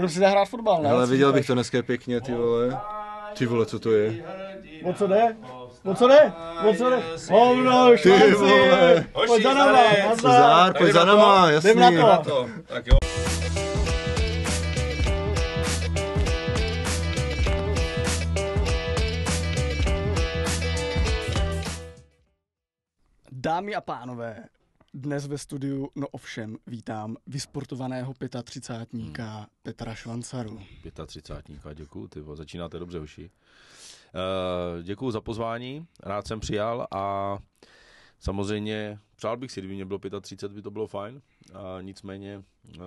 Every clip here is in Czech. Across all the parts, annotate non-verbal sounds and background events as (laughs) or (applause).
Budu si zahrát fotbal, ne? Ale viděl bych to dneska pěkně, ty vole. Ty vole, co to je? O co jde? O co jde? O co jde? Hovno, šlanci! Pojď za náma, Zár, pojď za náma, jasný. Jdem na to. Tak jo. Dámy a pánové, dnes ve studiu, no ovšem, vítám vysportovaného 35 hmm. Petra Švancaru. 35 děkuju, ty začínáte dobře, hoši. Uh, děkuju za pozvání, rád jsem přijal a samozřejmě přál bych si, kdyby mě bylo 35, by to bylo fajn, Uh, nicméně uh,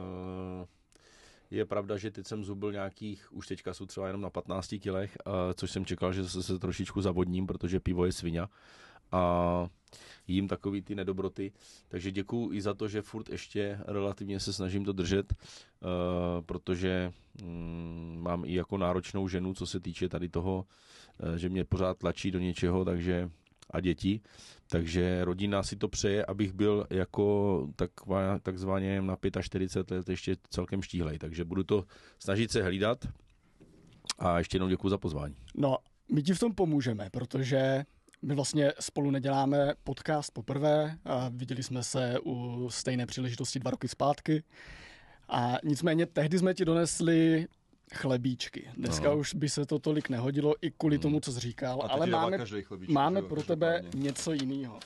je pravda, že teď jsem zubil nějakých, už teďka jsou třeba jenom na 15 kilech, eh, což jsem čekal, že se, se trošičku zavodním, protože pivo je svině a jím takový ty nedobroty. Takže děkuju i za to, že furt ještě relativně se snažím to držet, eh, protože mm, mám i jako náročnou ženu, co se týče tady toho, eh, že mě pořád tlačí do něčeho, takže a děti. Takže rodina si to přeje, abych byl jako takvá, takzvaně na 45 let ještě celkem štíhlej. Takže budu to snažit se hlídat. A ještě jednou děkuji za pozvání. No, my ti v tom pomůžeme, protože my vlastně spolu neděláme podcast poprvé. A viděli jsme se u stejné příležitosti dva roky zpátky. A nicméně tehdy jsme ti donesli chlebíčky. Dneska no. už by se to tolik nehodilo i kvůli hmm. tomu, co jsi říkal, ale máme, máme pro tebe něco jiného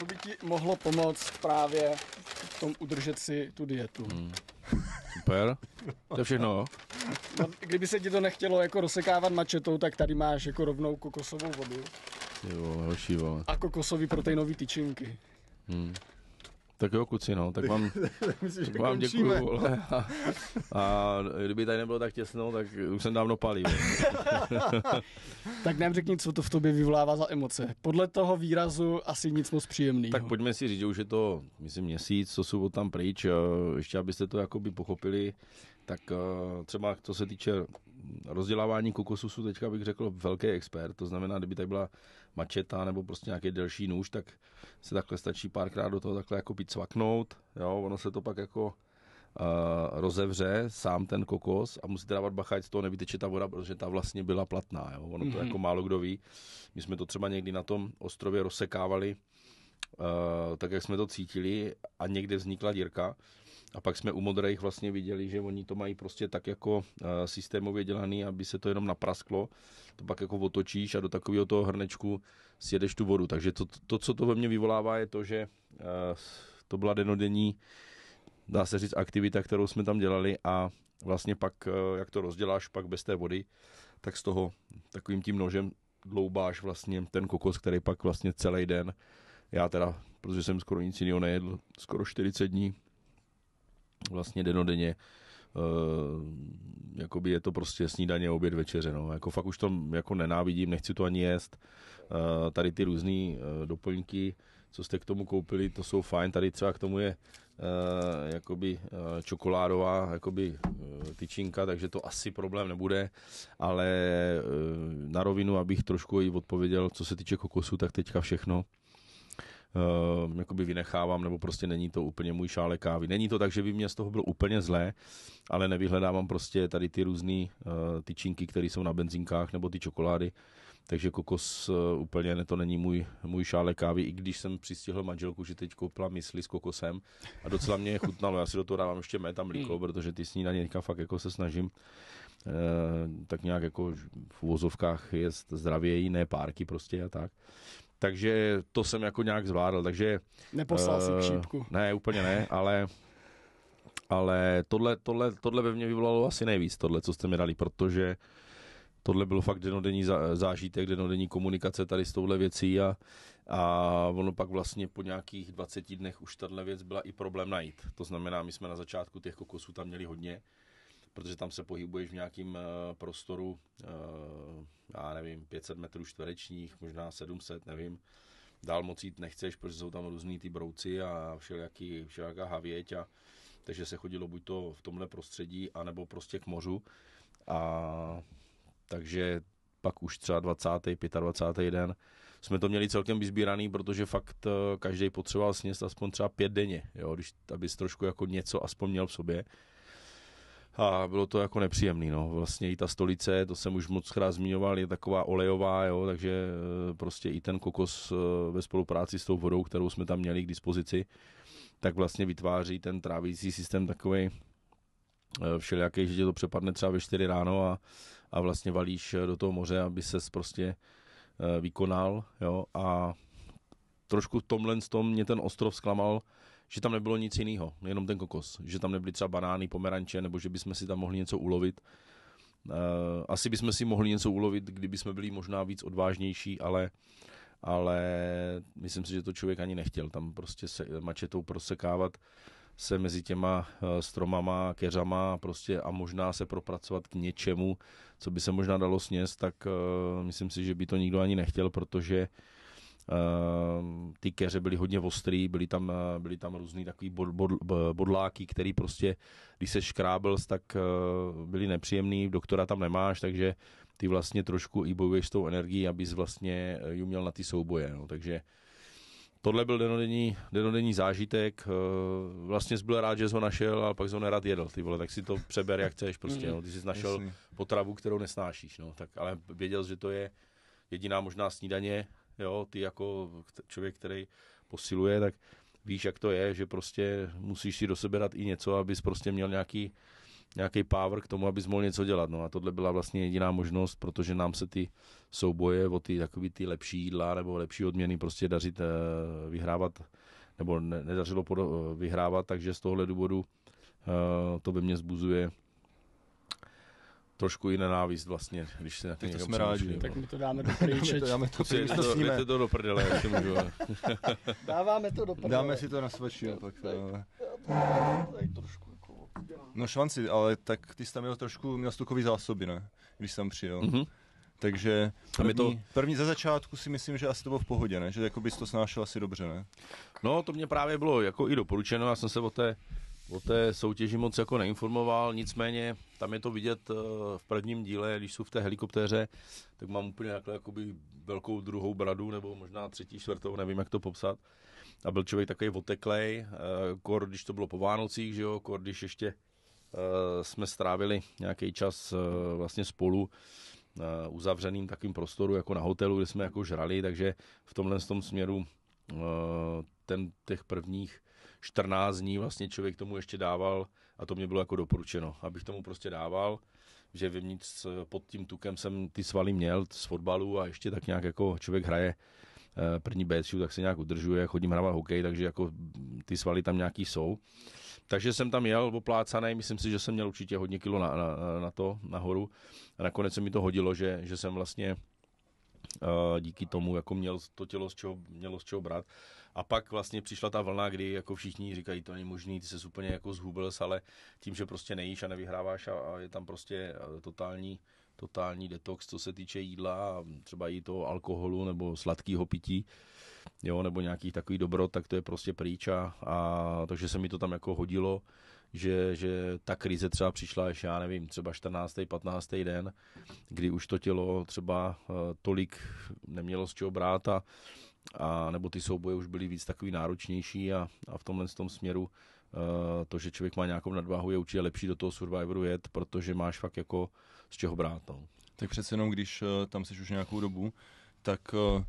co by ti mohlo pomoct právě v tom udržet si tu dietu? Hmm. Super. To je všechno. No, kdyby se ti to nechtělo jako rozsekávat mačetou, tak tady máš jako rovnou kokosovou vodu. Jo, hoší, vole. A kokosový proteinový tyčinky. Hmm. Tak jo, kuci, no, tak (laughs) vám, tak vám děkuju. Vole, a, (laughs) a, kdyby tady nebylo tak těsno, tak už jsem dávno palil. (laughs) tak nám řekni, co to v tobě vyvolává za emoce. Podle toho výrazu asi nic moc příjemného. Tak pojďme si říct, že už je to, myslím, měsíc, co jsou tam pryč. Eh, ještě abyste to jakoby pochopili, tak eh, třeba co se týče rozdělávání kokosusu, teďka bych řekl velký expert, to znamená, kdyby tady byla mačeta nebo prostě nějaký delší nůž, tak se takhle stačí párkrát do toho takhle jako svaknout, jo, ono se to pak jako Uh, rozevře sám ten kokos a musíte dávat bacha, z toho nevyteče ta voda, protože ta vlastně byla platná. Jo? Ono to mm-hmm. jako málo kdo ví. My jsme to třeba někdy na tom ostrově rozsekávali, uh, tak jak jsme to cítili a někde vznikla dírka a pak jsme u modrých vlastně viděli, že oni to mají prostě tak jako eh, systémově dělaný, aby se to jenom naprasklo. To pak jako otočíš a do takového toho hrnečku sjedeš tu vodu. Takže to, to co to ve mně vyvolává, je to, že eh, to byla denodenní, dá se říct, aktivita, kterou jsme tam dělali a vlastně pak, eh, jak to rozděláš pak bez té vody, tak z toho takovým tím nožem dloubáš vlastně ten kokos, který pak vlastně celý den, já teda, protože jsem skoro nic jiného nejedl, skoro 40 dní, vlastně denodenně Uh, jakoby je to prostě snídaně, oběd, večeře, no. Jako fakt už to jako nenávidím, nechci to ani jíst. Uh, tady ty různé uh, eh, doplňky, co jste k tomu koupili, to jsou fajn. Tady třeba k tomu je uh, jakoby uh, čokoládová jakoby uh, tyčinka, takže to asi problém nebude, ale uh, na rovinu, abych trošku i odpověděl, co se týče kokosu, tak teďka všechno uh, jakoby vynechávám, nebo prostě není to úplně můj šále kávy. Není to tak, že by mě z toho bylo úplně zlé, ale nevyhledávám prostě tady ty různé uh, eh, tyčinky, které jsou na benzínkách, nebo ty čokolády, takže kokos uh, úplně ne, to není můj, můj šále kávy, i když jsem přistihl manželku, že teď koupila mysli s kokosem a docela mě je chutnalo. Já si do toho dávám ještě mé tam mlíko, hmm. protože ty snídaně teďka fakt jako se snažím eh, tak nějak jako v uvozovkách jest zdravěji, ne párky prostě a tak takže to jsem jako nějak zvládl, takže... Neposlal uh, si eh, k šípku. Ne, úplně ne, ale... Ale tohle, tohle, tohle ve mně vyvolalo asi nejvíc, tohle, co jste mi dali, protože tohle bylo fakt denodenní zážitek, denodenní komunikace tady s touhle věcí a, a ono pak vlastně po nějakých 20 dnech už tahle věc byla i problém najít. To znamená, my jsme na začátku těch kokosů tam měli hodně, protože tam se pohybuješ v nějakém eh, prostoru, eh, já nevím, 500 metrů čtverečních, možná 700, nevím. Dál moc jít nechceš, protože jsou tam různý ty brouci a všelijaký, všelijaká havěť. A, takže se chodilo buď to v tomhle prostředí, anebo prostě k mořu. A takže pak už třeba 20. 25. den jsme to měli celkem vyzbíraný, protože fakt eh, každý potřeboval sněst aspoň třeba pět denně, jo, když, abys trošku jako něco aspoň měl v sobě a bylo to jako nepříjemný, no. Vlastně i ta stolice, to jsem už moc krát zmiňoval, je taková olejová, jo, takže eh, prostě i ten kokos eh, ve spolupráci s tou vodou, kterou jsme tam měli k dispozici, tak vlastně vytváří ten trávící systém takový eh, všelijaký, že tě to přepadne třeba ve 4 ráno a, a vlastně valíš do toho moře, aby se prostě vykonal, jo, a trošku v tomhle tom mě ten ostrov zklamal, že tam nebylo nic jiného, jenom ten kokos, že tam nebyly třeba banány, pomeranče, nebo že bychom si tam mohli něco ulovit. Eh, asi bychom si mohli něco ulovit, kdyby jsme byli možná víc odvážnější, ale, ale myslím si, že to člověk ani nechtěl. Tam prostě se mačetou prosekávat se mezi těma eh, stromama, keřama prostě a možná se propracovat k něčemu, co by se možná dalo sněst, tak uh, myslím si, že by to nikdo ani nechtěl, protože uh, Ehm, ty keře byly hodně ostrý, byly tam, eh, byly tam různý takový bod, bod, bodláky, který prostě, když se škrábl, tak eh, byly nepříjemný, doktora tam nemáš, takže ty vlastně trošku i bojuješ s tou energií, abys vlastně eh, ji měl na ty souboje, no, takže Tohle byl denodenní, denodenní zážitek, vlastně jsi byl rád, že jsi ho našel, ale pak jsi ho nerad jedl, ty vole, tak si to přeber, jak chceš prostě, mhm. no, ty jsi našel potravu, kterou nesnášíš, no, tak, ale věděl, že to je jediná možná snídaně Jo, ty jako člověk, který posiluje, tak víš, jak to je, že prostě musíš si do sebe dát i něco, abys prostě měl nějaký, nějaký power k tomu, abys mohl něco dělat. No a tohle byla vlastně jediná možnost, protože nám se ty souboje o ty takový ty lepší jídla nebo lepší odměny prostě dařit eh, vyhrávat, nebo ne, nedařilo vyhrávat, takže z tohohle důvodu eh, to ve mně zbuzuje trošku i nenávist vlastně, když se na tak to jsme rádi. Tak my to dáme do pryče. (laughs) dáme to, dáme to, to, to, to, to do prdele, jak můžu. (laughs) Dáváme to do prdele. Dáme si to na svačí. Tak, tak, tak trošku jako No švanci, ale tak ty jsi tam měl trošku, měl stukový zásoby, ne? Když jsem přijel. Mm-hmm. Takže první, to... první ze začátku si myslím, že asi to bylo v pohodě, ne? Že jako bys to snášel asi dobře, ne? No, to mě právě bylo jako i doporučeno, já jsem se o té o té soutěži moc jako neinformoval, nicméně tam je to vidět eh, v prvním díle, když jsou v té helikoptéře, tak mám úplně jako, jakoby velkou druhou bradu, nebo možná třetí, čtvrtou, nevím, jak to popsat. A byl člověk takový oteklej, eh, kor, když to bylo po Vánocích, že jo, kor, když ještě eh, jsme strávili nějaký čas vlastně spolu, uzavřeným takovým prostoru jako na hotelu, kde jsme jako žrali, takže v tomhle tom směru ten těch prvních 14 dní vlastně člověk tomu ještě dával a to mě bylo jako doporučeno, abych tomu prostě dával, že vevnitř pod tím tukem jsem ty svaly měl z fotbalu a ještě tak nějak jako člověk hraje eh, první B, tak se nějak udržuje, chodím hrávat hokej, takže jako ty svaly tam nějaký jsou. Takže jsem tam jel oplácaný, myslím si, že jsem měl určitě hodně kilo na, na, na to, nahoru. A nakonec se mi to hodilo, že, že jsem vlastně eh, díky tomu jako měl to tělo, z čeho, mělo z čeho brát. A pak vlastně přišla ta vlna, kdy jako všichni říkají, to není možný, ty se úplně jako zhubil, ale tím, že prostě nejíš a nevyhráváš a, a je tam prostě eh, totální totální detox, co se týče jídla, třeba i toho alkoholu nebo sladkého pití, jo, nebo nějakých takový dobro, tak to je prostě pryč a, a takže se mi to tam jako hodilo, že, že ta krize třeba přišla až, já nevím, třeba 14. 15. den, kdy už to tělo třeba eh, tolik nemělo z čeho brát a a nebo ty souboje už byly víc takový náročnější a, a v tomhle tom směru e, to, že člověk má nějakou nadváhu, je určitě lepší do toho Survivoru jet, protože máš fakt jako z čeho brát. No. Tak přece jenom, když e, tam jsi už nějakou dobu, tak e,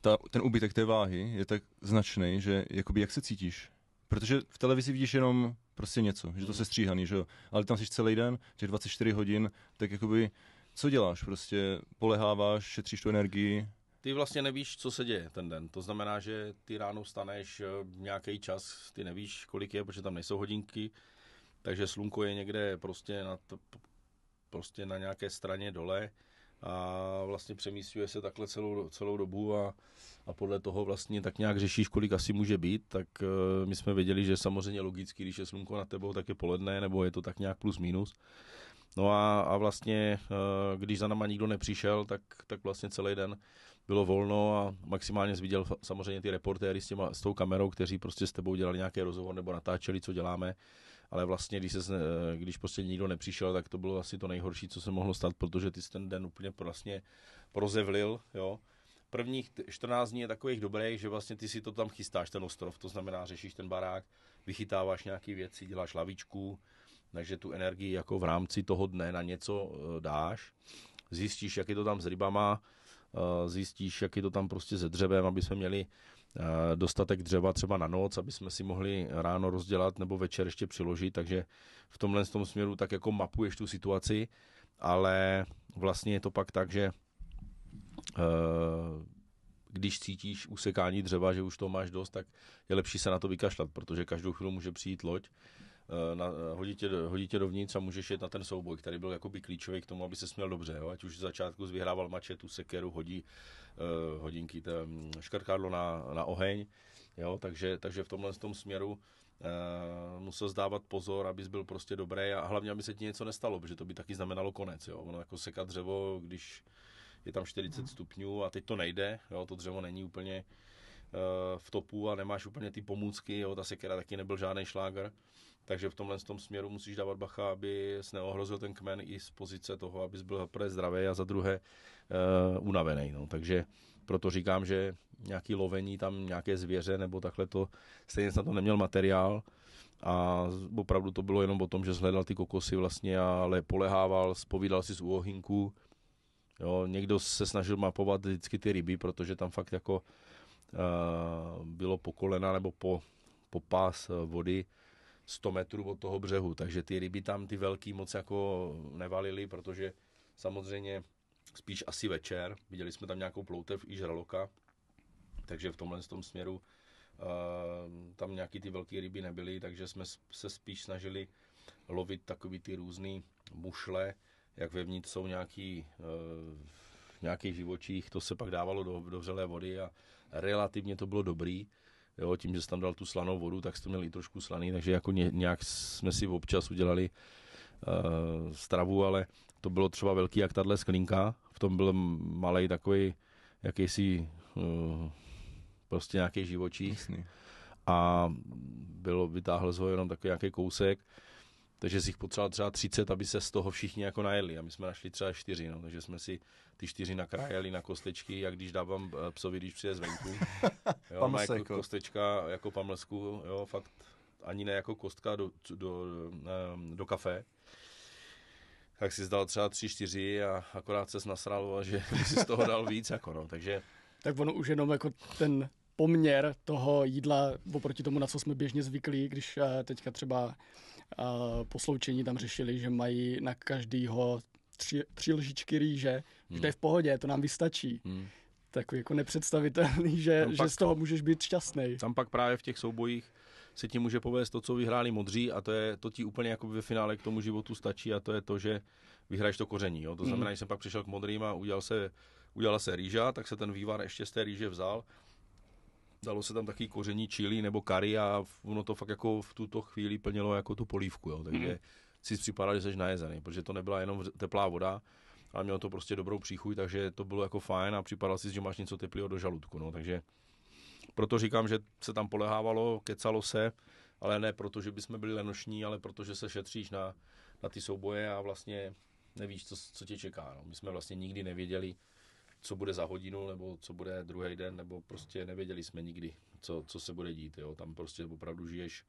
ta, ten ubytek té váhy je tak značný, že jakoby jak se cítíš? Protože v televizi vidíš jenom prostě něco, že to se stříhaný, že jo? Ale tam jsi celý den, těch 24 hodin, tak jakoby co děláš? Prostě poleháváš, šetříš tu energii? ty vlastně nevíš, co se děje ten den. To znamená, že ty ráno staneš eh, nějaký čas, ty nevíš, kolik je, protože tam nejsou hodinky, takže slunko je někde prostě, nad, prostě na nějaké straně dole a vlastně přemístuje se takhle celou, celou dobu a, a podle toho vlastně tak nějak řešíš, kolik asi může být, tak eh, my jsme věděli, že samozřejmě logicky, když je slunko na tebou, tak je poledne, nebo je to tak nějak plus minus. No a, a vlastně, eh, když za náma nikdo nepřišel, tak, tak vlastně celý den bylo volno a maximálně jsi viděl samozřejmě ty reportéry s, těma, s tou kamerou, kteří prostě s tebou dělali nějaké rozhovor nebo natáčeli, co děláme, ale vlastně, když, se, eh, když prostě nikdo nepřišel, tak to bylo asi to nejhorší, co se mohlo stát, protože ty jsi ten den úplně vlastně prozevlil, jo. Prvních 14 dní je takových dobrých, že vlastně ty si to tam chystáš, ten ostrov, to znamená, řešíš ten barák, vychytáváš nějaké věci, děláš lavičku, takže tu energii jako v rámci toho dne na něco eh, dáš, zjistíš, jak je to tam s rybama, Eh, zjistíš, jak je to tam prostě se dřevem, aby jsme měli eh, dostatek dřeva třeba na noc, aby jsme si mohli ráno rozdělat nebo večer ještě přiložit, takže v tomhle tom směru tak jako mapuješ tu situaci, ale vlastně je to pak tak, že eh, když cítíš usekání dřeva, že už to máš dost, tak je lepší se na to vykašlat, protože každou chvíli může přijít loď Eh, na, eh, hodí, tě, hodí tě dovnitř a můžeš jít na ten souboj, který byl jakoby klíčový k tomu, aby se směl dobře. Jo? Ať už z začátku vyhrával mače, tu sekeru, hodí uh, hodinky, to mm, škrkádlo na, na oheň. Jo? Takže, takže v tomhle tom směru Uh, musel zdávat pozor, abys byl prostě dobrý a hlavně, aby se ti něco nestalo, protože to by taky znamenalo konec. Jo? Ono jako sekat dřevo, když je tam 40 mhm. stupňů a teď to nejde, jo? to dřevo není úplně v topu a nemáš úplně ty pomůcky, jo? ta sekera taky nebyl žádný šláger, takže v tomhle tom směru musíš dávat bacha, aby se neohrozil ten kmen i z pozice toho, aby byl prvé zdravý a za druhé uh, unavený. No. Takže proto říkám, že nějaký lovení tam nějaké zvěře nebo takhle to, stejně snad na to neměl materiál a opravdu to bylo jenom o tom, že zhledal ty kokosy vlastně a polehával, spovídal si z úohinku. Jo, někdo se snažil mapovat vždycky ty ryby, protože tam fakt jako uh, bylo po kolena nebo po, po pás eh, vody 100 metrů od toho břehu, takže ty ryby tam ty velký moc jako nevalily, protože samozřejmě spíš asi večer, viděli jsme tam nějakou ploutev i žraloka, takže v tomhle tom směru uh, tam nějaký ty velké ryby nebyly, takže jsme se spíš snažili lovit takový ty různý mušle, jak vevnitř jsou nějaký uh, nějakých živočích, to se pak dávalo do, do vřelé vody a relativně to bylo dobrý. Jo, tím, že jsem tam dal tu slanou vodu, tak jsi měli měl i trošku slaný, takže jako ně, nějak jsme si občas udělali uh, stravu, ale to bylo třeba velký jak tahle sklinka, v tom byl malý takový jakýsi uh, prostě nějaký živočí. Jasný. A bylo, vytáhl z ho jenom takový nějaký kousek takže si jich potřeboval třeba 30, aby se z toho všichni jako najeli. A my jsme našli třeba čtyři, no, takže jsme si ty čtyři nakrájeli na kostečky, jak když dávám eh, psovi, když přijde zvenku. (laughs) Jo, má jako kostečka jako pamlsku, jo, fakt ani ne jako kostka do, do, do, ehm, do kafe tak si zdal třeba 3-4 a akorát se nasral, že (laughs) si z toho dal víc. Jako no, takže... Tak ono už jenom jako ten poměr toho jídla oproti tomu, na co jsme běžně zvyklí, když eh, teďka třeba po sloučení tam řešili, že mají na každýho tři, tři lžičky rýže, hmm. že to je v hmm. pohodě, to nám vystačí. Hmm. Takový jako nepředstavitelný, že, pak, že z toho můžeš být šťastný. Tam pak právě v těch soubojích se ti může povést to, co vyhráli modří a to je to ti úplně jako ve finále k tomu životu stačí a to je to, že vyhraješ to koření. Jo? To mhm. znamená, hmm. že jsem pak přišel k modrým a udělal se, udělala se rýža, tak se ten vývar ještě z té rýže vzal dalo se tam taky koření chili nebo kari a ono to fakt jako v tuto chvíli plnilo jako tu polívku, jo. takže mm. si připadal, že jsi najezený, protože to nebyla jenom teplá voda, ale mělo to prostě dobrou příchuť, takže to bylo jako fajn a připadal si, že máš něco teplého do žaludku, no, takže proto říkám, že se tam polehávalo, kecalo se, ale ne proto, že bychom byli lenoční, ale protože se šetříš na, na ty souboje a vlastně nevíš, co, co tě čeká. No. My jsme vlastně nikdy nevěděli, co bude za hodinu, nebo co bude druhý den, nebo prostě nevěděli jsme nikdy, co, co se bude dít. Jo. Tam prostě opravdu žiješ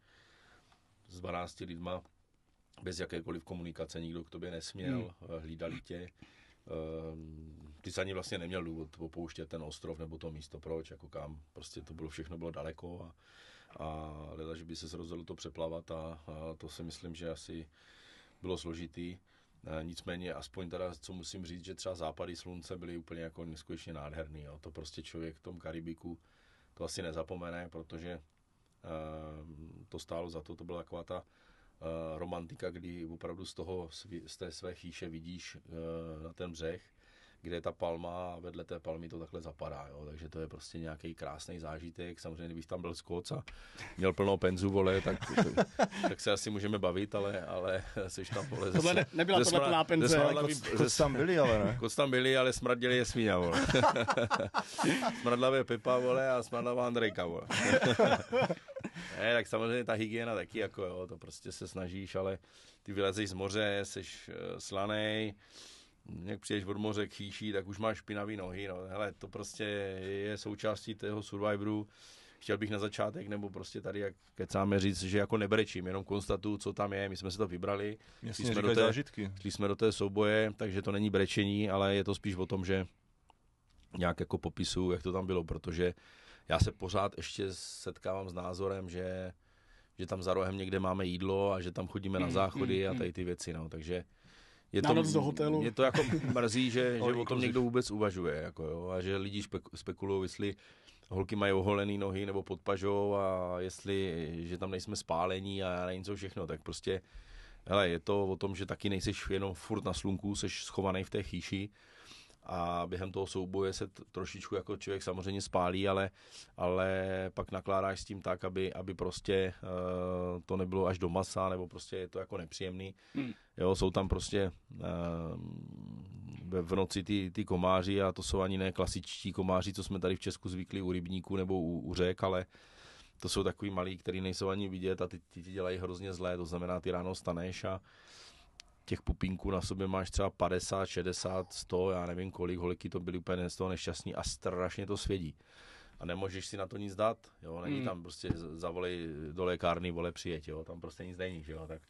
s 12 lidma bez jakékoliv komunikace, nikdo k tobě nesměl, hmm. Eh, hlídali tě. Ehm, ty jsi ani vlastně neměl důvod opouštět ten ostrov nebo to místo, proč, jako kam. Prostě to bylo všechno bylo daleko a, a leda, že by se rozhodl to přeplavat a, a to si myslím, že asi bylo složitý. Eh, nicméně, aspoň teda, co musím říct, že třeba západy slunce byly úplně jako neskutečně nádherný. Jo. To prostě člověk v tom Karibiku to asi nezapomene, protože eh, to stálo za to. To byla taková ta eh, romantika, kdy opravdu z toho, z té své chýše vidíš na ten břeh kde je ta palma a vedle té palmy to takhle zapadá. Jo? Takže to je prostě nějaký krásný zážitek. Samozřejmě, kdybych tam byl skoc a měl plnou penzu, vole, tak, (laughs) tak se asi můžeme bavit, ale, ale (laughs) seš tam, vole, tohle ne, nebyla tohle plná penze. Smrad, ale koc, tam byli, ale ne? Koc tam byli, ale smradili je svíňa, vole. (laughs) Smradlavé Pepa, vole, a smradlavá Andrejka, vole. ne, tak samozřejmě ta hygiena taky, jako jo, to prostě se snažíš, ale ty vylezeš z moře, jsi eh, slanej, jak přijdeš od moře k chýší, tak už máš špinavý nohy. No. Hele, to prostě je součástí toho Survivoru. Chtěl bych na začátek, nebo prostě tady, jak kecáme říct, že jako nebrečím, jenom konstatuju, co tam je. My jsme se to vybrali. Jasně, jsme do té, zážitky. Šli jsme do té souboje, takže to není brečení, ale je to spíš o tom, že nějak jako popisu, jak to tam bylo, protože já se pořád ještě setkávám s názorem, že, že tam za rohem někde máme jídlo a že tam chodíme na mm, záchody mm, a tady mm. ty věci, no, takže je to, do hotelu. Je to jako mrzí, že, (laughs) no, že o tom někdo vůbec uvažuje jako jo, a že lidi spekulují, jestli holky mají oholené nohy nebo pod pažou a jestli, že tam nejsme spálení a nevím co všechno, tak prostě hele, je to o tom, že taky nejsi jenom furt na slunku, jsi schovaný v té chýši a během toho souboje se trošičku jako člověk samozřejmě spálí, ale, ale pak nakládáš s tím tak, aby, aby prostě uh, to nebylo až do masa, nebo prostě je to jako nepříjemný. Hmm. Jo, jsou tam prostě uh, v noci ty, ty komáři a to jsou ani ne klasičtí komáři, co jsme tady v Česku zvykli u rybníků nebo u, u řek, ale to jsou takový malí, který nejsou ani vidět a ty ti dělají hrozně zlé, to znamená, ty ráno staneš a těch pupínků na sobě máš třeba 50, 60, 100, já nevím kolik, holiky to byly úplně z toho nešťastní a strašně to svědí. A nemůžeš si na to nic dát, jo, není hmm. tam prostě zavolej do lékárny, vole přijet, jo, tam prostě nic není, jo, tak.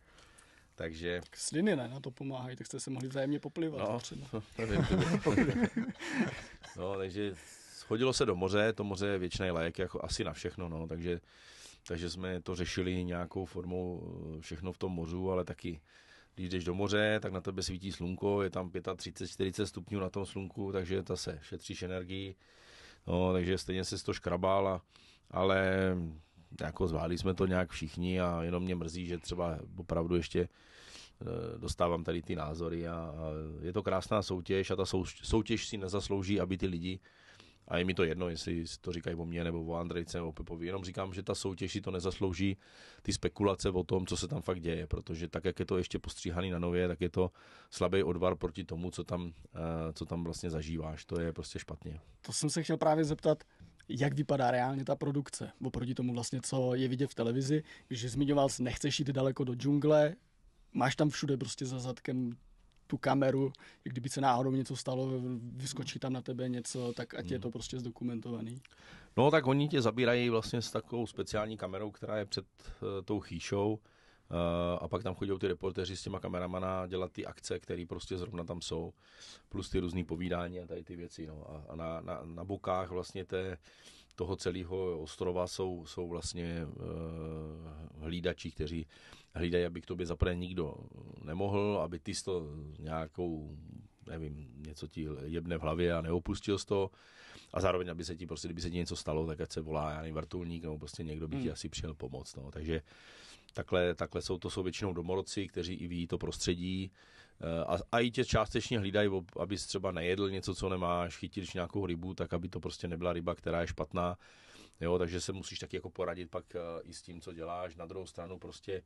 Takže... Tak sliny ne, na to pomáhají, tak jste se mohli vzájemně poplivat. No, (laughs) (laughs) no takže chodilo se do moře, to moře je věčný lék, jako asi na všechno, no, takže, takže jsme to řešili nějakou formou eh, všechno v tom mořu, ale taky když jdeš do moře, tak na tebe svítí slunko, je tam 35-40 stupňů na tom slunku, takže zase šetříš energii. No, takže stejně se to škrabal, a, ale jako zvládli jsme to nějak všichni a jenom mě mrzí, že třeba opravdu ještě e, dostávám tady ty názory a, a je to krásná soutěž a ta soutěž si nezaslouží, aby ty lidi a je mi to jedno, jestli to říkají o mně nebo o Andrejce nebo o Pepovi, jenom říkám, že ta soutěž si to nezaslouží ty spekulace o tom, co se tam fakt děje, protože tak, jak je to ještě postříhaný na nově, tak je to slabý odvar proti tomu, co tam, eh, co tam vlastně zažíváš, to je prostě špatně. To jsem se chtěl právě zeptat, jak vypadá reálně ta produkce oproti tomu vlastně, co je vidět v televizi, že zmiňoval jsi, nechceš jít daleko do džungle, máš tam všude prostě za zadkem tu kameru, kdyby se náhodou něco stalo, vyskočí tam na tebe něco, tak ať je hmm. to prostě zdokumentovaný. No tak oni tě zabírají vlastně s takovou speciální kamerou, která je před uh, tou chýšou uh, a pak tam chodí ty reportéři s těma kameramana dělat ty akce, které prostě zrovna tam jsou, plus ty různý povídání a tady ty věci. No. A, a na, na, na bokách vlastně té, toho celého ostrova jsou, jsou vlastně uh, hlídači, kteří hlídají, aby k tobě zaprvé nikdo nemohl, aby ty to nějakou, nevím, něco ti jebne v hlavě a neopustil z toho. A zároveň, aby se ti prostě, kdyby se ti něco stalo, tak ať se volá, já nevím, vrtulník, nebo prostě někdo by ti hmm. asi přijel pomoct. No. Takže takhle, takhle jsou to jsou většinou domorodci, kteří i ví to prostředí eh, a, a i tě částečně hlídají, aby jsi třeba nejedl něco, co nemáš, chytíš nějakou rybu, tak aby to prostě nebyla ryba, která je špatná, jo, takže se musíš taky jako poradit pak eh, i s tím, co děláš, na druhou stranu prostě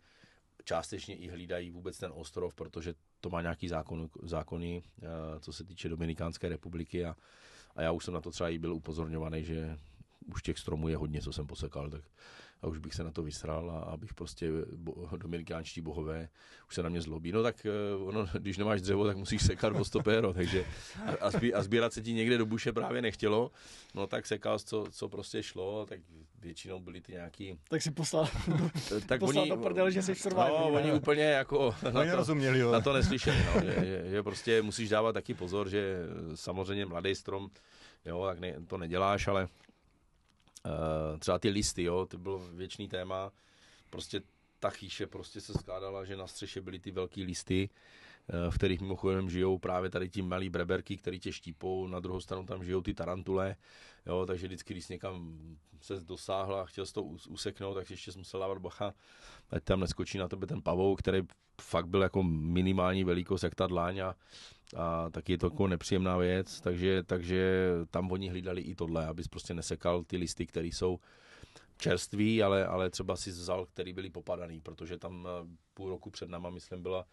částečně i hlídají vůbec ten ostrov, protože to má nějaký zákon, zákony, eh, co se týče Dominikánské republiky a, a já už jsem na to třeba i byl upozorňovaný, že už těch stromů je hodně, co jsem posekal, tak a už bych se na to vysral a abych prostě bo, dominikánští bohové už se na mě zlobí. No tak eh, ono, když nemáš dřevo, tak musíš sekat po stopéro, takže a, a, sbírat se ti někde do buše právě nechtělo, no tak sekal, co, co prostě šlo, tak většinou byli ty nějaký... Tak si poslal, (laughs) tak poslal oni, to prdel, že jsi v survival, No, ne? oni úplně jako na oni to, rozuměli, na to neslyšeli, no, že, že, že, prostě musíš dávat taky pozor, že samozřejmě mladý strom, jo, tak ne, to neděláš, ale uh, třeba ty listy, jo, to bylo věčný téma, prostě ta chýše prostě se skládala, že na střeše byly ty velké listy Eh, v kterých mimochodem žijou právě tady ti malí breberky, který tě štípou, na druhou stranu tam žijou ty tarantule, jo, takže vždycky, když někam se dosáhla a chtěl se to useknout, tak ještě jsem musel dávat bacha, ať tam neskočí na tebe ten pavou, který fakt byl jako minimální velikost, jak ta dláň a, a taky je to jako nepříjemná věc, takže, takže tam oni hlídali i tohle, abys prostě nesekal ty listy, které jsou čerství, ale, ale třeba si vzal, který byly popadaný, protože tam eh, půl roku před náma, myslím, byla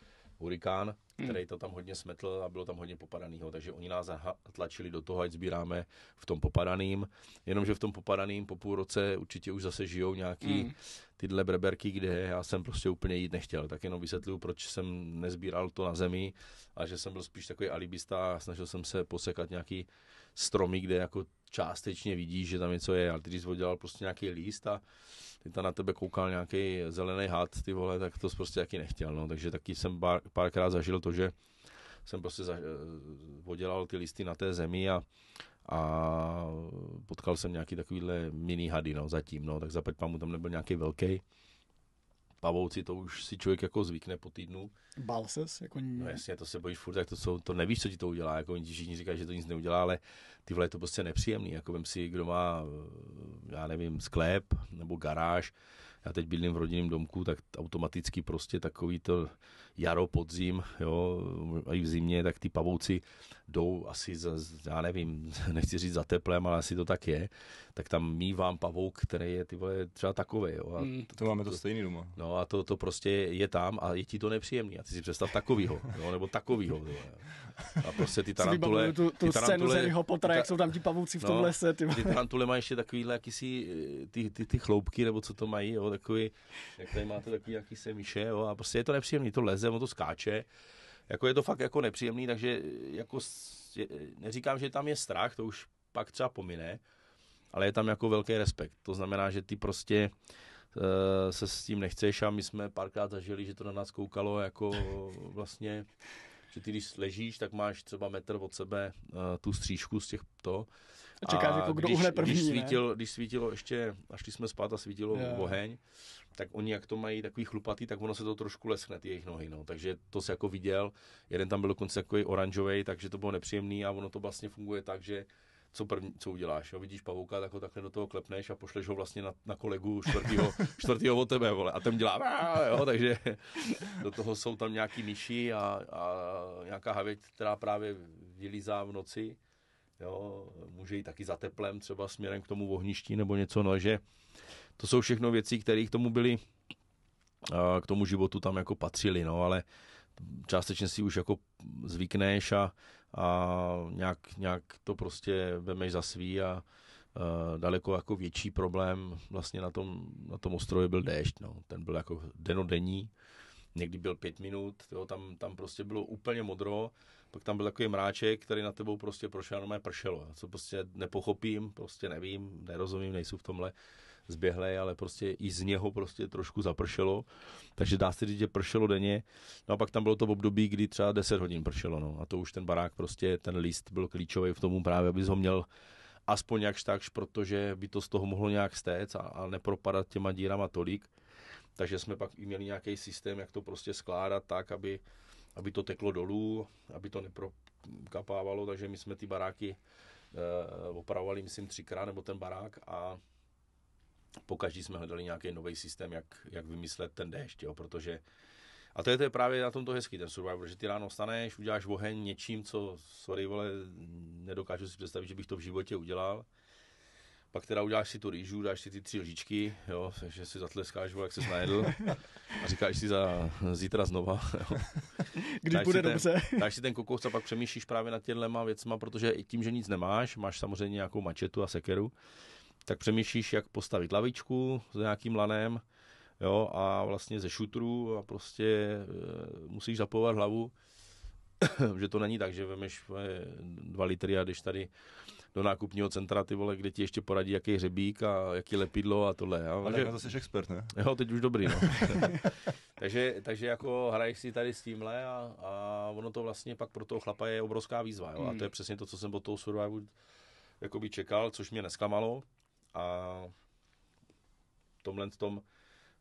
hurikán, hmm. který to tam hodně smetl a bylo tam hodně popadaného, takže oni nás tlačili do toho, ať sbíráme v tom popadaným, jenomže v tom popadaným po půl roce určitě už zase žijou nějaký mm. tyhle breberky, kde já jsem prostě úplně jít nechtěl, tak jenom vysvětluju, proč jsem nezbíral to na zemi a že jsem byl spíš takový alibista a snažil jsem se posekat nějaký stromy, kde jako částečně vidíš, že tam něco je, ale ty jsi udělal prostě nějaký líst a ty tam na tebe koukal nějaký zelený had, ty vole, tak to prostě taky nechtěl, no, takže taky jsem pár, párkrát zažil to, že jsem prostě za, podělal eh, ty listy na té zemi a, a potkal jsem nějaký takovýhle mini hady, no, zatím, no, tak za mu tam nebyl nějaký velký, pavouci, to už si člověk jako zvykne po týdnu. Bál ses? Jako... No jasně, to se bojíš furt, tak to, jsou, to nevíš, co ti to udělá. Jako oni všichni říkají, že to nic neudělá, ale tyhle je to prostě nepříjemný. Jako vem si, kdo má, eh, já nevím, sklep nebo garáž, já teď bydlím v rodinném domku, tak automaticky prostě takový to jaro, podzim, jo, i v zimě, tak ty pavouci jdou asi, za, já nevím, (laughs) nechci říct za teplem, ale asi to tak je, tak tam mívám pavouk, který je ty vole třeba takový. Jo, a mm, to, to máme to, to stejný doma. No a to, to prostě je tam a je ti to nepříjemný. A ty si představ takovýho, jo, nebo takovýho. Jo. A prostě ty (laughs) tarantule... tu, tu ty tarantule, scénu potra, ta, jak jsou tam ti pavouci v no, tom lese. Ty, ty tarantule mají ještě takovýhle jakýsi eh, ty, ty, ty chloupky, nebo co to mají, jo, takový, jak tady máte takový jaký se myše, jo, a prostě je to nepříjemný, to leze leze, on to skáče. Jako je to fakt jako nepříjemný, takže jako neříkám, že tam je strach, to už pak třeba pomine, ale je tam jako velký respekt. To znamená, že ty prostě uh, se s tím nechceš a my jsme párkrát zažili, že to na nás koukalo jako (laughs) vlastně, že ty když ležíš, tak máš třeba metr od sebe uh, tu střížku z těch to Čekáš, jako kdo když, uhne první, když svítil, ne? když svítilo ještě, až jsme spát a svítilo yeah. oheň, tak oni jak to mají takový chlupatý, tak ono se to trošku leskne, ty jejich nohy, no. Takže to se jako viděl, jeden tam byl dokonce takový oranžový, takže to bylo nepříjemný a ono to vlastně funguje tak, že co, první, co uděláš. Jo? Vidíš pavouka, tak ho takhle do toho klepneš a pošleš ho vlastně na, na kolegu čtvrtýho, (laughs) čtvrtýho od tebe, vole. A ten dělá, jo? takže do toho jsou tam nějaký myši a, a nějaká havěť, která právě vylízá v noci jo, může jít taky za teplem třeba směrem k tomu ohništi nebo něco, no, že to jsou všechno věci, které k tomu byly, k tomu životu tam jako patřili, no, ale částečně si už jako zvykneš a, a nějak, nějak to prostě vemeš za svý a, a daleko jako větší problém vlastně na tom, na tom ostrově byl déšť, no. ten byl jako denodenní, někdy byl pět minut, jo, tam, tam prostě bylo úplně modro pak tam byl takový mráček, který na tebou prostě prošel, normálně pršelo, co prostě nepochopím, prostě nevím, nerozumím, nejsou v tomhle zběhlé, ale prostě i z něho prostě trošku zapršelo, takže dá se říct, že pršelo denně, no a pak tam bylo to v období, kdy třeba 10 hodin pršelo, no a to už ten barák prostě, ten list byl klíčový v tomu právě, abys ho měl aspoň jakž takž, protože by to z toho mohlo nějak stéct a, a nepropadat těma dírama tolik, takže jsme pak i měli nějaký systém, jak to prostě skládat tak, aby aby to teklo dolů, aby to neprokapávalo, takže my jsme ty baráky eh, opravovali, myslím, třikrát, nebo ten barák a pokaždý jsme hledali nějaký nový systém, jak, jak vymyslet ten déšť, jo, protože a to je, to je právě na tom to hezký, ten Survivor, že ty ráno staneš, uděláš oheň něčím, co, sorry vole, nedokážu si představit, že bych to v životě udělal pak teda uděláš si tu rýžu, dáš si ty tři lžičky, jo, takže si zatleskáš, jak se najedl a říkáš si za zítra znova. Jo. (laughs) Když dáš bude ten, dobře. (laughs) Dáš si ten kokos a pak přemýšlíš právě nad těma věcma, protože tím, že nic nemáš, máš samozřejmě nějakou mačetu a sekeru, tak přemýšlíš, jak postavit lavičku s nějakým lanem, jo, a vlastně ze šutru a prostě e, musíš zapojovat hlavu, (coughs) že to není tak, že vemeš eh, dva litry a jdeš tady do nákupního centra, ty vole, kde ti ještě poradí, jaký hřebík a jaký lepidlo a tohle. Jo? Ale takže, to jsi expert, ne? Jo, teď už dobrý, no. (laughs) takže, takže jako hraješ si tady s tímhle a, a ono to vlastně pak pro toho chlapa je obrovská výzva, jo? Mm. A to je hmm. přesně to, co jsem od toho Survival jakoby čekal, což mě nesklamalo a tomhle tom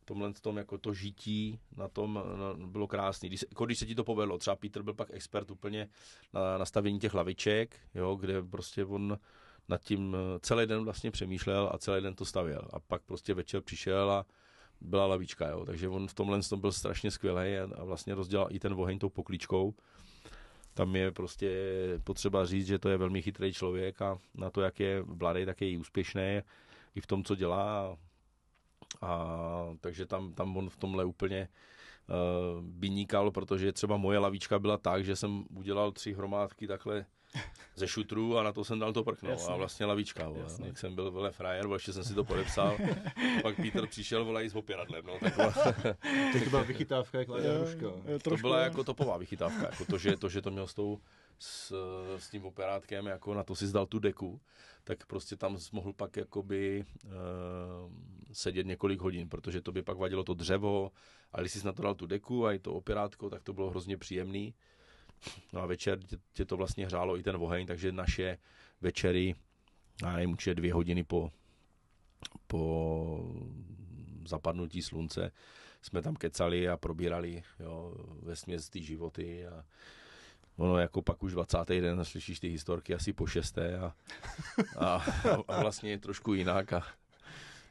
tomhle tom jako to žití na tom na, bylo krásný. Když, jako když se ti to povedlo, třeba Peter byl pak expert úplně na nastavení těch laviček, jo, kde prostě on nad tím eh, celý den vlastně přemýšlel a celý den to stavěl. A pak prostě večer přišel a byla lavička, jo. Takže on v tomhle tom byl strašně skvělý a, a vlastně rozdělal i ten oheň tou poklíčkou. Tam je prostě potřeba říct, že to je velmi chytrý člověk a na to, jak je vladej, tak je i úspěšný i v tom, co dělá a, takže tam, tam on v tomhle úplně uh, eh, vynikal, protože třeba moje lavíčka byla tak, že jsem udělal tři hromádky takhle ze šutrů a na to jsem dal to prkno. Jasný. A vlastně lavička, vole. Tak no. jsem byl vele frajer, vlastně jsem si to podepsal. pak Peter přišel, volají s opěradlem. No, tak (laughs) to byla vychytávka jak je, To byla jako topová vychytávka. Jako to, že, to, že to měl s, tou, s, s tím operátkem, jako na to si zdal tu deku tak prostě tam mohl pak jakoby uh, sedět několik hodin, protože to by pak vadilo to dřevo, a když jsi na to dal tu deku a i to opirátko, tak to bylo hrozně příjemný. No a večer tě, tě to vlastně hřálo i ten oheň, takže naše večery, já nevím, určitě dvě hodiny po, po zapadnutí slunce jsme tam kecali a probírali jo, ve směs ty životy a ono jako pak už 20. den slyšíš ty historky asi po šesté a, a, a vlastně trošku jinak a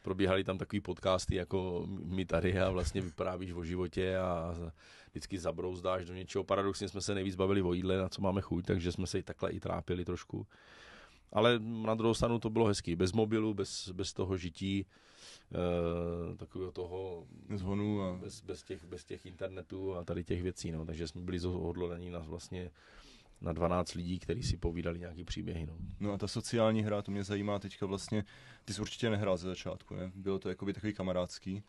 probíhaly tam takový podcasty jako my tady a vlastně vyprávíš o životě a vždycky zabrouzdáš do něčeho. Paradoxně jsme se nejvíc bavili o jídle, na co máme chuť, takže jsme se i takhle i trápili trošku. Ale na druhou stranu to bylo hezký, bez mobilu, bez, bez toho žití. Eh, takového toho zvonu a... bez, bez, těch, bez těch internetů a tady těch věcí. No. Takže jsme byli odhodlaní na vlastně na 12 lidí, kteří si povídali nějaký příběhy. No. no a ta sociální hra, to mě zajímá teďka vlastně, ty jsi určitě nehrál ze začátku, ne? Bylo to jakoby takový kamarádský,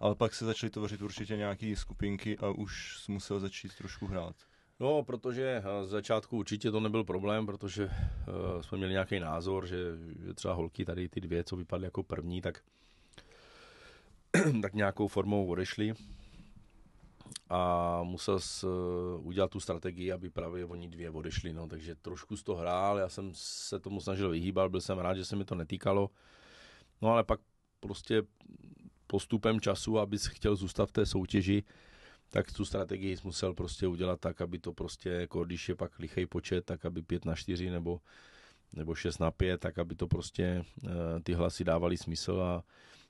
ale pak se začaly tvořit určitě nějaké skupinky a už jsi musel začít trošku hrát. No, protože eh, z začátku určitě to nebyl problém, protože uh, jsme měli nějaký názor, že, že třeba holky tady ty dvě, co vypadly jako první, tak (clears throat) tak nějakou formou odešli a musel s, eh, udělat tu strategii, aby právě oni dvě odešli, no, takže trošku z toho hrál, já jsem se tomu snažil vyhýbat, byl jsem rád, že se mi to netýkalo, no ale pak prostě postupem času, abys chtěl zůstat v té soutěži, tak tu strategii musel prostě udělat tak, aby to prostě, jako když je pak lichej počet, tak aby 5 na 4 nebo, nebo 6 na 5, tak aby to prostě uh, ty hlasy dávaly smysl a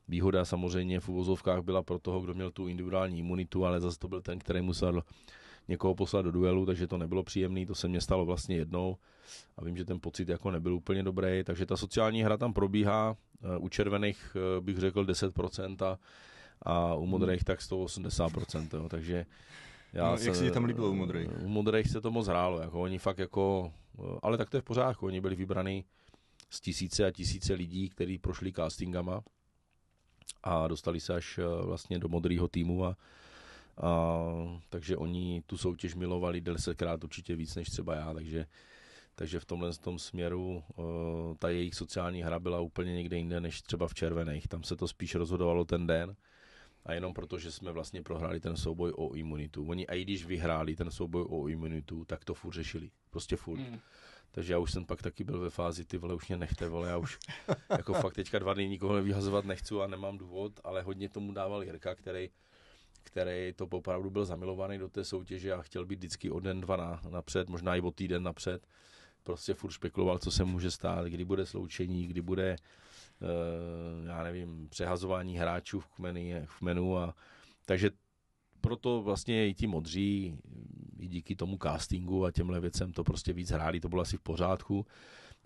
Výhoda samozřejmě v uvozovkách byla pro toho, kdo měl tu individuální imunitu, ale zase to byl ten, který musel někoho poslat do duelu, takže to nebylo příjemné, to se mně stalo vlastně jednou a vím, že ten pocit jako nebyl úplně dobrý, takže ta sociální hra tam probíhá, eh, u červených eh, bych řekl 10% a, a u hmm. modrých tak 180%, jo, takže já no, se, jak se ti tam líbilo u modrých? U modrých se to moc hrálo, jako oni fakt jako, eh, ale tak to je v pořádku, oni byli vybraný z tisíce a tisíce lidí, kteří prošli castingama, a dostali se až eh, vlastně do modrého týmu a, a takže oni tu soutěž milovali desetkrát určitě víc než třeba já, takže takže v tomhle tom směru uh, ta jejich sociální hra byla úplně někde jinde než třeba v červených. Tam se to spíš rozhodovalo ten den a jenom proto, že jsme vlastně prohráli ten souboj o imunitu. Oni, a i když vyhráli ten souboj o imunitu, tak to furt řešili. Prostě furt. Hmm. Takže já už jsem pak taky byl ve fázi, ty vole, už mě nechte, vole, já už jako fakt teďka dva dny nikoho nevyhazovat nechci a nemám důvod, ale hodně tomu dával Jirka, který který to opravdu byl zamilovaný do té soutěže a chtěl být vždycky o den, dva na, napřed, možná i o týden napřed. Prostě furt špekuloval, co se může stát, kdy bude sloučení, kdy bude, uh, já nevím, přehazování hráčů v, kmeni, v kmenu a takže proto vlastně i ti modří, i díky tomu castingu a těmhle věcem to prostě víc hráli, to bylo asi v pořádku.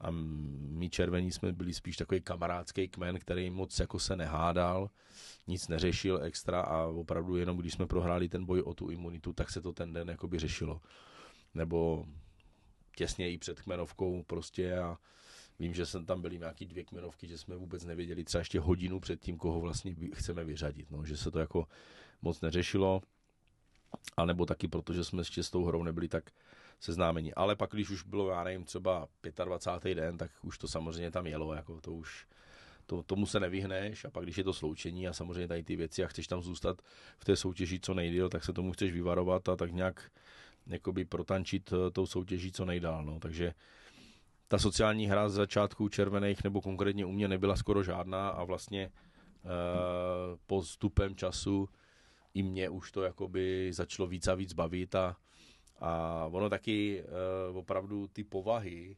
A my červení jsme byli spíš takový kamarádský kmen, který moc jako se nehádal, nic neřešil extra a opravdu jenom když jsme prohráli ten boj o tu imunitu, tak se to ten den jakoby řešilo. Nebo těsně i před kmenovkou prostě a vím, že jsem tam byli nějaký dvě kmenovky, že jsme vůbec nevěděli třeba ještě hodinu před tím, koho vlastně chceme vyřadit, no, že se to jako moc neřešilo, anebo taky proto, že jsme ještě s tou hrou nebyli tak seznámeni. Ale pak, když už bylo, já nevím, třeba 25. den, tak už to samozřejmě tam jelo, jako to už to, tomu se nevyhneš a pak když je to sloučení a samozřejmě tady ty věci a chceš tam zůstat v té soutěži co nejdýl, tak se tomu chceš vyvarovat a tak nějak jakoby protančit eh, tou soutěží co nejdál. No. Takže ta sociální hra z začátku červených nebo konkrétně u mě nebyla skoro žádná a vlastně e, postupem času i mě už to jakoby začalo víc a víc bavit a, a ono taky e, opravdu ty povahy,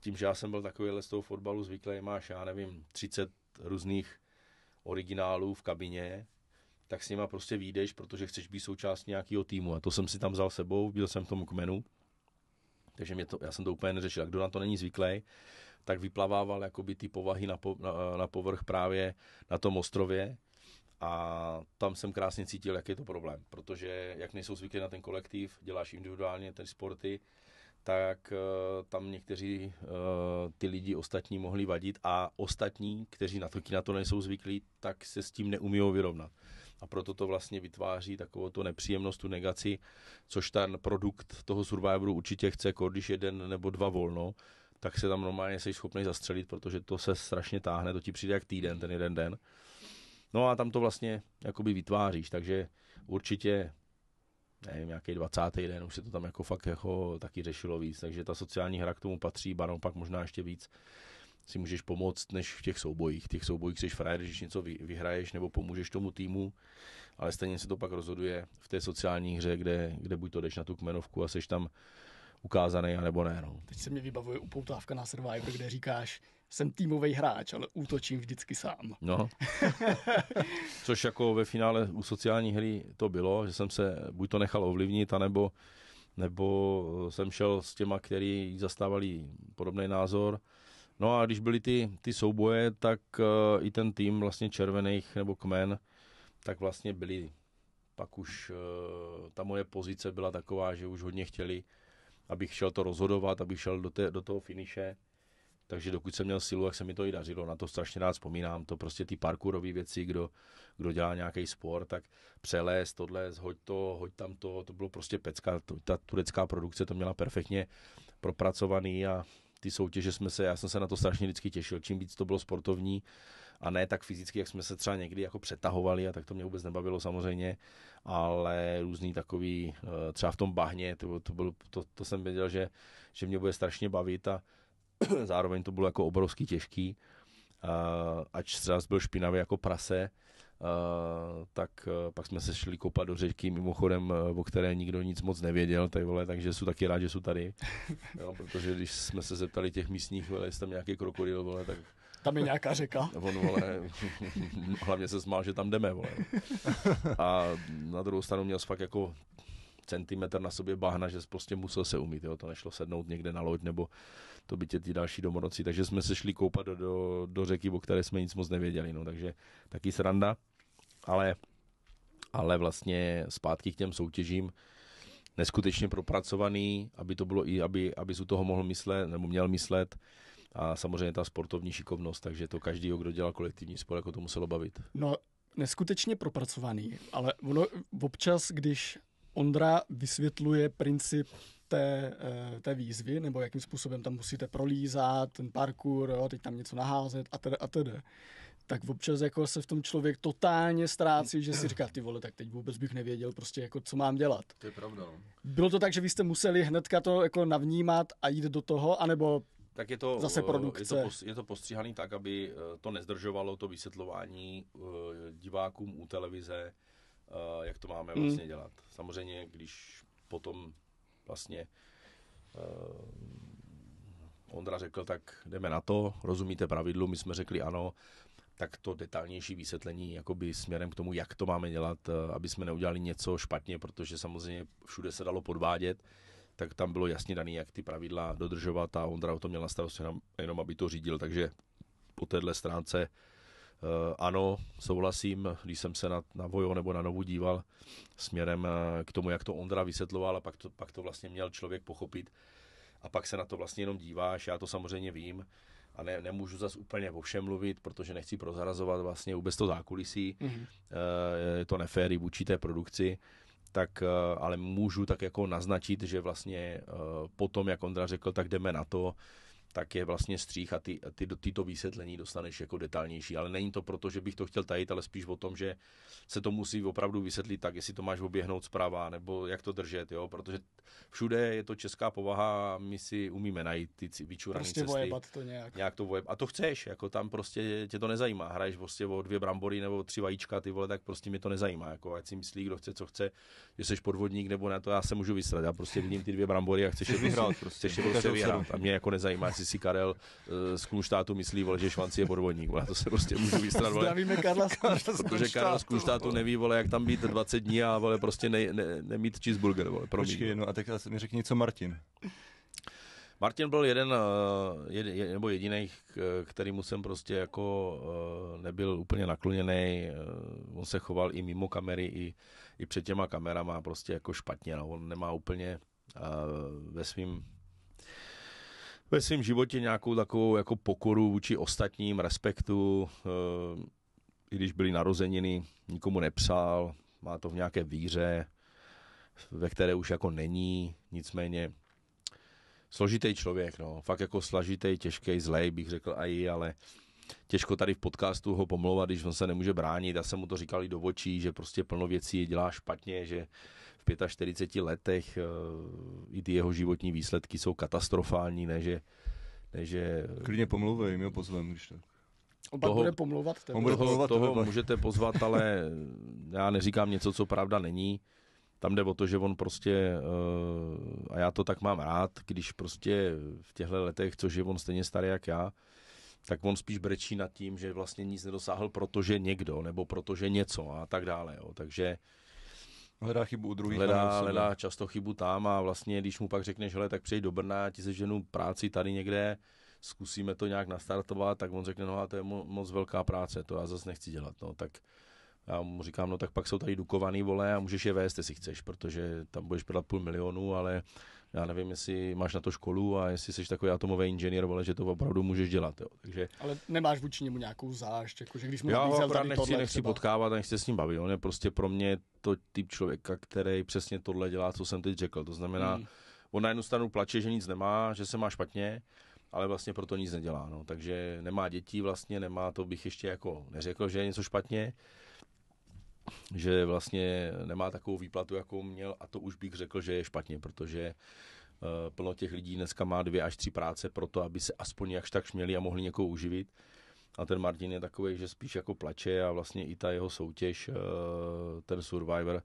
tím, že já jsem byl takovýhle z toho fotbalu zvyklý, máš, já nevím, 30 různých originálů v kabině, tak s nima prostě výjdeš, protože chceš být součást nějakého týmu. A to jsem si tam vzal sebou, byl jsem v tom kmenu, takže mě to, já jsem to úplně neřešil. A kdo na to není zvyklý, tak vyplavával jakoby ty povahy na, po, na, na povrch právě na tom ostrově. A tam jsem krásně cítil, jak je to problém, protože jak nejsou zvyklí na ten kolektiv, děláš individuálně ten sporty, tak eh, tam někteří eh, ty lidi ostatní mohli vadit a ostatní, kteří na to, na to nejsou zvyklí, tak se s tím neumí vyrovnat. A proto to vlastně vytváří takovou tu nepříjemnost, tu negaci, což ten produkt toho Survivoru určitě chce, jako když jeden nebo dva volno, tak se tam normálně jsi schopný zastřelit, protože to se strašně táhne, to ti přijde jak týden, ten jeden den. No a tam to vlastně jakoby vytváříš, takže určitě nevím, nějaký 20. den, už se to tam jako fakt jako taky řešilo víc, takže ta sociální hra k tomu patří, baron pak možná ještě víc si můžeš pomoct, než v těch soubojích. V těch soubojích jsi frajer, když něco vyhraješ nebo pomůžeš tomu týmu, ale stejně se to pak rozhoduje v té sociální hře, kde, kde buď to jdeš na tu kmenovku a jsi tam ukázaný, anebo ne. No. Teď se mě vybavuje upoutávka na Survivor, kde říkáš, jsem týmový hráč, ale útočím vždycky sám. No. (laughs) Což jako ve finále u sociální hry to bylo, že jsem se buď to nechal ovlivnit, anebo nebo jsem šel s těma, kteří zastávali podobný názor. No a když byly ty, ty souboje, tak uh, i ten tým vlastně červených nebo kmen, tak vlastně byli, pak už uh, ta moje pozice byla taková, že už hodně chtěli, abych šel to rozhodovat, abych šel do, té, do toho finiše. Takže dokud jsem měl sílu, tak se mi to i dařilo. Na to strašně rád vzpomínám. To prostě ty parkourové věci, kdo, kdo dělá nějaký sport, tak přelézt tohle, hoď to, hoď tam to. To bylo prostě pecka. To, ta turecká produkce to měla perfektně propracovaný a ty soutěže jsme se, já jsem se na to strašně vždycky těšil, čím víc to bylo sportovní a ne tak fyzicky, jak jsme se třeba někdy jako přetahovali a tak to mě vůbec nebavilo samozřejmě, ale různý takový, eh, třeba v tom bahně, to, to, bylo, to, to jsem věděl, že, že mě bude strašně bavit a (clears throat) zároveň to bylo jako obrovský těžký, uh, ač třeba byl špinavý jako prase, Uh, tak uh, pak jsme se šli kopat do řeky, mimochodem, uh, o které nikdo nic moc nevěděl, tady vole, takže jsou taky rád, že jsou tady. jo, protože když jsme se zeptali těch místních, vole, jestli tam nějaký krokodil, vole, tak... Tam je nějaká řeka. (laughs) On, vole, (laughs) hlavně se smál, že tam jdeme, vole. A na druhou stranu měl fakt jako centimetr na sobě bahna, že prostě musel se umít, jo, to nešlo sednout někde na loď, nebo to by tě ty další domorodci, takže jsme se šli koupat do, do, do řeky, o které jsme nic moc nevěděli, no, takže taky sranda, ale, ale vlastně zpátky k těm soutěžím, neskutečně propracovaný, aby to bylo i, aby, aby z toho mohl myslet, nebo měl myslet, a samozřejmě ta sportovní šikovnost, takže to každý, kdo dělal kolektivní sport, jako to muselo bavit. No, neskutečně propracovaný, ale ono občas, když Ondra vysvětluje princip té, eh, té výzvy, nebo jakým způsobem tam musíte prolízat, ten parkour, jo, teď tam něco naházet a tedy a tedy. Tak občas jako se v tom člověk totálně ztrácí, že si říká, ty vole, tak teď vůbec bych nevěděl prostě jako co mám dělat. To je pravda, no. Bylo to tak, že vy jste museli hnedka to jako navnímat a jít do toho, anebo tak je to, zase eh, produkce. Je to, je to postříhaný tak, aby eh, to nezdržovalo to vysvětlování divákům u televize, uh, jak to máme mm. vlastně dělat. Samozřejmě, když potom vlastně uh, Ondra řekl, tak jdeme na to, rozumíte pravidlu, my jsme řekli ano, tak to detailnější vysvětlení jakoby směrem k tomu, jak to máme dělat, uh, aby jsme neudělali něco špatně, protože samozřejmě všude se dalo podvádět, tak tam bylo jasně dané, jak ty pravidla dodržovat a Ondra o to měl na starosti jenom, jenom, aby to řídil, takže po téhle stránce Eh, ano, souhlasím, když jsem se na, na Vojo nebo na Novu díval směrem eh, k tomu, jak to Ondra vysvětloval a pak to, pak to vlastně měl člověk pochopit a pak se na to vlastně jenom díváš, já to samozřejmě vím a ne, nemůžu zase úplně o všem mluvit, protože nechci prozrazovat vlastně vůbec to zákulisí, mm-hmm. je to neféry vůči té produkci, tak, ale můžu tak jako naznačit, že vlastně po tom, jak Ondra řekl, tak jdeme na to, tak je vlastně stříh, a ty, ty, ty to vysvětlení dostaneš jako detailnější. Ale není to proto, že bych to chtěl tajit, ale spíš o tom, že se to musí opravdu vysvětlit tak, jestli to máš oběhnout zprava, nebo jak to držet, jo? protože všude je to česká povaha, my si umíme najít ty vyčurané prostě cesty. Vojebat to nějak. nějak to vojeb. A to chceš, jako tam prostě tě to nezajímá. Hraješ prostě o dvě brambory nebo tři vajíčka, ty vole, tak prostě mi to nezajímá. Jako, ať si myslí, kdo chce, co chce, že jsi podvodník nebo na to, já se můžu vysrat. Já prostě vidím ty dvě brambory a chceš je vyhrát. Prostě, chceš je prostě vyhrát. A mě jako nezajímá, jestli si Karel eh, z Kluštátu myslí, vole, že Švanci je podvodník. Vole, to se prostě můžu vystrat, vole. Zdravíme Karla z Kluštátu. (laughs) Protože Karel z Kluštátu neví, vole, jak tam být 20 dní a vole, prostě ne, ne, nemít cheeseburger, vole, Počkej, no a tak mi řekni, co Martin. Martin byl jeden, eh, jed, nebo jediný, kterýmu jsem prostě jako eh, nebyl úplně nakloněný. On se choval i mimo kamery, i, i před těma kamerama prostě jako špatně. No. On nemá úplně ve svým ve svém životě nějakou takovou jako pokoru vůči ostatním, respektu, eh, i když byly narozeniny, nikomu nepřál, má to v nějaké víře, ve které už jako není, nicméně složitý člověk, no, fakt jako složitý, těžký, zlej bych řekl i, ale těžko tady v podcastu ho pomlouvat, když on se nemůže bránit. Já jsem mu to říkal i do očí, že prostě plno věcí dělá špatně, že v 45 letech eh, i ty jeho životní výsledky jsou katastrofální, ne že... Ne, že... Klidně pomluvej, my ho pozvem, když tak. On toho, bude pomluvat tebe. On bude pomluvat toho, toho můžete pozvat, ale já neříkám něco, co pravda není. Tam jde o to, že on prostě, eh, a já to tak mám rád, když prostě v těchto letech, což je on stejně starý jak já, tak on spíš brečí nad tím, že vlastně nic nedosáhl, protože někdo, nebo protože něco a tak dále. Jo. Takže Hledá chybu u druhých. Hledá, hledá často chybu tam a vlastně, když mu pak řekneš, hele, tak přijď do Brna, ti ženu, práci tady někde, zkusíme to nějak nastartovat, tak on řekne, no a to je mo- moc velká práce, to já zase nechci dělat. No, tak já mu říkám, no tak pak jsou tady dukovaný vole a můžeš je vést, jestli chceš, protože tam budeš prodat půl milionu, ale já nevím, jestli máš na to školu a jestli jsi takový atomový inženýr, ale že to opravdu můžeš dělat. Jo. Takže... Ale nemáš vůči němu nějakou zášť, jakože když mu já ho nechci, tohle nechci třeba... potkávat, nechci se s ním bavit. On je prostě pro mě to typ člověka, který přesně tohle dělá, co jsem teď řekl. To znamená, hmm. on na jednu stranu plače, že nic nemá, že se má špatně, ale vlastně proto nic nedělá. No. Takže nemá děti vlastně, nemá, to bych ještě jako neřekl, že je něco špatně, že vlastně nemá takovou výplatu, jakou měl a to už bych řekl, že je špatně, protože eh, plno těch lidí dneska má dvě až tři práce pro to, aby se aspoň jakž tak měli a mohli někoho uživit. A ten Martin je takový, že spíš jako plače a vlastně i ta jeho soutěž, eh, ten Survivor,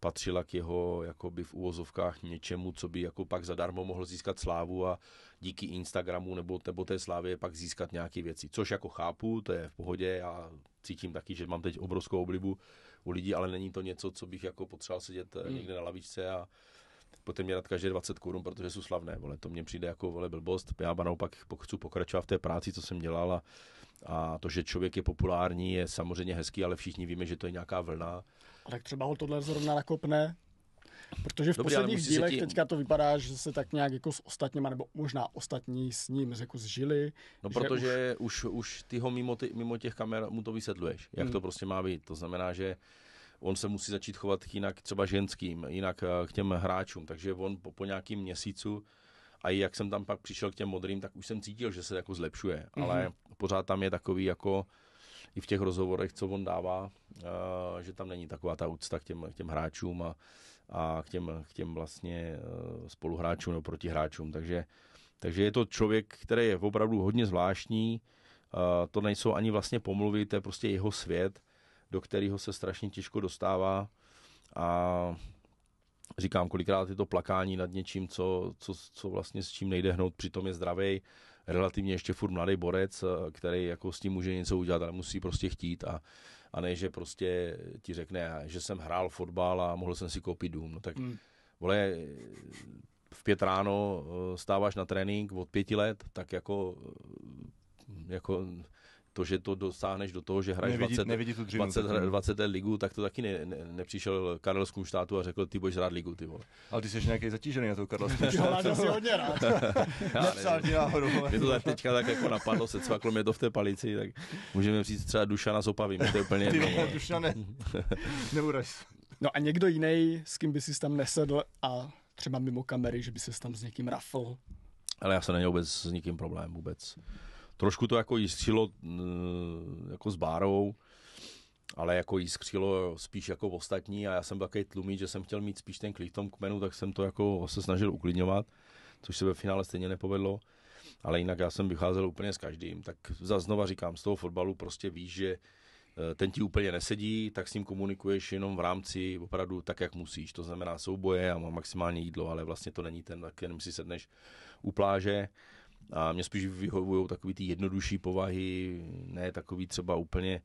patřila k jeho jakoby v úvozovkách něčemu, co by jako pak zadarmo mohl získat slávu a díky Instagramu nebo, nebo té slávě pak získat nějaké věci. Což jako chápu, to je v pohodě, a cítím taky, že mám teď obrovskou oblibu u lidí, ale není to něco, co bych jako potřeboval sedět eh, hmm. někde na lavičce a poté mě dát každé 20 korun, protože jsou slavné, vole, to mně přijde jako, vole, blbost, já ba naopak chci pokračovat v té práci, co jsem dělal a, a to, že člověk je populární, je samozřejmě hezký, ale všichni víme, že to je nějaká vlna. A tak třeba ho tohle zrovna nakopne, Protože v Dobrý, posledních dílech tím... teďka to vypadá, že se tak nějak jako s ostatníma, nebo možná ostatní s ním řeku zžili. No protože už, už, už ty ho mimo, ty, mimo těch kamer mu to vysvětluješ, jak hmm. to prostě má být. To znamená, že on se musí začít chovat jinak třeba ženským, jinak eh, k těm hráčům, takže on po, po nějakým měsícu a jak jsem tam pak přišel k těm modrým, tak už jsem cítil, že se jako zlepšuje, hmm ale pořád tam je takový jako i v těch rozhovorech, co on dává, uh, že tam není taková ta úcta k těm, k těm hráčům a a k těm, k těm vlastně eh, spoluhráčům nebo protihráčům. Takže, takže je to člověk, který je opravdu hodně zvláštní, eh, to nejsou ani vlastně pomluvy, to je prostě jeho svět, do kterého se strašně těžko dostává a říkám, kolikrát je to plakání nad něčím, co, co, co vlastně s čím nejde hnout, přitom je zdravý, relativně ještě furt mladý borec, eh, který jako s tím může něco udělat, ale musí prostě chtít a a ne, že prostě ti řekne, že jsem hrál fotbal a mohl jsem si koupit dům. No tak, mm. vole, v pět ráno eh, stáváš na trénink od pěti let, tak jako, eh, jako to, že to dosáhneš do toho, že hraješ nevidí, 20, nevidí tu dřinu, 20, 20 ligu, tak to taky ne, ne, nepřišel Karelskou štátu a řekl, ty budeš rád ligu, ty vole. Ale ty jsi nějaký zatížený na toho Karelskou (laughs) štátu. Kunštátu. Já si hodně rád. (laughs) Já ti náhodou. Mě to tak teďka tak jako napadlo, se cvaklo mě to v té palici, tak můžeme říct třeba Dušana z Opavy, to je úplně jedno. Ty vole, Dušane, (laughs) neuraž No a někdo jiný, s kým by si tam nesedl a třeba mimo kamery, že by se tam s někým rafl. Ale já se něj vůbec s nikým problém vůbec trošku to jako jistřilo mm, jako s bárou, ale jako jiskřilo spíš jako ostatní a já jsem takový tlumíč, že jsem chtěl mít spíš ten klid v tom kmenu, tak jsem to jako se snažil uklidňovat, což se ve finále stejně nepovedlo, ale jinak já jsem vycházel úplně s každým, tak za znova říkám, z toho fotbalu prostě víš, že eh, ten ti úplně nesedí, tak s ním komunikuješ jenom v rámci opravdu tak, jak musíš. To znamená souboje a maximálně jídlo, ale vlastně to není ten, tak jenom si sedneš u pláže a mě spíš vyhovují takový ty jednodušší povahy, ne takový třeba úplně,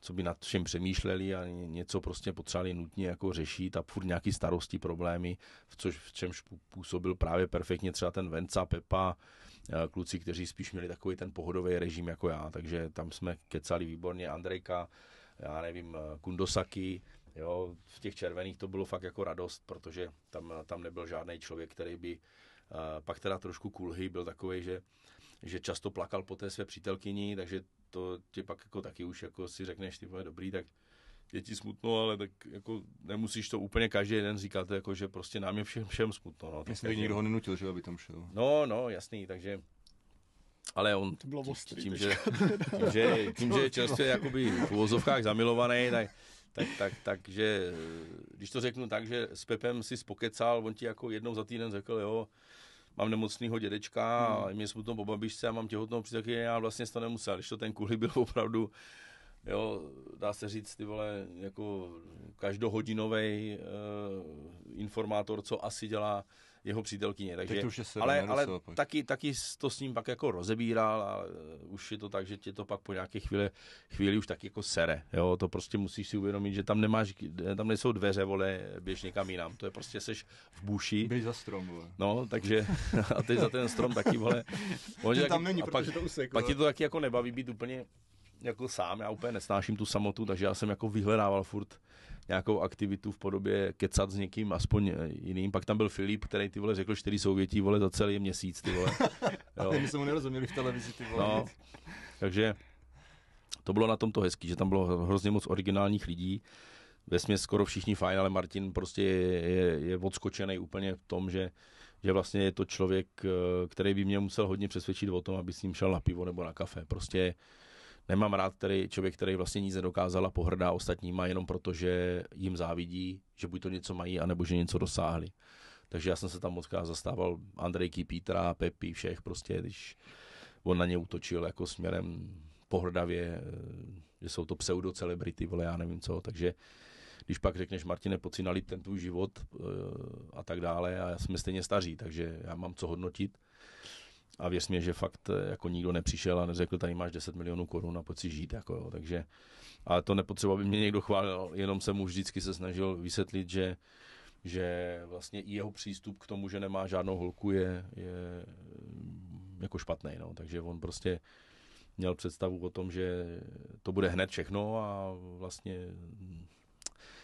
co by nad všem přemýšleli a něco prostě potřebovali nutně jako řešit a furt nějaký starosti, problémy, v, což, v čemž působil právě perfektně třeba ten Venca, Pepa, eh, kluci, kteří spíš měli takový ten pohodový režim jako já, takže tam jsme kecali výborně Andrejka, já nevím, eh, Kundosaki, jo, v těch červených to bylo fakt jako radost, protože tam, tam nebyl žádný člověk, který by pak teda trošku kulhy byl takový, že, že často plakal po té své přítelkyni, takže to ti pak jako taky už jako si řekneš, ty vole, dobrý, tak je ti smutno, ale tak jako nemusíš to úplně každý den říkat, jako že prostě nám je všem, všem smutno. No. Jasně, tak, jako- nikdo ho nenutil, že aby tam šel. No, no, jasný, takže ale on to bylo tím, tím, že, tím, že, (laughs) tím, že je čerstvě jakoby v uvozovkách zamilovaný, tak, tak, tak, tak, že když to řeknu tak, že s Pepem si spokecal, on ti jako jednou za týden řekl, jo, mám nemocného dědečka hmm. a mě smutno po babičce a mám těhotnou přítelky, já vlastně to nemusel, když to ten kuli byl opravdu jo, dá se říct, ty vole, jako každohodinový eh, informátor, co asi dělá jeho přítelkyně. Takže, už je ale ale taky, taky to s ním pak jako rozebíral a e, už je to tak, že tě to pak po nějaké chvíli, chvíli už tak jako sere. Jo? To prostě musíš si uvědomit, že tam nemáš, tam nejsou dveře, vole, běž někam jinam. To je prostě seš v buši. Běž za strom, vole. No, takže (laughs) a ty za ten strom taky, vole. (laughs) tam taky, není, a pak, to usek, pak ti to taky jako nebaví být úplně jako sám, já úplně nesnáším tu samotu, takže já jsem jako vyhledával furt nějakou aktivitu v podobě kecat s někým, aspoň eh, jiným. Pak tam byl Filip, který ty vole řekl čtyři souvětí vole za celý měsíc, ty vole. (laughs) jo. A my jsme mu nerozuměli v televizi, ty vole. No, takže to bylo na tomto hezký, že tam bylo hrozně moc originálních lidí. Vesměs skoro všichni fajn, ale Martin prostě je, je, je odskočený úplně v tom, že, že vlastně je to člověk, eh, který by mě musel hodně přesvědčit o tom, aby s ním šel na pivo nebo na kafe. Prostě nemám rád tedy člověk, který vlastně nic nedokázal a pohrdá ostatníma jenom proto, že jim závidí, že buď to něco mají, anebo že něco dosáhli. Takže já jsem se tam moc zastával Andrejky, Pítra, Pepi, všech prostě, když on na ně útočil jako směrem pohrdavě, že jsou to pseudo celebrity, vole, já nevím co, takže když pak řekneš Martine, pocinali ten tvůj život eh, a tak dále a jsme stejně staří, takže já mám co hodnotit, a věř mě, že fakt eh, jako nikdo nepřišel a neřekl, tady máš 10 milionů korun a pojď si žít, jako jo, takže a to nepotřeba, aby mě někdo chválil, jenom jsem mu vždycky se snažil vysvětlit, že že vlastně i jeho přístup k tomu, že nemá žádnou holku, je, je mm, jako špatný. No. Takže on prostě měl představu o tom, že to bude hned všechno a vlastně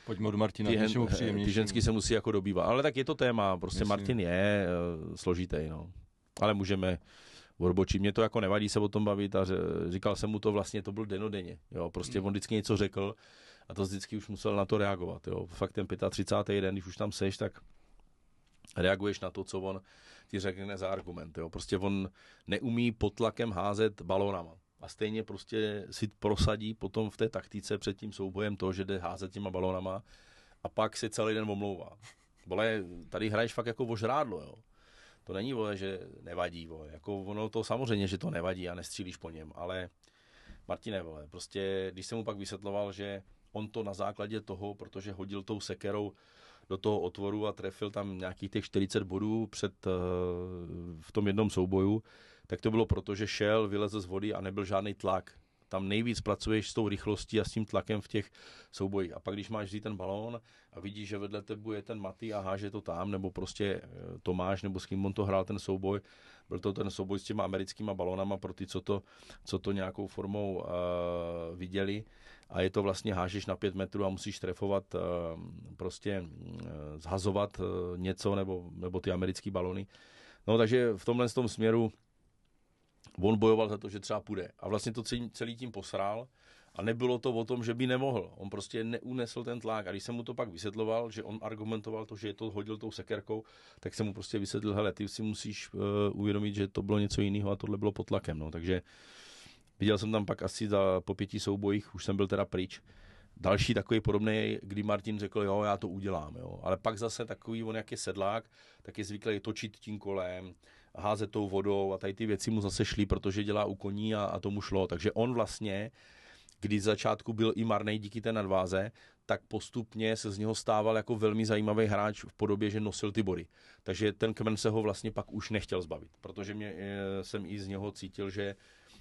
Pojďme od Martina, ty, hen, eh, ty ženský no. se musí jako dobývat. Ale tak je to téma, prostě Myslím. Martin je uh, eh, složitý, no ale můžeme odbočí. Mě to jako nevadí se o tom bavit a říkal jsem mu to vlastně, to byl denodenně. Jo. Prostě mm. on vždycky něco řekl a to vždycky už musel na to reagovat. Jo. Fakt ten 35. den, když už tam seš, tak reaguješ na to, co on ti řekne za argument. Jo. Prostě on neumí pod tlakem házet balónama. A stejně prostě si prosadí potom v té taktice před tím soubojem to, že jde házet těma balónama a pak se celý den omlouvá. Ale tady hraješ fakt jako vožrádlo, jo. To není, vole, že nevadí, vole. Jako ono to samozřejmě, že to nevadí a nestřílíš po něm, ale Martine, vole, prostě, když jsem mu pak vysvětloval, že on to na základě toho, protože hodil tou sekerou do toho otvoru a trefil tam nějakých těch 40 bodů před, uh, v tom jednom souboju, tak to bylo proto, že šel, vylezl z vody a nebyl žádný tlak tam nejvíc pracuješ s tou rychlostí a s tím tlakem v těch soubojích. A pak, když máš vzít ten balón a vidíš, že vedle tebe je ten Maty a háže to tam, nebo prostě eh, Tomáš, nebo s kým on to hrál ten souboj, byl to ten souboj s těma americkýma balónama pro ty, co to, co to nějakou formou uh, viděli a je to vlastně hážeš na pět metrů a musíš trefovat, uh, prostě uh, zhazovat uh, něco nebo, nebo ty americké balony. No takže v tomhle tom směru on bojoval za to, že třeba půjde. A vlastně to celý, celý tím posrál a nebylo to o tom, že by nemohl. On prostě neunesl ten tlak. A když jsem mu to pak vysvětloval, že on argumentoval to, že je to hodil tou sekerkou, tak jsem mu prostě vysvětlil, hele, ty si musíš uh, uvědomit, že to bylo něco jiného a tohle bylo pod tlakem. No. Takže viděl jsem tam pak asi za, po pěti soubojích, už jsem byl teda pryč, Další takový podobný, kdy Martin řekl, jo, já to udělám, jo. Ale pak zase takový, on jak je sedlák, tak je zvyklý točit tím kolem, házet tou vodou a tady ty věci mu zase šly, protože dělá u koní a, a tomu šlo. Takže on vlastně, když začátku byl i marný díky té nadváze, tak postupně se z něho stával jako velmi zajímavý hráč v podobě, že nosil ty body. Takže ten kmen se ho vlastně pak už nechtěl zbavit, protože mě, eh, jsem i z něho cítil, že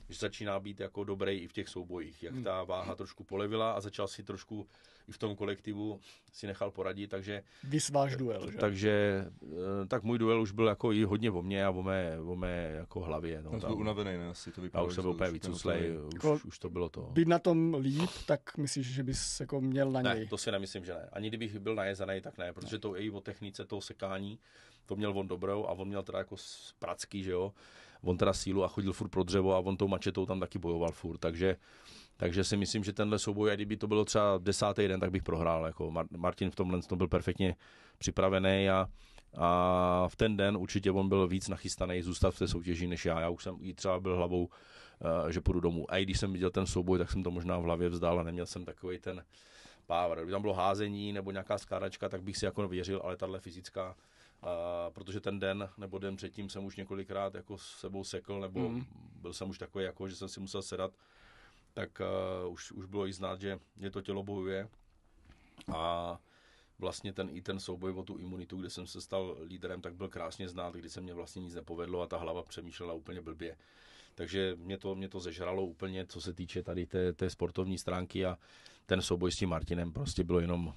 když začíná být jako dobrý i v těch soubojích, jak hmm. ta váha trošku polevila a začal si trošku i v tom kolektivu si nechal poradit, takže... Vysváš duel, že? Takže, eh, tak můj duel už byl jako i hodně o mě a o mé, o mé jako hlavě. No, tam, byl unavený, ne? Asi to vypadá. já už jsem byl úplně vycuslej, už, jako, už, to bylo to. Být na tom líp, tak myslíš, že bys jako měl na něj? Ne, to si nemyslím, že ne. Ani kdybych byl najezaný, tak ne, protože ne. to i o technice toho sekání, to měl on dobrou a on měl teda jako pracký, že jo, on teda sílu a chodil furt pro dřevo a on tou mačetou tam taky bojoval furt, takže takže si myslím, že tenhle souboj, a kdyby to bylo třeba desátý den, tak bych prohrál. Jako Martin v tomhle to byl perfektně připravený a, a v ten den určitě on byl víc nachystaný zůstat v té soutěži než já. Já už jsem i třeba byl hlavou, eh, že půjdu domů. A i když jsem viděl ten souboj, tak jsem to možná v hlavě vzdal a neměl jsem takový ten power. Kdyby tam bylo házení nebo nějaká skáračka, tak bych si jako věřil, ale tahle fyzická a protože ten den nebo den předtím jsem už několikrát jako s sebou sekl, nebo mm. byl jsem už takový, jako, že jsem si musel sedat, tak uh, už, už bylo i znát, že mě to tělo bojuje a vlastně ten i ten souboj o tu imunitu, kde jsem se stal lídrem, tak byl krásně znát, kdy se mě vlastně nic nepovedlo a ta hlava přemýšlela úplně blbě. Takže mě to, mě to zežralo úplně, co se týče tady té, té sportovní stránky a ten souboj s tím Martinem prostě bylo jenom uh,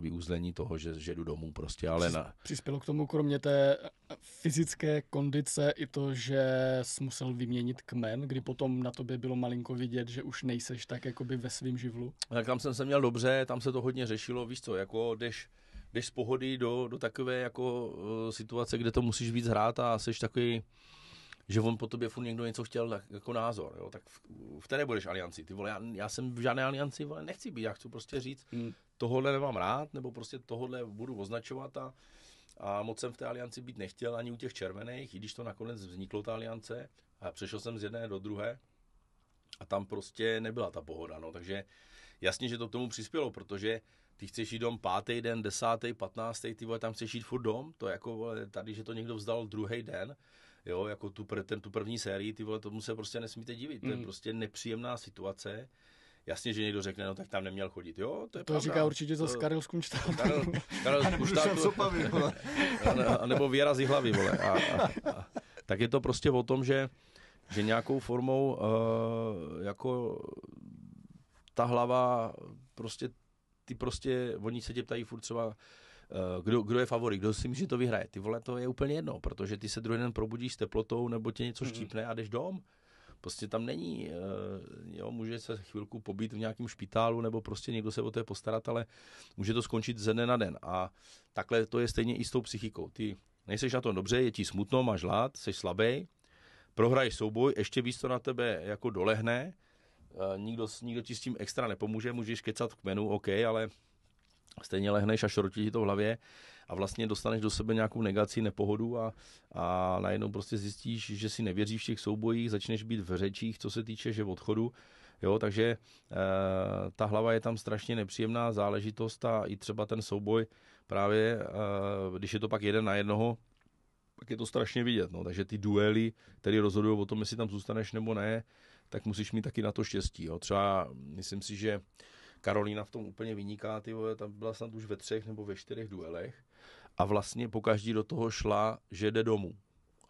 vyúzlení toho, že, že jdu domů prostě, ale na... Přispělo k tomu kromě té fyzické kondice i to, že jsi musel vyměnit kmen, kdy potom na tobě bylo malinko vidět, že už nejseš tak jakoby ve svém živlu? Tak tam jsem se měl dobře, tam se to hodně řešilo, víš co, jako jdeš, jdeš z pohody do, do takové jako uh, situace, kde to musíš víc hrát a jsi takový že on po tobě furt někdo něco chtěl tak, jako názor, jo, tak v, v které budeš alianci? Ty vole, já, já jsem v žádné alianci, vole, nechci být, já chci prostě říct, hmm. tohle nemám rád, nebo prostě tohle budu označovat a, a moc jsem v té alianci být nechtěl ani u těch červených, i když to nakonec vzniklo ta aliance a přešel jsem z jedné do druhé a tam prostě nebyla ta pohoda, no, takže jasně, že to k tomu přispělo, protože ty chceš jít dom pátý den, desátý, patnáctý, ty vole, tam chceš jít furt dom, to je jako, vole, tady, že to někdo vzdal druhý den, jo, jako tu, ten, tu první sérii, ty vole, tomu se prostě nesmíte divit, mm. to je hmm. prostě nepříjemná situace, Jasně, že někdo řekne, no tak tam neměl chodit, jo, to je To pravda. říká určitě za to... Karel z Kunštátu. Karel, Karel (laughs) z Kunštátu. (laughs) a nebo Věra z hlavy, vole. A, a, a, tak je to prostě o tom, že, že nějakou formou uh, jako ta hlava prostě ty prostě, oni se tě ptají furt třeba, Eh, kdo, kdo je favorit, kdo si myslí, že to vyhraje. Ty vole, to je úplně jedno, protože ty se druhý den probudíš s teplotou nebo tě něco mhm. štípne a jdeš dom. Prostě tam není, eh, jo, může se chvilku pobít v nějakém špitálu nebo prostě někdo se o to postarat, ale může to skončit ze dne na den. A takhle to je stejně i s tou psychikou. Ty nejseš na tom dobře, je ti smutno, máš lád, jsi slabý, prohraješ souboj, ještě víc to na tebe jako dolehne, eh, nikdo, nikdo ti s tím extra nepomůže, můžeš kecat k menu, OK, ale stejně lehneš a šrotí ti to v hlavě a vlastně dostaneš do sebe nějakou negaci, nepohodu a, a najednou prostě zjistíš, že si nevěříš v těch soubojích, začneš být v řečích, co se týče že odchodu, jo, takže e, ta hlava je tam strašně nepříjemná záležitost a i třeba ten souboj právě, e, když je to pak jeden na jednoho, tak je to strašně vidět. No. Takže ty duely, které rozhodují o tom, jestli tam zůstaneš nebo ne, tak musíš mít taky na to štěstí. Jo. Třeba myslím si, že Karolína v tom úplně vyniká, ty vole, tam byla snad už ve třech nebo ve čtyřech duelech a vlastně po každý do toho šla, že jde domů.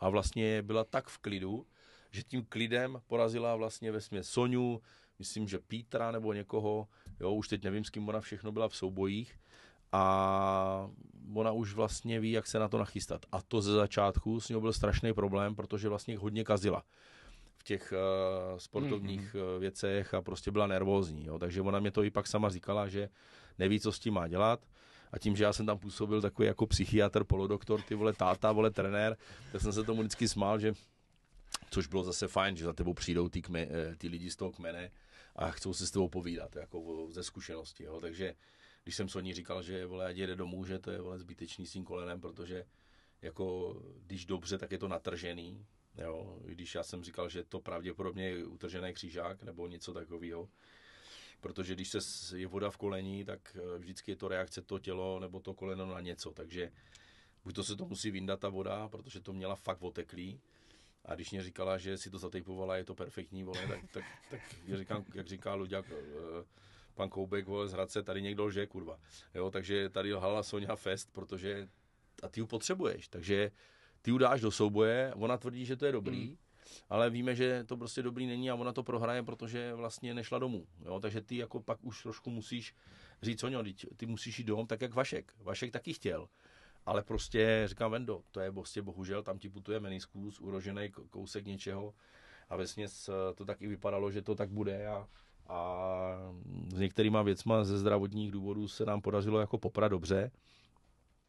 A vlastně byla tak v klidu, že tím klidem porazila vlastně ve směs Soniu, myslím, že Pítra nebo někoho, jo, už teď nevím, s kým ona všechno byla v soubojích a ona už vlastně ví, jak se na to nachystat. A to ze začátku s ní byl strašný problém, protože vlastně hodně kazila v těch uh, sportovních mm-hmm. věcech a prostě byla nervózní. Jo. Takže ona mě to i pak sama říkala, že neví, co s tím má dělat. A tím, že já jsem tam působil takový jako psychiatr, polodoktor, ty vole táta, vole trenér, tak jsem se tomu vždycky smál, že což bylo zase fajn, že za tebou přijdou ty, kme, eh, ty lidi z toho kmene a chcou si s tebou povídat, jako ze zkušenosti, jo. takže když jsem Soní říkal, že vole, ať jede domů, že to je vole zbytečný s tím kolenem, protože jako když dobře, tak je to natržený, Jo, když já jsem říkal, že to pravděpodobně je utržený křížák nebo něco takového. Protože když se je voda v kolení, tak eh, vždycky je to reakce to tělo nebo to koleno na něco. Takže buď to se to musí vyndat ta voda, protože to měla fakt oteklý. A když mě říkala, že si to zatejpovala, je to perfektní, vole, tak, tak, tak jak, říkám, jak říká Luďak, eh, pan Koubek, vole, z Hradce, tady někdo lže, kurva. Jo, takže tady lhala Sonja Fest, protože a ty ji potřebuješ, takže ty ju dáš do souboje, ona tvrdí, že to je dobrý, mm. ale víme, že to prostě dobrý není a ona to prohraje, protože vlastně nešla domů. Jo? Takže ty jako pak už trošku musíš říct, co ty musíš jít domů, tak jak Vašek. Vašek taky chtěl. Ale prostě říkám Vendo, to je prostě bohužel, tam ti putuje meniskus, urožený kousek něčeho a vesměs to taky vypadalo, že to tak bude a, a s některýma věcma ze zdravotních důvodů se nám podařilo jako poprat dobře,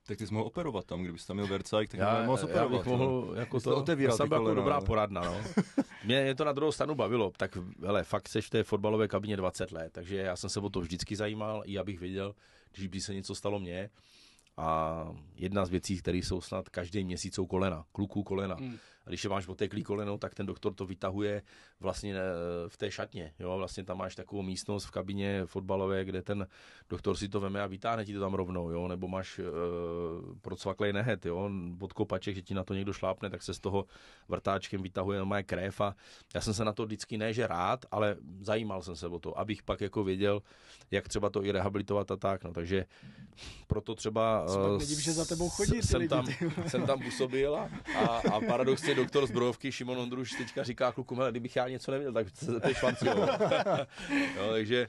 tak ty jsi mohl operovat tam, kdybys tam měl Vercajk, tak já, mohl operovat. Já bych mohl jako to, otevírat jsem jako dobrá no. poradna, no. (laughs) Mě je to na druhou stranu bavilo, tak hele, fakt seš v té fotbalové kabině 20 let, takže já jsem se o to vždycky zajímal, i abych věděl, když by se něco stalo mně. A jedna z věcí, které jsou snad každý měsíc, jsou kolena, kluků kolena. Hmm když je máš oteklý koleno, tak ten doktor to vytahuje vlastně eh, v té šatně. Jo? Vlastně tam máš takovou místnost v kabině fotbalové, kde ten doktor si to veme a vytáhne ti to tam rovnou, jo? nebo máš e, procvaklej nehet, jo? pod kopaček, že ti na to někdo šlápne, tak se z toho vrtáčkem vytahuje má krev a já jsem se na to vždycky ne, že rád, ale zajímal jsem se o to, abych pak jako věděl, jak třeba to i rehabilitovat a tak, no takže proto třeba... Eh, Nedím, že za tebou chodí jsem, lidi, tam, jsem tam působil a, a, a paradoxně doktor zbrojovky Šimon Ondruš teďka říká klukům, hele, kdybych já něco nevěděl, tak se zeptej švancio. no, (laughs) takže,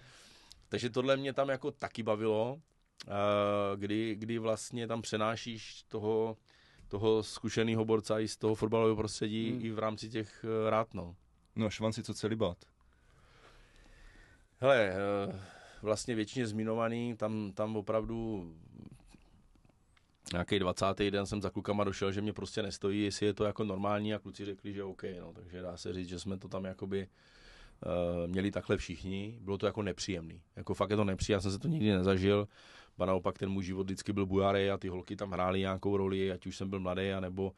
takže tohle mě tam jako taky bavilo, eh, kdy, kdy vlastně tam přenášíš toho, toho zkušeného borca i z toho fotbalového prostředí hmm. i v rámci těch eh, rád, no. No a švanci, co bát? Hele, eh, vlastně většině zmínovaný, tam, tam opravdu nějaký 20. den jsem za klukama došel, že mě prostě nestojí, jestli je to jako normální a kluci řekli, že OK, no, takže dá se říct, že jsme to tam jakoby uh, měli takhle všichni, bylo to jako nepříjemný, jako fakt je to nepříjemný, já jsem se to nikdy nezažil, a naopak ten můj život vždycky byl bujarej a ty holky tam hrály nějakou roli, ať už jsem byl mladý, anebo,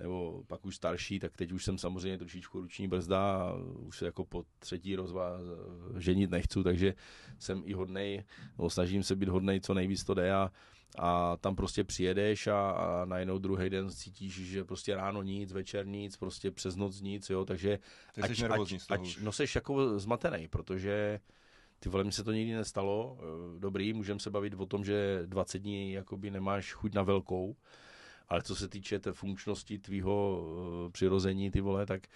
nebo pak už starší, tak teď už jsem samozřejmě trošičku ruční brzda a už se jako po třetí rozvá eh, ženit nechci, takže jsem i hodnej, nebo snažím se být hodnej, co nejvíc to jde a uh, a tam prostě přijedeš a, a najednou druhý den cítíš, že prostě ráno nic, večer nic, prostě přes noc nic, jo, takže ať, jsi ať, ať, no seš jako zmatený, protože ty vole, mi se to nikdy nestalo, e, dobrý, můžeme se bavit o tom, že 20 dní jakoby nemáš chuť na velkou, ale co se týče té funkčnosti tvýho e, přirození, ty vole, tak uh,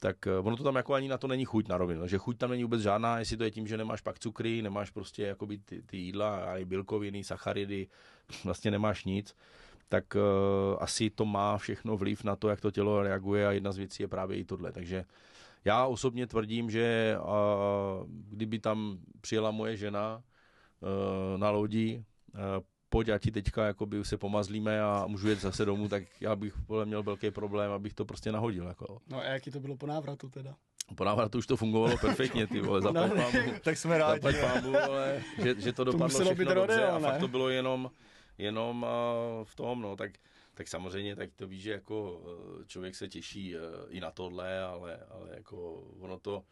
tak eh, ono to tam jako ani na to není chuť na rovinu, že chuť tam není vůbec žádná, jestli to je tím, že nemáš pak cukry, nemáš prostě jakoby ty, ty jídla, ani bílkoviny, sacharidy, (laughs) vlastně nemáš nic, tak uh, asi to má všechno vliv na to, jak to tělo reaguje a jedna z věcí je právě i tohle, takže já osobně tvrdím, že uh, kdyby tam přijela moje žena uh, na lodi, uh, pojď, já ti teďka jakoby se pomazlíme a můžu jít zase domů, tak já bych vole, měl velký problém, abych to prostě nahodil. Jako. No a jaký to bylo po návratu teda? Po návratu už to fungovalo perfektně, ty vole, (laughs) za no, pámu, (laughs) Tak jsme rádi. Zaplať pámu, ale, že, že to dopadlo to všechno být rodeo, a ne? fakt to bylo jenom, jenom eh, v tom, no, tak, tak samozřejmě, tak to víš, že jako eh, člověk se těší eh, i na tohle, ale, ale jako ono to,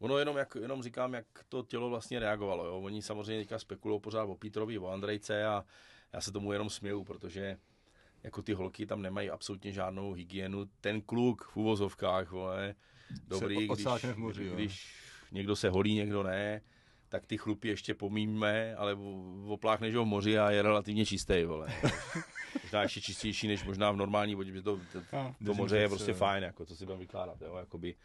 Ono jenom, jak, jenom říkám, jak to tělo vlastně reagovalo. Jo? Oni samozřejmě teďka spekulují pořád o Pítrovi, o Andrejce a já se tomu jenom směju, protože jako ty holky tam nemají absolutně žádnou hygienu. Ten kluk v uvozovkách, vole, dobrý, když, moři, když, když někdo se holí, někdo ne, tak ty chlupy ještě pomíme, ale opláchneš ho v moři a je relativně čistý, vole. (laughs) možná ještě čistější než možná v normální vodě, protože to, to, no, to moře je prostě fajn, jako, co si budeme vykládat, jo, jakoby. Uh,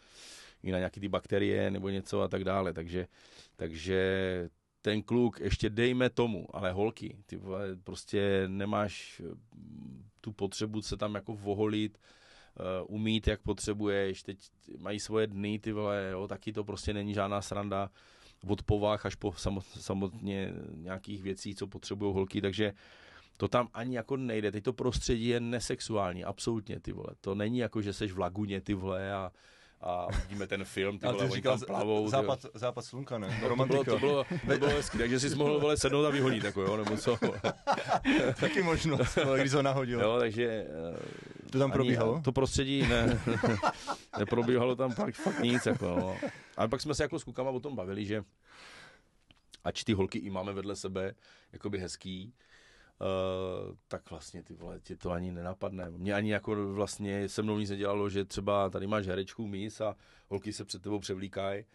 i na nějaké ty bakterie nebo něco a tak dále. Takže, takže ten kluk, ještě dejme tomu, ale holky, ty prostě nemáš eh, tu potřebu se tam jako voholit, eh, umít, jak potřebuješ, teď mají svoje dny, ty vole, jo, taky to prostě není žádná sranda od povách až po samotně nějakých věcí, co potřebují holky, takže to tam ani jako nejde. Teď to prostředí je nesexuální, absolutně, ty vole. To není jako, že seš v laguně, ty vole, a a vidíme ten film, ty vole, říkal, tam plavou. Západ, tyjo. západ slunka, ne? No, no to bylo, to bylo, to bylo hezký, takže jsi mohl vole sednout a vyhodit, jako jo, nebo co? (laughs) Taky možnost, ale když ho nahodil. Jo, takže... Eh, to tam probíhalo? To prostředí ne, (laughs) neprobíhalo tam fakt, fakt nic, jako no. A pak jsme se jako s klukama o tom bavili, že ač ty holky i máme vedle sebe, jakoby hezký, Uh, tak vlastně ty vole, tě to ani nenapadne. Mě ani jako vlastně se mnou nic nedělalo, že třeba tady máš herečku mís a holky se před tebou převlíkají,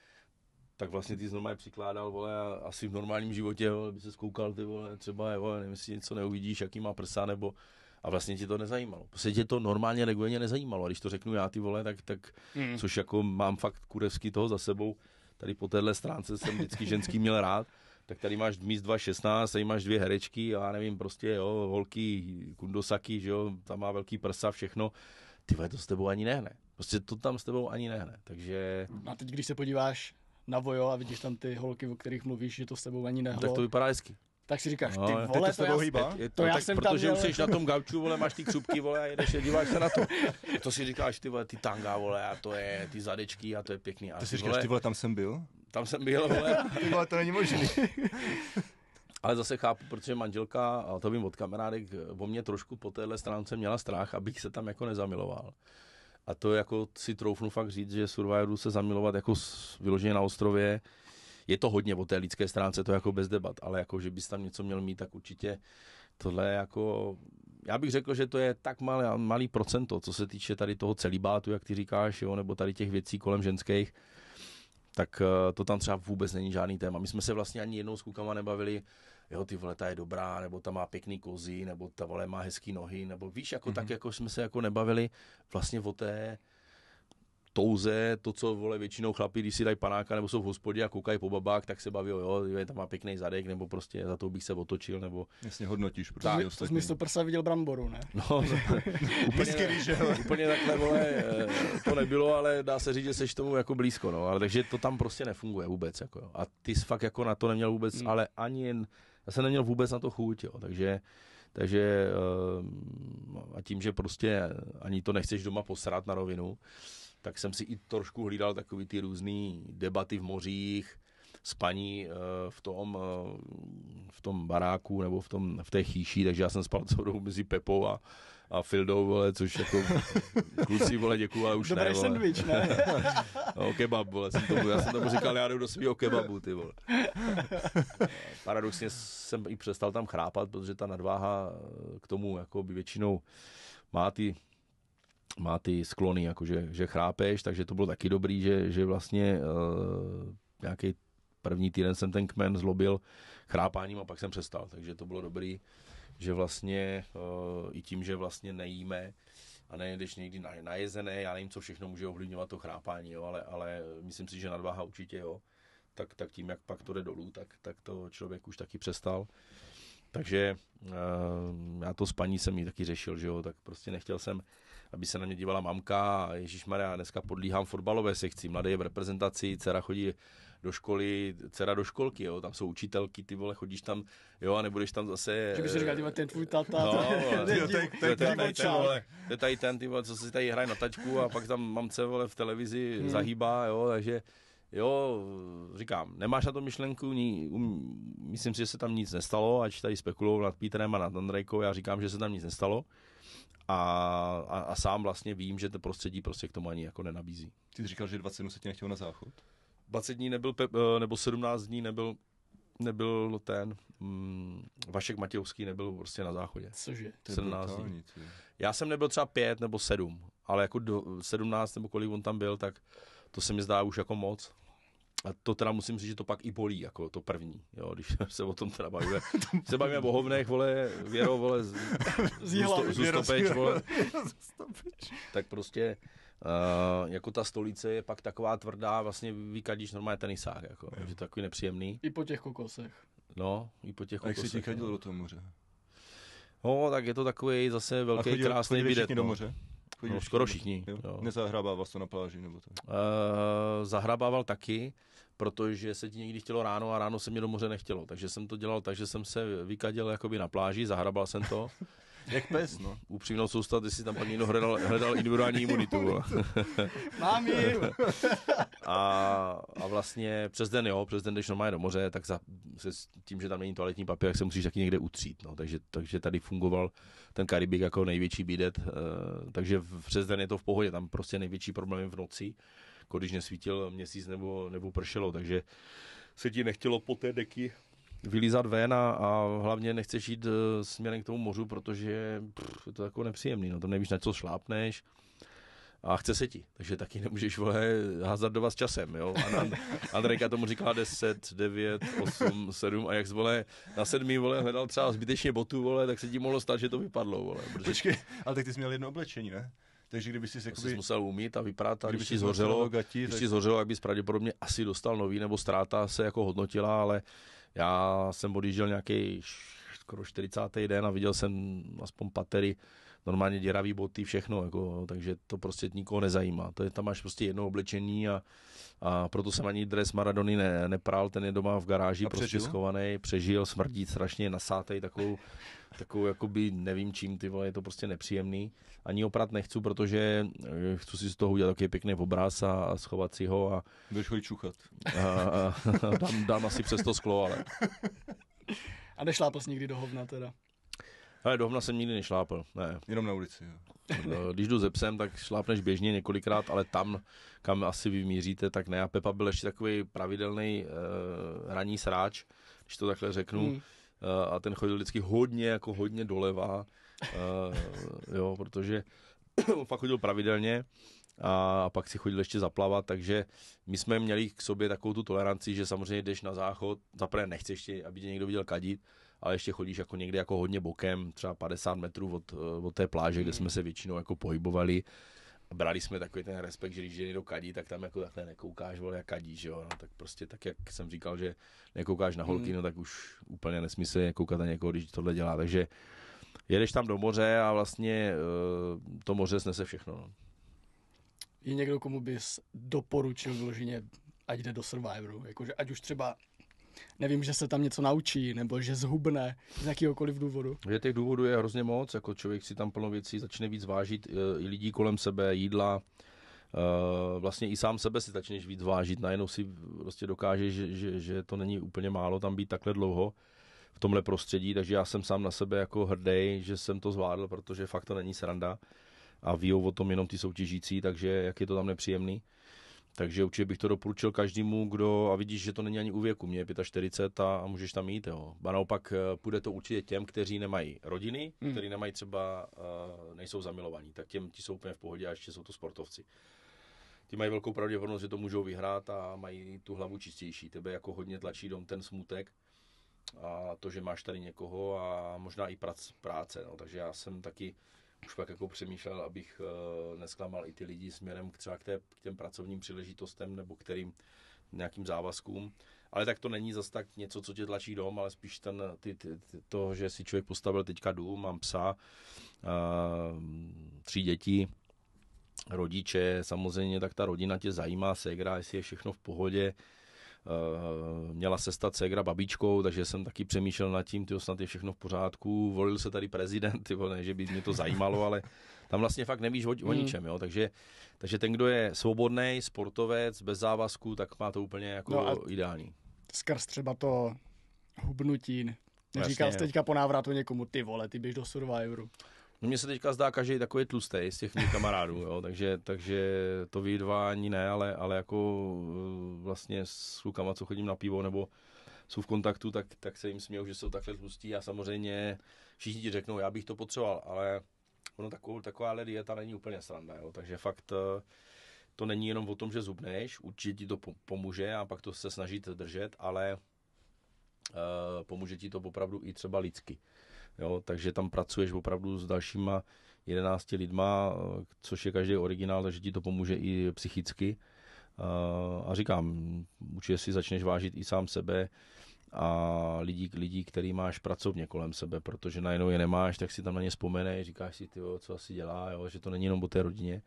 tak vlastně ty jsi normálně přikládal, vole, a asi v normálním životě, vole, by se skoukal, ty vole, třeba, jo, nevím, jestli něco neuvidíš, jaký má prsa, nebo, a vlastně ti to nezajímalo. Prostě tě to normálně regulně nezajímalo. A když to řeknu já, ty vole, tak, tak mm. což jako mám fakt kurevsky toho za sebou, tady po téhle stránce jsem vždycky ženský měl rád, tak tady máš míst 2.16, tady máš dvě herečky, já nevím, prostě, jo, holky, kundosaky, že jo, tam má velký prsa, všechno. Ty to s tebou ani nehne. Prostě to tam s tebou ani nehne, takže... No a teď, když se podíváš na Vojo a vidíš tam ty holky, o kterých mluvíš, že to s tebou ani no, nehlo. Tak to vypadá hezky tak si říkáš, no, ty vole, to, to, já, hýba? Je, je to, to no já tak, jsem protože tam už jsi na tom gauču, vole, máš ty křupky, vole, a jedeš a díváš se na to. A to si říkáš, ty vole, ty tanga, vole, a to je ty zadečky, a to je pěkný. A ty, ty si říkáš, vole, ty vole, tam jsem byl? tam jsem byl, (laughs) ale to není možný. (laughs) Ale zase chápu, protože manželka, a to vím od kamarádek, o mě trošku po téhle stránce měla strach, abych se tam jako nezamiloval. A to jako si troufnu fakt říct, že Survivoru se zamilovat jako vyloženě na ostrově, je to hodně o té lidské stránce, to jako bez debat, ale jako, že bys tam něco měl mít, tak určitě tohle jako, já bych řekl, že to je tak malé, malý procento, co se týče tady toho celibátu, jak ty říkáš, jo, nebo tady těch věcí kolem ženských, tak eh, to tam třeba vůbec není žádný téma. My jsme se vlastně ani jednou s klukama nebavili, jo, ty vole, ta je dobrá, nebo ta má pěkný kozy, nebo ta vole má hezký nohy, nebo víš, jako mm-hmm. tak, jako jsme se jako nebavili vlastně o té, touze, to, co vole většinou chlapí, když si dají panáka nebo jsou v hospodě a koukají po babák tak se baví, jo, je, tam má pěkný zadek, nebo prostě za to bych se otočil, nebo... Jasně hodnotíš, prostě tak, Jsi to prsa viděl bramboru, ne? No, no (laughs) úplně, ne, úplně takhle, vole, eh, to nebylo, ale dá se říct, že seš tomu jako blízko, no, ale takže to tam prostě nefunguje vůbec, jako jo. A ty jsi fakt jako na to neměl vůbec, hmm. ale ani jen, já jsem neměl vůbec na to chuť, jo, takže, takže eh, a tím, že prostě ani to nechceš doma posrat na rovinu, tak jsem si i trošku hlídal takový ty různé debaty v mořích, spaní eh, v tom, eh, v tom baráku nebo v, tom, v té chýši, takže já jsem spal celou dobu mezi Pepou a, a Fildou, vole, což jako (laughs) kluci, vole, děkuju, ale už Dobrý ne, vole. ne? (laughs) no, kebab, vole, jsem tomu, já jsem tomu říkal, já jdu do svého kebabu, ty vole. (laughs) Paradoxně jsem i přestal tam chrápat, protože ta nadváha k tomu, jako by většinou má ty má ty sklony, jakože že chrápeš, takže to bylo taky dobrý, že, že vlastně uh, nějaký první týden jsem ten kmen zlobil chrápáním a pak jsem přestal, takže to bylo dobrý, že vlastně uh, i tím, že vlastně nejíme a když někdy na, najezené, já nevím, co všechno může ovlivňovat to chrápání, jo, ale, ale myslím si, že nadváha určitě, jo, tak, tak tím, jak pak to jde dolů, tak, tak to člověk už taky přestal. Takže uh, já to spaní jsem ji taky řešil, že jo, tak prostě nechtěl jsem, aby se na mě dívala mamka. Ježíš Maria, dneska podlíhám fotbalové sekci, mladý je v reprezentaci, dcera chodí do školy, dcera do školky, jo, tam jsou učitelky, ty vole, chodíš tam, jo, a nebudeš tam zase... Že bys eh, říkal, ten tvůj tata, no, to je tady ten, ty vole, co si tady hraje na tačku a pak tam mamce, vole, v televizi hmm. zahýbá, jo, takže jo, říkám, nemáš na to myšlenku, ní, um, myslím si, že se tam nic nestalo, ať tady spekulují nad Petrem a nad Andrejkou, já říkám, že se tam nic nestalo, a, a, a sám vlastně vím, že to prostředí prostě k tomu ani jako nenabízí. Ty jsi říkal, že 20 dnů se ti nechtěl na záchod? 20 dní nebyl, pep, eh, nebo 17 dní nebyl, nebyl ten mm, Vašek Matějovský nebyl prostě na záchodě. Cože? 17 dní. Já jsem nebyl třeba 5 nebo 7, ale jako do 17 nebo kolik on tam byl, tak to se mi zdá už jako moc a to teda musím říct, že to pak i bolí, jako to první, jo, když (laughs) se o tom teda bavíme. (laughs) se bavíme o hovnech, vole, věro, vole, z, (laughs) zůsto, zůstopeč, vole. tak prostě uh, jako ta stolice je pak taková tvrdá, vlastně vykadíš normálně tenisák, jako, je. že to takový nepříjemný. I po těch kokosech. No, i po těch kokosech. A jak jsi ti no. do toho moře? No, tak je to takový zase velký, chodil, krásný chodili no. no, do moře? no, skoro všichni. Jo? Jo. Nezahrabával to na pláži nebo to? Uh, eh, zahrabával taky, protože se ti někdy chtělo ráno a ráno se mě do moře nechtělo. Takže jsem to dělal tak, že jsem se vykadil jakoby na pláži, zahrabal jsem to. (laughs) Jak pes, no. Upřímnou soustat, jestli tam pak někdo hledal, hledal individuální imunitu. (laughs) Mám ji. a, a, vlastně přes den, jo, přes den, když má do moře, tak za, se s tím, že tam není toaletní papír, jak se musíš taky někde utřít. No. Takže, takže tady fungoval ten Karibik jako největší bídet. Eh, takže přes den je to v pohodě, tam prostě největší problém je v noci jako když nesvítil měsíc nebo, nebo pršelo, takže se ti nechtělo po té deky vylízat ven a, a hlavně nechceš jít eh, směrem k tomu mořu, protože pff, je to jako nepříjemný, no to nevíš, na co šlápneš a chce se ti, takže taky nemůžeš vole hazardovat s časem, jo. And, (laughs) Andrejka tomu říká 10, 9, 8, 7 a jak z vole na sedmý vole hledal třeba zbytečně botu, vole, tak se ti mohlo stát, že to vypadlo, vole. Protože... Počkej, ale tak ty jsi měl jedno oblečení, ne? Takže kdyby si se prostě jakoby, musel umít a vyprát, a kdyby si zhořelo, gati, když tak... zhořelo, tak bys pravděpodobně asi dostal nový, nebo ztráta se jako hodnotila, ale já jsem odjížděl nějaký skoro 40. den a viděl jsem aspoň patery, normálně děravý boty, všechno, jako, takže to prostě nikoho nezajímá. To je, tam máš prostě jedno oblečení a a proto jsem ani dres Maradony ne, nepral, ten je doma v garáži, a prostě přežil? schovaný, přežil, smrdí strašně, nasátej takovou, takovou jakoby nevím čím, ty vole, je to prostě nepříjemný. Ani oprat nechci, protože eh, chci si z toho udělat takový pěkný obraz a, a schovat si ho a... Budeš ho čuchat. A, a, a dám, dám asi přes to sklo, ale... A nešlápl jsi nikdy do hovna teda? Ale do hovna jsem nikdy nešlápl, ne. Jenom na ulici. Jo. No, když jdu ze psem, tak šlápneš běžně několikrát, ale tam, kam asi vy míříte, tak ne. A Pepa byl ještě takový pravidelný uh, ranní sráč, když to takhle řeknu. Hmm. Uh, a ten chodil vždycky hodně, jako hodně doleva, uh, jo, protože on (coughs) fakt chodil pravidelně a, a pak si chodil ještě zaplavat, takže my jsme měli k sobě takovou tu toleranci, že samozřejmě jdeš na záchod, zaprvé nechceš, tě, aby tě někdo viděl kadit, ale ještě chodíš jako někde jako hodně bokem, třeba 50 metrů od, eh, od té pláže, kde hmm. jsme se většinou jako pohybovali brali jsme takový ten respekt, že když je někdo kadí, tak tam jako takhle nekoukáš, vole, jak kadí, že jo, no, tak prostě tak, jak jsem říkal, že nekoukáš na holky, mm. no tak už úplně nesmysl je koukat na někoho, když tohle dělá, takže jedeš tam do moře a vlastně uh, to moře snese všechno, no. Je někdo, komu bys doporučil vloženě, ať jde do Survivoru, jakože ať už třeba nevím, že se tam něco naučí, nebo že zhubne z jakýhokoliv důvodu. Že těch důvodů je hrozně moc, jako člověk si tam plno věcí začne víc vážit, e, i lidí kolem sebe, jídla, e, vlastně i sám sebe si začneš víc vážit, najednou si prostě dokážeš, že, že, že to není úplně málo tam být takhle dlouho v tomhle prostředí, takže já jsem sám na sebe jako hrdý, že jsem to zvládl, protože fakt to není sranda a ví o tom jenom ty soutěžící, takže jak je to tam nepříjemný. Takže určitě bych to doporučil každému, kdo, a vidíš, že to není ani u věku, mě je 45 a, a můžeš tam jít, jo. A naopak eh, půjde to určitě těm, kteří nemají rodiny, hmm. kteří nemají třeba, eh, nejsou zamilovaní, tak těm ti jsou úplně v pohodě a ještě jsou to sportovci. Ti mají velkou pravděpodobnost, že to můžou vyhrát a mají tu hlavu čistější. Tebe jako hodně tlačí dom ten smutek a to, že máš tady někoho a možná i prac, práce. No. Takže já jsem taky už pak jako přemýšlel, abych eh, nesklamal i ty lidi směrem k třeba k, té, k těm pracovním příležitostem nebo kterým nějakým závazkům. Ale tak to není zas tak něco, co tě tlačí dom, ale spíš ten, ty, ty, ty, to, že si člověk postavil teďka dům, mám psa, eh, tři děti, rodiče, samozřejmě tak ta rodina tě zajímá, ségra, jestli je všechno v pohodě, Eh, měla se stát ségra babičkou, takže jsem taky přemýšlel nad tím, ty snad je všechno v pořádku, volil se tady prezident, (laughs) ty ne, že by mě to zajímalo, ale tam vlastně fakt nevíš o, o hmm. ničem, jo, takže, takže ten, kdo je svobodný, sportovec, bez závazku, tak má to úplně jako no ideální. Skrz třeba to hubnutí, Říkal jsi teďka po návratu někomu, ty vole, ty běž do Survivoru. No mně se teďka zdá každý takový tlustý z těch mých kamarádů, jo, takže, takže to ani ne, ale, ale jako eh, vlastně s klukama, co chodím na pivo nebo jsou v kontaktu, tak, tak se jim smějou, že jsou takhle tlustí a samozřejmě všichni ti řeknou, já bych to potřeboval, ale ono takovou, taková dieta není úplně sranda, jo, takže fakt eh, to není jenom o tom, že zubneš, určitě ti to pomůže a pak to se snažíte držet, ale uh, pomůže ti to opravdu i třeba lidsky. Jo, takže tam pracuješ opravdu s dalšíma 11 lidma, což je každý originál, takže ti to pomůže i psychicky. A říkám, určitě si začneš vážit i sám sebe a lidí, lidí, který máš pracovně kolem sebe, protože najednou je nemáš, tak si tam na ně vzpomeneš, říkáš si, ty, co asi dělá, jo, že to není jenom o té rodině.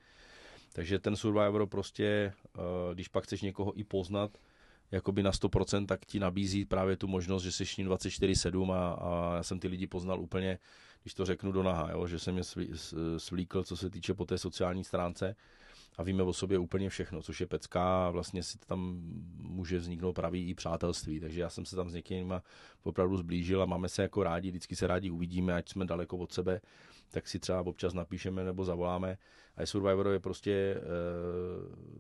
Takže ten Survivor prostě, eh, když pak chceš někoho i poznat, jakoby na 100%, tak ti nabízí právě tu možnost, že jsi s ním 24-7 a, a já jsem ty lidi poznal úplně, když to řeknu do naha, jo, že jsem je svlíkl, co se týče po té sociální stránce a víme o sobě úplně všechno, což je pecká a vlastně si tam může vzniknout pravý i přátelství, takže já jsem se tam s někým opravdu zblížil a máme se jako rádi, vždycky se rádi uvidíme, ať jsme daleko od sebe, tak si třeba občas napíšeme nebo zavoláme a Survivor je prostě eh,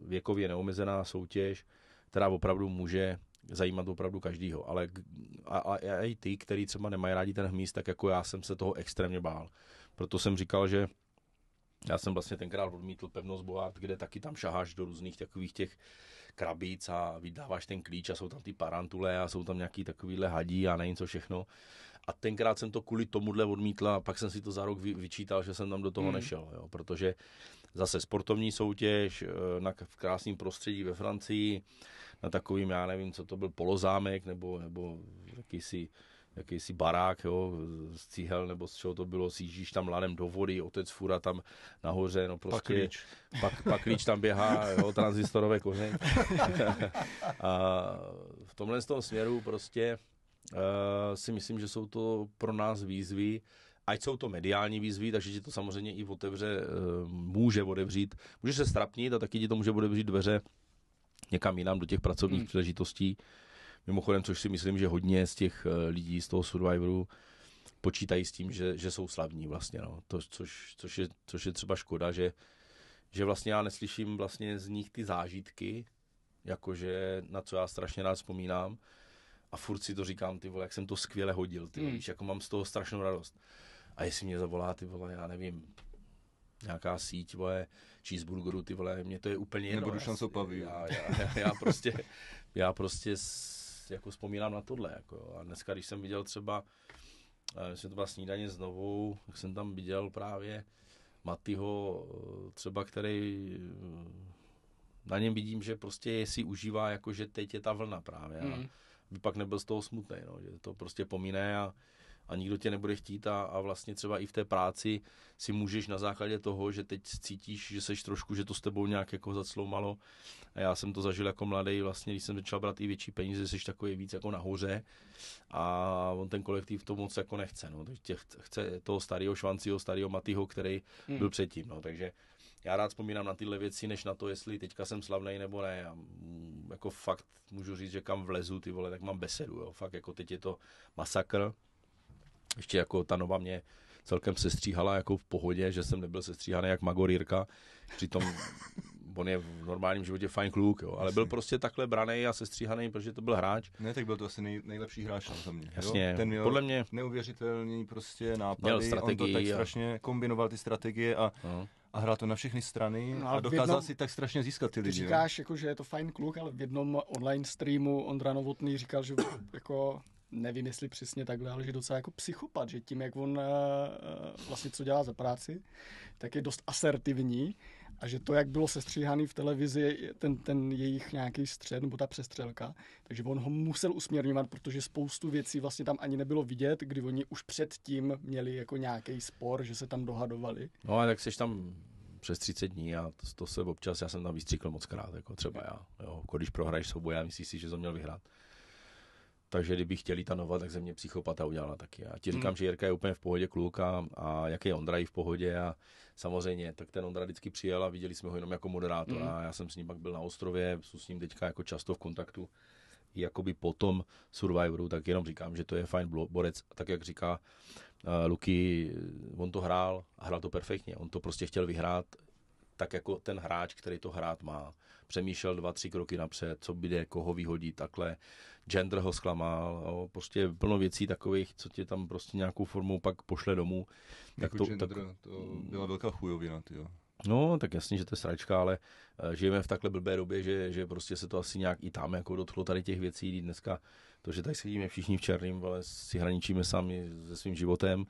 věkově neomezená soutěž, která opravdu může zajímat opravdu každýho, ale a, a, a i ty, který třeba nemají rádi ten hmyz, tak jako já jsem se toho extrémně bál. Proto jsem říkal, že já jsem vlastně tenkrát odmítl pevnost Bohart, kde taky tam šaháš do různých takových těch krabic a vydáváš ten klíč a jsou tam ty parantule a jsou tam nějaký takovýhle hadí a nevím co všechno. A tenkrát jsem to kvůli tomuhle odmítl a pak jsem si to za rok vy, vyčítal, že jsem tam do toho hmm. nešel, jo, protože zase sportovní soutěž eh, na, v krásném prostředí ve Francii, na takovým, já nevím, co to byl, polozámek nebo, nebo jakýsi, jakýsi barák jo, z cihel nebo z čeho to bylo, sjíždíš tam lanem do vody, otec fura tam nahoře, no prostě. klíč, Pak, klíč tam běhá, jo, transistorové koře. (laughs) a v tomhle z toho směru prostě uh, si myslím, že jsou to pro nás výzvy, ať jsou to mediální výzvy, takže ti to samozřejmě i otevře, eh, může otevřít, může se strapnit a taky ti to může otevřít dveře někam jinam do těch pracovních hmm. příležitostí. Mimochodem, což si myslím, že hodně z těch eh, lidí z toho Survivoru počítají s tím, že, že jsou slavní vlastně, no. to, což, což, je, což je třeba škoda, že, že vlastně já neslyším vlastně z nich ty zážitky, jakože na co já strašně rád vzpomínám a furt si to říkám, ty vole, jak jsem to skvěle hodil, ty hmm. víš, jako mám z toho strašnou radost. A jestli mě zavolá, ty vole, já nevím, nějaká síť, vole, cheeseburgeru, ty vole, mě to je úplně jedno. Nebudu Dušan Já, já, já, já, prostě, já prostě jako vzpomínám na tohle. Jako. A dneska, když jsem viděl třeba, eh, jsem to byla snídaně znovu, tak jsem tam viděl právě Matyho, eh, třeba, který eh, na něm vidím, že prostě si užívá, jako že teď je ta vlna právě. Mm. A hmm. by pak nebyl z toho smutný, no, že to prostě pomíne a a nikdo tě nebude chtít a, a vlastně třeba i v té práci si můžeš na základě toho, že teď cítíš, že seš trošku, že to s tebou nějak jako zacloumalo a já jsem to zažil jako mladý, vlastně když jsem začal brát i větší peníze, seš takový víc jako nahoře a on ten kolektiv to moc jako nechce, no, takže chce toho starého Švanciho, starého Matyho, který hmm. byl předtím, no, takže já rád vzpomínám na tyhle věci, než na to, jestli teďka jsem slavný nebo ne. Já, mm, jako fakt můžu říct, že kam vlezu ty vole, tak mám besedu. Jo. Fakt jako teď je to masakr ještě jako ta nova mě celkem sestříhala jako v pohodě, že jsem nebyl sestříhaný jak Magorírka, přitom on je v normálním životě fajn kluk, jo, ale Jasně. byl prostě takhle braný a sestříhaný, protože to byl hráč. Ne, tak byl to asi nej, nejlepší hráč za mě. Jasně, jo? Ten měl podle mě neuvěřitelný prostě nápady, měl strategii on to tak a... strašně kombinoval ty strategie a, uh-huh. a hrál to na všechny strany no, a, a dokázal jednom, si tak strašně získat ty, ty lidi. Ty no. říkáš, jako, že je to fajn kluk, ale v jednom online streamu Ondra Novotný říkal, že (coughs) jako nevím, jestli přesně takhle, ale že docela jako psychopat, že tím, jak on eh, eh, vlastně co dělá za práci, tak je dost asertivní a že to, jak bylo sestříhaný v televizi, ten, ten jejich nějaký střed nebo ta přestřelka, takže on ho musel usměrňovat, protože spoustu věcí vlastně tam ani nebylo vidět, kdy oni už předtím měli jako nějaký spor, že se tam dohadovali. No a tak seš tam přes 30 dní a to, to se občas, já jsem tam vystříkl moc krát, jako třeba já. Jo. Když prohraješ souboj já myslíš si, že jsem měl vyhrát takže kdyby chtěli tanovat, tak ze mě psychopata udělala taky. Já ti hmm. říkám, hmm. že Jirka je úplně v pohodě kluk a, a jak je Ondra i v pohodě a samozřejmě, tak ten Ondra vždycky přijel a viděli jsme ho jenom jako moderátor Hmm. Já jsem s ním pak byl na ostrově, jsem s ním teďka jako často v kontaktu jakoby tom Survivoru, tak jenom říkám, že to je fajn borec, tak jak říká uh, Luky, eh, on to hrál a hrál to perfektně, on to prostě chtěl vyhrát tak jako ten hráč, který to hrát má. Přemýšlel dva, tři kroky napřed, co bude, koho vyhodit, takhle gender ho zklamal, jo, prostě plno věcí takových, co tě tam prostě nějakou formou pak pošle domů. Jako tak to, gender, tak... to byla velká chujovina, ty jo. No, tak jasně, že to je sračka, ale eh, žijeme v takhle blbé době, že, že prostě se to asi nějak i tam jako dotklo tady těch věcí. Dneska to, že tady sedíme všichni v černým, ale si hraničíme sami se svým životem,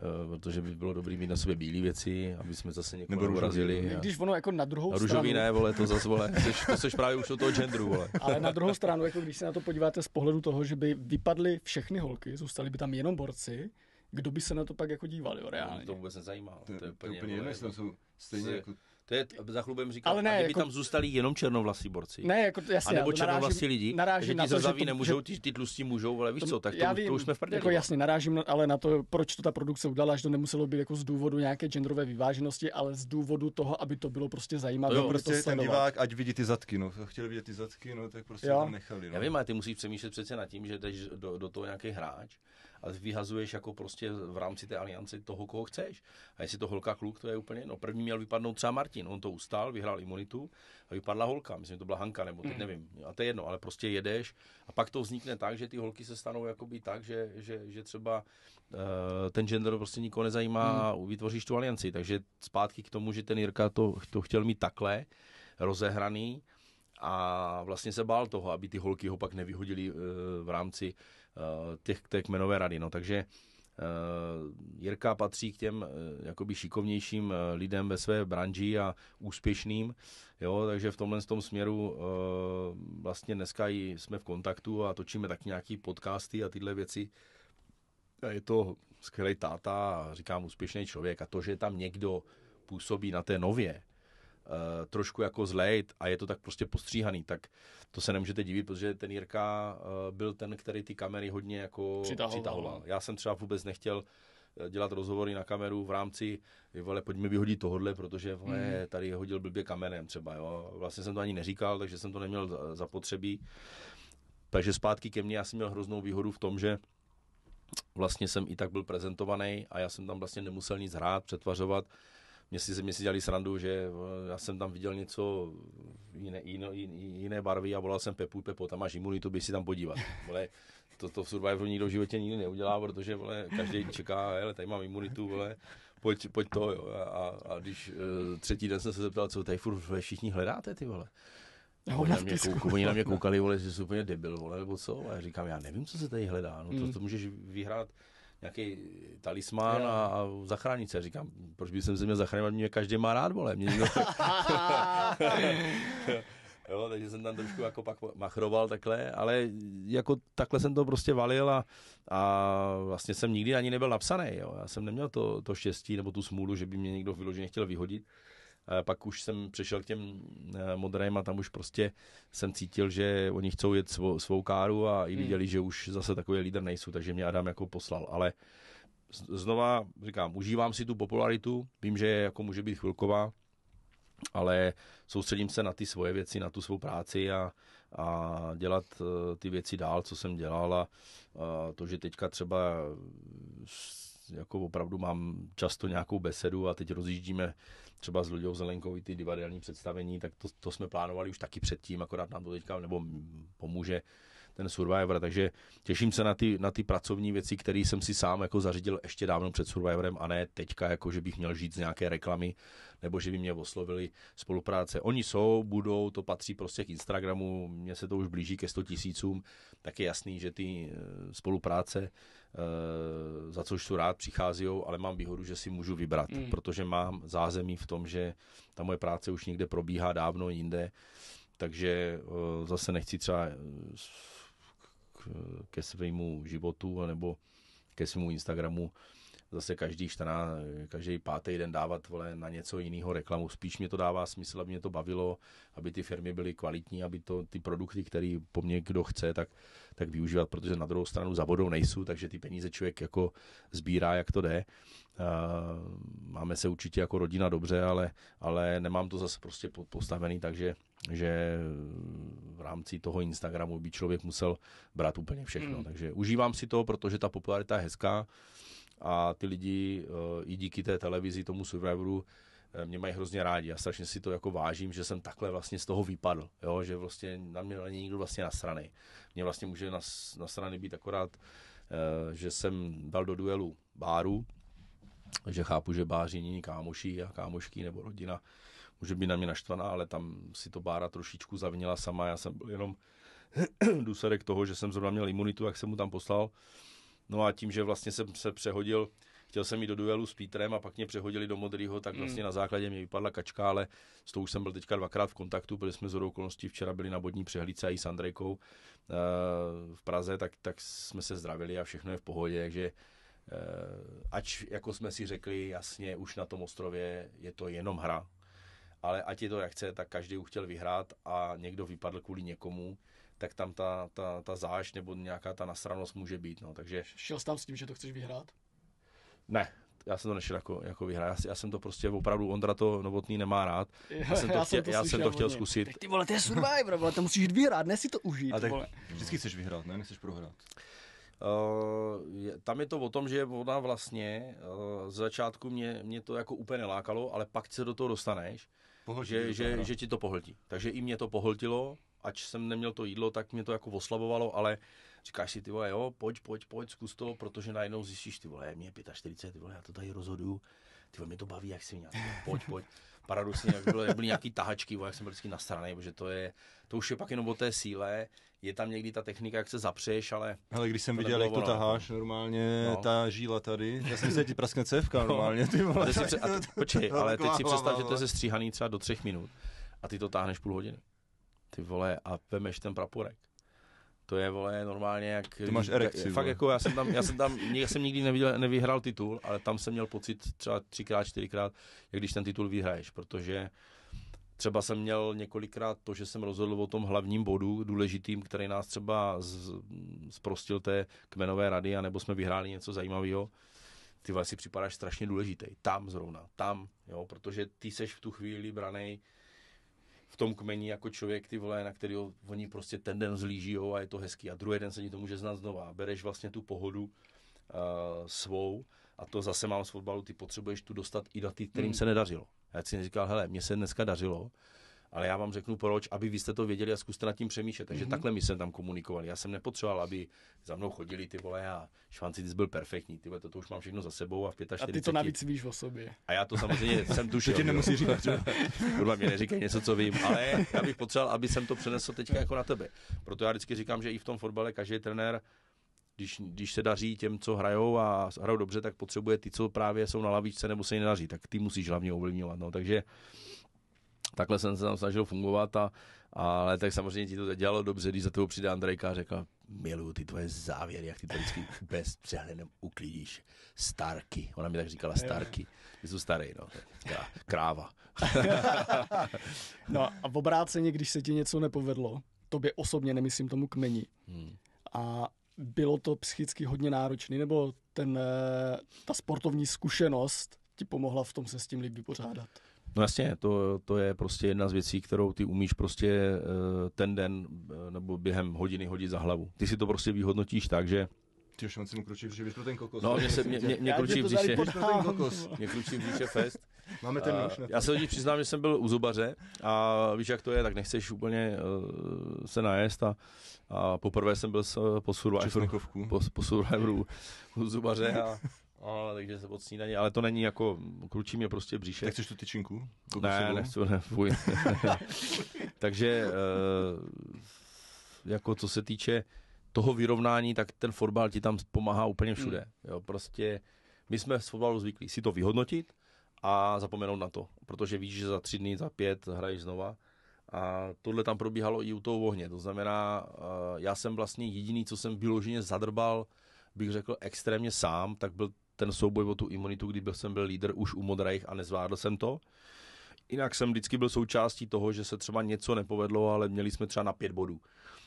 Eh, protože by bylo dobrý mít na sobě bílé věci, aby jsme zase někoho Nebo urazili. A... Když ono jako na druhou a růžový stranu... ne, vole, to zase, vole, (laughs) to seš právě už od toho genderu, vole. Ale na druhou stranu, jako když se na to podíváte z pohledu toho, že by vypadly všechny holky, zůstaly by tam jenom borci, kdo by se na to pak jako díval, jo, reálně. To vůbec nezajímá. To, to je úplně, úplně jedno, jako jsou stejně jako to je, za chlubem říkal, ale ne, a kdyby jako, tam zůstali jenom černovlasí borci. Ne, jako jasně. A nebo černovlasí lidi, že ti zrzaví nemůžou, ty, ty tlustí můžou, ale víš to, co, tak to, vím, to už jsme v Jako jasně, narážím ale na to, proč to ta produkce udala, že to nemuselo být jako z důvodu nějaké genderové vyváženosti, ale z důvodu toho, aby to bylo prostě zajímavé. No, jo, prostě to ten divák, ať vidí ty zadky, no, chtěl vidět ty zadky, no, tak prostě jo. tam nechali. No. Já vím, ale ty musíš přemýšlet přece nad tím, že jdeš do, do toho nějaký hráč a vyhazuješ jako prostě v rámci té aliance toho, koho chceš. A jestli to holka kluk, to je úplně no. První měl vypadnout třeba Martin, on to ustál, vyhrál imunitu a vypadla holka, myslím, že to byla Hanka, nebo teď mm. nevím. A to je jedno, ale prostě jedeš a pak to vznikne tak, že ty holky se stanou jakoby tak, že, že, že třeba uh, ten gender prostě nikoho nezajímá mm. a vytvoříš tu alianci. Takže zpátky k tomu, že ten Jirka to, to chtěl mít takhle, rozehraný, a vlastně se bál toho, aby ty holky ho pak nevyhodili eh, v rámci Eh, těch, té kmenové rady. No, takže eh, Jirka patří k těm eh, jakoby šikovnějším lidem ve své branži a úspěšným, jo, takže v tomhle tom směru vlastně dneska jsme v kontaktu a točíme tak nějaký podcasty a tyhle věci. A je to skvělý táta, říkám úspěšný člověk a to, že tam někdo působí na té nově, Eh, trošku jako zlejt a je to tak prostě postříhaný, tak to se nemůžete divit, protože ten Jirka eh, byl ten, který ty kamery hodně jako přitahoval. přitahoval. No. Já jsem třeba vůbec nechtěl eh, dělat rozhovory na kameru v rámci, vole, pojďme vyhodit tohle, protože vole, hmm. tady hodil blbě kamenem třeba, jo. Vlastně jsem to ani neříkal, takže jsem to neměl zapotřebí. Takže zpátky ke mně, já jsem měl hroznou výhodu v tom, že vlastně jsem i tak byl prezentovaný a já jsem tam vlastně nemusel nic hrát, přetvařovat mě si, mě si dělali srandu, že eh, já jsem tam viděl něco jiné, jiné, jiné barvy a volal jsem Pepu, Pepo, tam máš imunitu, by si tam podívat. (laughs) Vole, to, to v Survivoru nikdo v životě nikdy neudělá, protože vole, každý čeká, hele, tady mám imunitu, vole, pojď, pojď to, jo. A, a když eh, třetí den jsem se zeptal, co tady furt všichni hledáte, ty vole. No, oni, na mě kouku, oni na mě koukali, vole, že jsi úplně debil, vole, nebo co? A já říkám, já nevím, co se tady hledá. No, to, hmm. to můžeš vyhrát nějaký talismán a, a zachránit se. Říkám, proč bych se měl zachránit, mě každý má rád, vole. Mě někdo... (laughs) Jo, takže jsem tam trošku jako pak machroval takhle, ale jako takhle jsem to prostě valil a, a vlastně jsem nikdy ani nebyl napsaný. Jo. Já jsem neměl to, to štěstí nebo tu smůlu, že by mě někdo vyloženě chtěl vyhodit. Pak už jsem přešel k těm eh, modrým a tam už prostě jsem cítil, že oni chcou jet svou, svou káru a i hmm. viděli, hmm. že už zase takový lídr nejsou, takže mě Adam jako poslal. Ale znova říkám, užívám si tu popularitu, vím, že jako může být chvilková, ale soustředím se na ty svoje věci, na tu svou práci a, a dělat eh, ty věci dál, co jsem dělal a to, že teďka třeba jako opravdu mám často nějakou besedu a teď rozjíždíme třeba s Ludou Zelenkovi ty divadelní představení, tak to, to jsme plánovali už taky předtím, akorát nám to teďka nebo pomůže ten Survivor, takže těším se na ty, na ty pracovní věci, které jsem si sám jako zařídil ještě dávno před Survivorem a ne teďka, jako že bych měl žít z nějaké reklamy nebo že by mě oslovili spolupráce. Oni jsou, budou, to patří prostě k Instagramu, mně se to už blíží ke 100 tisícům, tak je jasný, že ty eh, spolupráce, eh, za což jsou rád, přichází, ale mám výhodu, že si můžu vybrat, mm. protože mám zázemí v tom, že ta moje práce už někde probíhá dávno jinde, takže eh, zase nechci třeba ke svému životu nebo ke svému Instagramu zase každý 14, každý pátý den dávat vole, na něco jiného reklamu. Spíš mě to dává smysl, aby mě to bavilo, aby ty firmy byly kvalitní, aby to ty produkty, které po mně kdo chce, tak, tak využívat, protože na druhou stranu za vodou nejsou, takže ty peníze člověk jako sbírá, jak to jde. Eh, máme se určitě jako rodina dobře, ale, ale nemám to zase prostě postavený, takže že v rámci toho Instagramu by člověk musel brát úplně všechno. Mm. Takže užívám si to, protože ta popularita je hezká a ty lidi eh, i díky té televizi, tomu Survivoru, eh, mě mají hrozně rádi a strašně si to jako vážím, že jsem takhle vlastně z toho vypadl, jo? že vlastně na mě není nikdo vlastně nasraný. Mě vlastně může nas, strany být akorát, eh, že jsem dal do duelu báru, že chápu, že báři není kámoší a kámošky nebo rodina může být na mě naštvaná, ale tam si to Bára trošičku zavinila sama. Já jsem byl jenom (clears throat) důsledek toho, že jsem zrovna měl imunitu, jak jsem mu tam poslal No a tím, že vlastně jsem se přehodil, chtěl jsem jít do duelu s Pítrem a pak mě přehodili do Modrýho, tak hmm. vlastně mm. na základě mě vypadla kačka, ale s tou už jsem byl teďka dvakrát v kontaktu, byli jsme z okolností včera byli na bodní přehlídce i s Andrejkou e, v Praze, tak, tak jsme se zdravili a všechno je v pohodě, takže e, ač, jako jsme si řekli, jasně, už na tom ostrově je to jenom hra, ale ať je to jak chce, tak každý už chtěl vyhrát a někdo vypadl kvůli někomu tak tam ta, ta, ta zášť nebo nějaká ta nasranost může být. No. Takže... Šel jsi tam s tím, že to chceš vyhrát? Ne, já jsem to nešel jako, jako vyhrát. Já, já, jsem to prostě opravdu, Ondra to novotný nemá rád. Já jsem to, (laughs) já chtěl, jsem to, já jsem to chtěl zkusit. Tak ty vole, to je Survivor, vole, to musíš vyhrát, ne si to užít. A tak, vole. Vždycky chceš vyhrát, ne? Nechceš prohrát. Uh, tam je to o tom, že ona vlastně uh, z začátku mě, mě to jako úplně nelákalo, ale pak se do toho dostaneš, Pohltí že, že, že ti to pohltí. Takže i mě to pohltilo, ač jsem neměl to jídlo, tak mě to jako oslabovalo, ale říkáš si, ty vole, jo, pojď, pojď, pojď, zkus to, protože najednou zjistíš, ty vole, mě je 45, ty vole, já to tady rozhoduju, ty vole, mě to baví, jak si nějak, pojď, pojď. Paradoxně, jak, bylo, jak byly nějaký tahačky, vole, jak jsem byl vždycky nasraný, protože to je, to už je pak jenom o té síle, je tam někdy ta technika, jak se zapřeš, ale... Ale když jsem viděl, jak to no. taháš normálně, no. ta žíla tady, já jsem se ti praskne cévka no. normálně, ty vole. A ty si, a ty, počkej, (laughs) ale teď si představ, že to je zestříhaný třeba do třech minut a ty to táhneš půl hodiny. Ty vole, a vemeš ten praporek. To je, vole, normálně jak... Ty máš erekci, Fakt jako, já jsem tam, já jsem tam, (laughs) já jsem nikdy neviděl, nevyhrál titul, ale tam jsem měl pocit třeba třikrát, čtyřikrát, jak když ten titul vyhraješ, protože třeba jsem měl několikrát to, že jsem rozhodl o tom hlavním bodu důležitým, který nás třeba z, zprostil té kmenové rady, anebo jsme vyhráli něco zajímavého. Ty si připadáš strašně důležitý. Tam zrovna, tam, jo, protože ty seš v tu chvíli branej v tom kmeni jako člověk, ty vole, na který oni prostě ten den jo, a je to hezký a druhý den se ti to může znát znova. Bereš vlastně tu pohodu uh, svou a to zase mám z fotbalu, ty potřebuješ tu dostat i daty, kterým hmm. se nedařilo. Já si říkal, hele, mně se dneska dařilo, ale já vám řeknu proč, aby vy jste to věděli a zkuste nad tím přemýšlet. Takže mm-hmm. takhle my jsme tam komunikovali. Já jsem nepotřeboval, aby za mnou chodili ty vole a švanci, ty byl perfektní, ty vole, to, to už mám všechno za sebou a v 45. A ty to navíc víš o sobě. A já to samozřejmě (laughs) jsem tušil. ty ti nemusí říkat. (laughs) Kurva, mě neříkej něco, co vím, ale já bych potřeboval, aby jsem to přenesl teďka jako na tebe. Proto já vždycky říkám, že i v tom fotbale každý trenér když, když se daří těm, co hrajou a hrajou dobře, tak potřebuje ty, co právě jsou na lavičce nebo se jim nedaří, tak ty musíš hlavně ovlivňovat. No. Takže takhle jsem se tam snažil fungovat, a, ale tak samozřejmě ti to dělalo dobře, když za toho přijde Andrejka a řekl, miluju ty tvoje závěry, jak ty to vždycky bez přehledem uklidíš. Starky, ona mi tak říkala Starky, ty jsou starý, no, kráva. (laughs) no a v obráceně, když se ti něco nepovedlo, tobě osobně, nemyslím tomu kmeni, hmm. a bylo to psychicky hodně náročné, nebo ten, eh, ta sportovní zkušenost ti pomohla v tom se s tím líp vypořádat? No jasně, to, to je prostě jedna z věcí, kterou ty umíš prostě eh, ten den eh, nebo během hodiny hodit za hlavu. Ty si to prostě vyhodnotíš tak, že ty už si mu kručí v pro ten kokos. No, mě, se, mě, mě, mě kručí v ten Mě kručí břiše fest. Máme ten nůž. Já se totiž přiznám, že jsem byl u zubaře a víš, jak to je, tak nechceš úplně uh, se najést a, a poprvé jsem byl s, po Survivoru, po, po Survivoru u zubaře a a, takže se od snídaní, ale to není jako, kručí mě prostě bříše. Nechceš tu tyčinku? Ne, ne, nechci, ne, fuj. (laughs) takže e, jako co se týče toho vyrovnání, tak ten fotbal ti tam pomáhá úplně hmm. všude. Mm. Jo, prostě my jsme s fotbalu zvyklí si to vyhodnotit a zapomenout na to, protože víš, že za tři dny, za pět hraješ znova. A tohle tam probíhalo i u toho ohně. To znamená, eh, já jsem vlastně jediný, co jsem vyloženě zadrbal, bych řekl, extrémně sám, tak byl ten souboj o tu imunitu, kdy byl, jsem byl lídr už u modrých a nezvládl jsem to. Jinak jsem vždycky byl součástí toho, že se třeba něco nepovedlo, ale měli jsme třeba na pět bodů.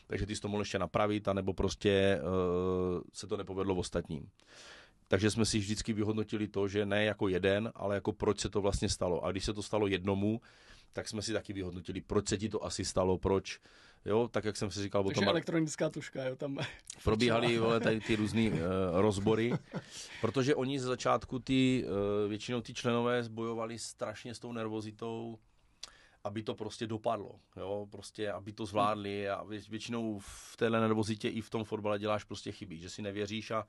Takže ty jsi to mohl ještě napravit, anebo prostě uh, se to nepovedlo v ostatním. Takže jsme si vždycky vyhodnotili to, že ne jako jeden, ale jako proč se to vlastně stalo. A když se to stalo jednomu, tak jsme si taky vyhodnotili, proč se ti to asi stalo, proč, jo, tak jak jsem si říkal. Takže potom, elektronická tuška, jo, tam. Probíhaly vole, tady ty různé uh, eh, rozbory, (laughs) protože oni ze začátku ty, uh, většinou ty členové bojovali strašně s tou nervozitou, aby to prostě dopadlo, jo, prostě, aby to zvládli a většinou v téhle nervozitě i v tom fotbale děláš prostě chyby, že si nevěříš a,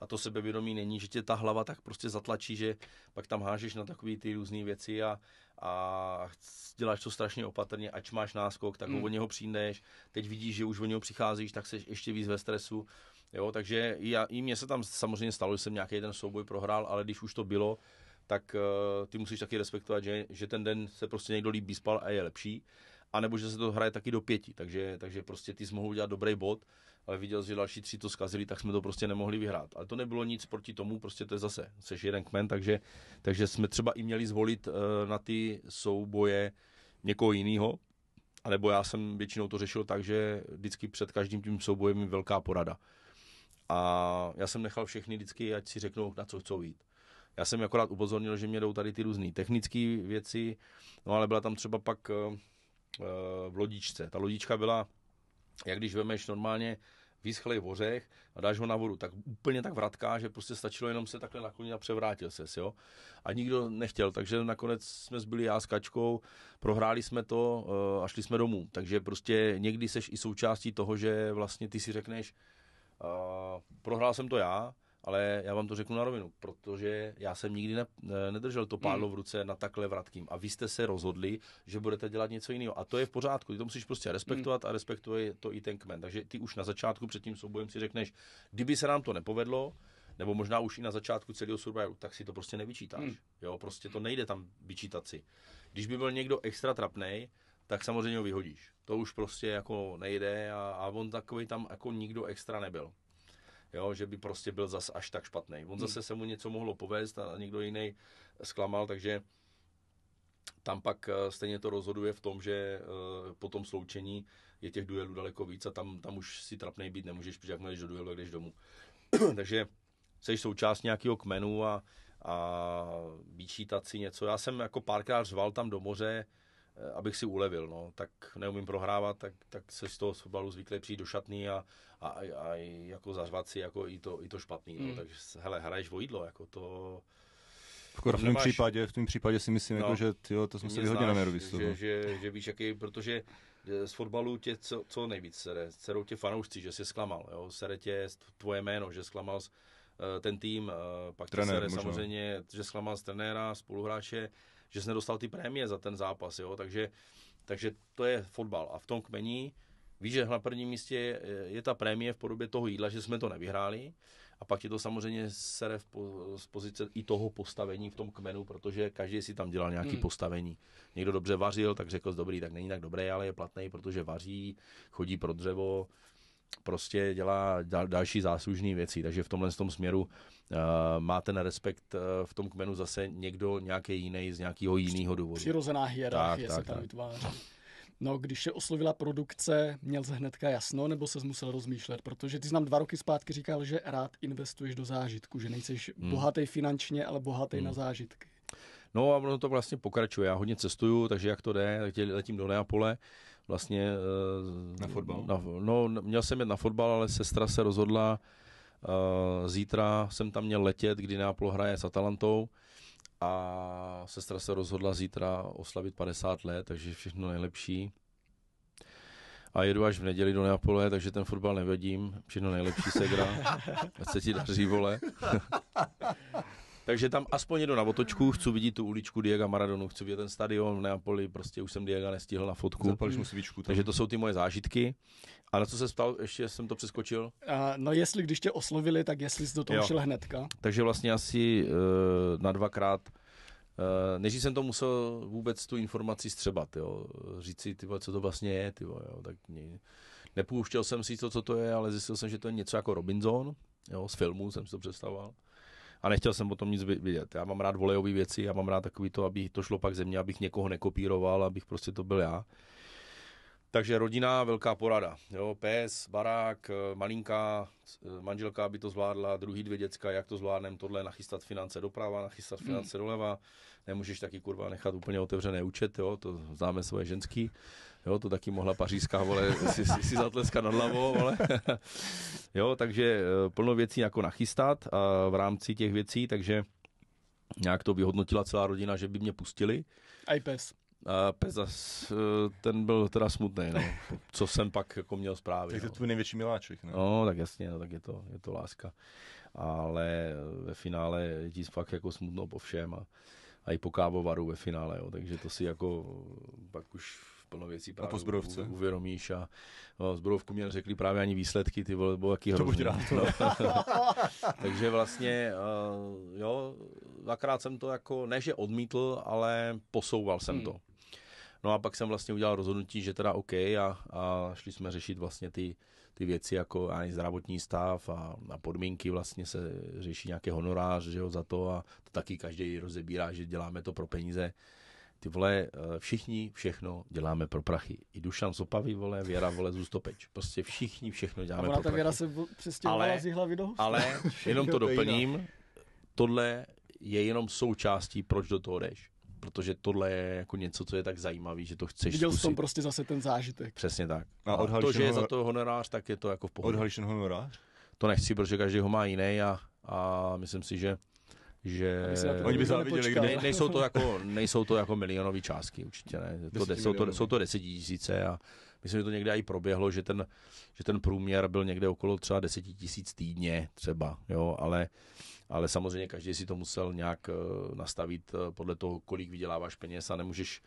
a to sebevědomí není, že tě ta hlava tak prostě zatlačí, že pak tam hážeš na takové ty různé věci a, a děláš to strašně opatrně, ať máš náskok, tak mm. o něho přijdeš, teď vidíš, že už o něho přicházíš, tak jsi ještě víc ve stresu, jo, takže já, i mně se tam samozřejmě stalo, že jsem nějaký ten souboj prohrál, ale když už to bylo, tak uh, ty musíš taky respektovat, že, že ten den se prostě někdo líbí spal a je lepší, anebo že se to hraje taky do pěti, takže, takže prostě ty jsi mohl udělat dobrý bod, ale viděl, že další tři to zkazili, tak jsme to prostě nemohli vyhrát. Ale to nebylo nic proti tomu, prostě to je zase, seš jeden kmen, takže, takže jsme třeba i měli zvolit eh, na ty souboje někoho jiného, anebo já jsem většinou to řešil tak, že vždycky před každým tím soubojem je velká porada. A já jsem nechal všechny vždycky, ať si řeknou, na co chcou jít. Já jsem akorát upozornil, že mě jdou tady ty různé technické věci, no ale byla tam třeba pak eh, eh, v lodičce. Ta lodička byla jak když vemeš normálně výschlej ořech a dáš ho na vodu, tak úplně tak vratká, že prostě stačilo jenom se takhle naklonit a převrátil ses, jo. A nikdo nechtěl, takže nakonec jsme zbyli já s Kačkou, prohráli jsme to eh, a šli jsme domů. Takže prostě někdy seš i součástí toho, že vlastně ty si řekneš, uh, prohrál jsem to já, ale já vám to řeknu na rovinu, protože já jsem nikdy ne, ne, nedržel to pádlo hmm. v ruce na takhle vratkým a vy jste se rozhodli, že budete dělat něco jiného. A to je v pořádku, ty to musíš prostě respektovat hmm. a respektuje to i ten kmen. Takže ty už na začátku před tím soubojem si řekneš, kdyby se nám to nepovedlo, nebo možná už i na začátku celého survivalu, tak si to prostě nevyčítáš. Hmm. Jo, prostě to nejde tam vyčítat si. Když by byl někdo extra trapný, tak samozřejmě ho vyhodíš. To už prostě jako nejde a, a on takový tam jako nikdo extra nebyl jo, že by prostě byl zas až tak špatný. On hmm. zase se mu něco mohlo povést a někdo jiný zklamal, takže tam pak eh, stejně to rozhoduje v tom, že eh, po tom sloučení je těch duelů daleko víc a tam, tam už si trapnej být nemůžeš, protože jakmile jdeš do duelu, jdeš domů. (clears throat) takže jsi součást nějakého kmenu a, a vyčítat si něco. Já jsem jako párkrát zval tam do moře, Eh, abych si ulevil. No. Tak neumím prohrávat, tak, tak se z toho fotbalu zvykle přijít do šatný a, a, a jako zařvat si jako i, to, i to špatný. No. Mm. Takže hele, hraješ o jídlo, jako to... Skoro v tom nemáš... případě, v tom případě si myslím, jako no, jako, že tyjo, to jsme se vyhodně na měru Že, že, že, víš, jaký, protože eh, z fotbalu tě co, co nejvíc sere, serou tě fanoušci, že jsi zklamal, jo, sere tě tvoje jméno, že zklamal eh, ten tým, pak Trenér, tě sere možná. samozřejmě, že zklamal z trenéra, spoluhráče, že jsi nedostal ty prémie za ten zápas, jo, takže, takže to je fotbal. A v tom kmeni víš, že na prvním místě je, je ta prémie v podobě toho jídla, že jsme to nevyhráli a pak je to samozřejmě sere v po, z pozice i toho postavení v tom kmenu, protože každý si tam dělal nějaké hmm. postavení. Někdo dobře vařil, tak řekl, dobrý, tak není tak dobrý, ale je platný, protože vaří, chodí pro dřevo, prostě dělá dal, další záslužné věci, takže v tomhle tom směru uh, má ten respekt uh, v tom kmenu zase někdo nějaký jiný z nějakého jiného důvodu. Přirozená hierarchie tak, tak, se tam vytváří. No, když je oslovila produkce, měl se hnedka jasno, nebo se musel rozmýšlet? Protože ty znám dva roky zpátky říkal, že rád investuješ do zážitku, že nejsi hmm. bohatý finančně, ale bohatý hmm. na zážitky. No a ono to vlastně pokračuje. Já hodně cestuju, takže jak to jde, tak letím do Neapole vlastně... Eh, na fotbal? Na, no, měl jsem jít na fotbal, ale sestra se rozhodla, uh, zítra jsem tam měl letět, kdy Neapol hraje s Atalantou a sestra se rozhodla zítra oslavit 50 let, takže všechno nejlepší. A jedu až v neděli do Neapole, takže ten fotbal nevedím. Všechno nejlepší se hra. Ať se ti daří, vole. Takže tam aspoň jdu na otočku, chci vidět tu uličku Diego Maradonu, chci vidět ten stadion v Neapoli, prostě už jsem Diego nestihl na fotku. Zapališ mu svíčku. Takže to jsou ty moje zážitky. A na co se stalo? ještě jsem to přeskočil? Uh, no jestli, když tě oslovili, tak jestli jsi do toho jo. šel hnedka. Takže vlastně asi uh, na dvakrát eh, než jsem to musel vůbec tu informaci střebat, jo. říct si, tyvo, co to vlastně je, tyvo, jo. tak ne, nepouštěl jsem si to, co to je, ale zjistil jsem, že to je něco jako Robinson, jo, z filmu jsem si to představoval a nechtěl jsem o tom nic vidět. Já mám rád volejové věci, já mám rád takový to, aby to šlo pak ze mě, abych někoho nekopíroval, abych prostě to byl já. Takže rodina, velká porada. Jo, pes, barák, eh, malinká eh, manželka, aby to zvládla, druhý dvě děcka, jak to zvládnem, tohle, nachystat finance doprava, nachystat finance doleva. Nemůžeš taky kurva nechat úplně otevřené účet, jo, to známe svoje ženský. Jo, to taky mohla pařížská, vole, si, si, si zatleska nad hlavou, vole. (laughs) jo, takže eh, plno věcí jako nachystat a v rámci těch věcí, takže nějak to vyhodnotila celá rodina, že by mě pustili. A i pes. A pes eh, ten byl teda smutný, no. co jsem pak jako měl zprávy. Tak to je no. tvůj největší miláček, ne? No, tak jasně, no, tak je to, je to láska. Ale eh, ve finále je ti fakt jako smutno po všem a, a i po kávovaru ve finále, jo. takže to si jako pak už plno věcí právě a po zbrojovce. U, uvědomíš a no, zbrojovku mě řekli právě ani výsledky, ty vole, bylo jaký hrozný. rád. no. (laughs) Takže vlastně, uh, jo, dvakrát jsem to jako, ne že odmítl, ale posouval jsem hmm. to. No a pak jsem vlastně udělal rozhodnutí, že teda OK a, a šli jsme řešit vlastně ty, ty věci jako ani zdravotní stav a, a podmínky vlastně se řeší nějaký honorář že jo, za to a to taky každý rozebírá, že děláme to pro peníze ty vole, eh, všichni všechno děláme pro prachy. I Dušan z vole, Věra, vole, Zůstopeč. Prostě všichni všechno děláme pro ta prachy. Věra se přestěhovala z hlavy do Ale (laughs) jenom to doplním, tohle je jenom součástí, proč do toho jdeš. Protože tohle je jako něco, co je tak zajímavé, že to chceš Viděl zkusit. jsem prostě zase ten zážitek. Přesně tak. A, a to, že je za to honorář, tak je to jako v pohodě. Odhalíš ten honorář? To nechci, protože každý ho má jiný a, a myslím si, že že oni by záviděli, ne, nejsou, to jako, nejsou to jako milionové částky, určitě ne. To, jsou, to, jsou to desetitisíce a myslím, že to někde i proběhlo, že ten, že ten průměr byl někde okolo třeba desetitisíc týdně třeba, jo, ale, ale samozřejmě každý si to musel nějak eh, nastavit eh, podle toho, kolik vyděláváš peněz a nemůžeš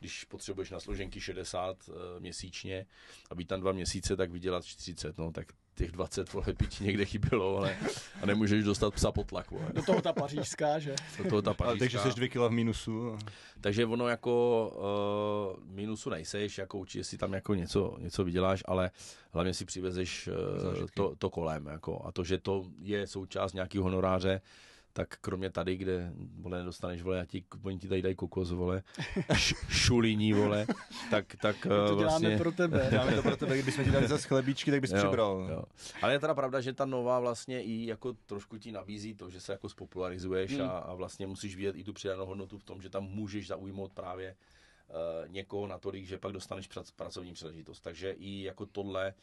když potřebuješ na složenky 60 eh, měsíčně a být tam dva měsíce, tak vydělat 40, no tak těch 20 vole, pití někde chybělo, ale a nemůžeš dostat psa pod tlak. Vole. Do toho ta pařížská, že? Do toho ta pařížská. Ale takže jsi dvě kila v minusu. Takže ono jako uh, minusu nejseš, jako určitě si tam jako něco, něco vyděláš, ale hlavně si přivezeš uh, to, to, kolem. Jako, a to, že to je součást nějakého honoráře, uh, tak kromě tady, kde vole, nedostaneš vole, a ti, oni ti tady dají kokos, vole, š, šuliní, vole, tak, tak to eh, děláme vlastně... pro tebe. Děláme to pro tebe, kdybychom ti dali zase chlebíčky, tak bys jo, přibral. Jo. Ale je teda pravda, že ta nová vlastně i jako trošku ti nabízí to, že se jako spopularizuješ hmm. a, a vlastně musíš vidět i tu přidanou hodnotu v tom, že tam můžeš zaujmout právě eh, někoho natolik, že pak dostaneš pracovní příležitost. Takže i jako tohle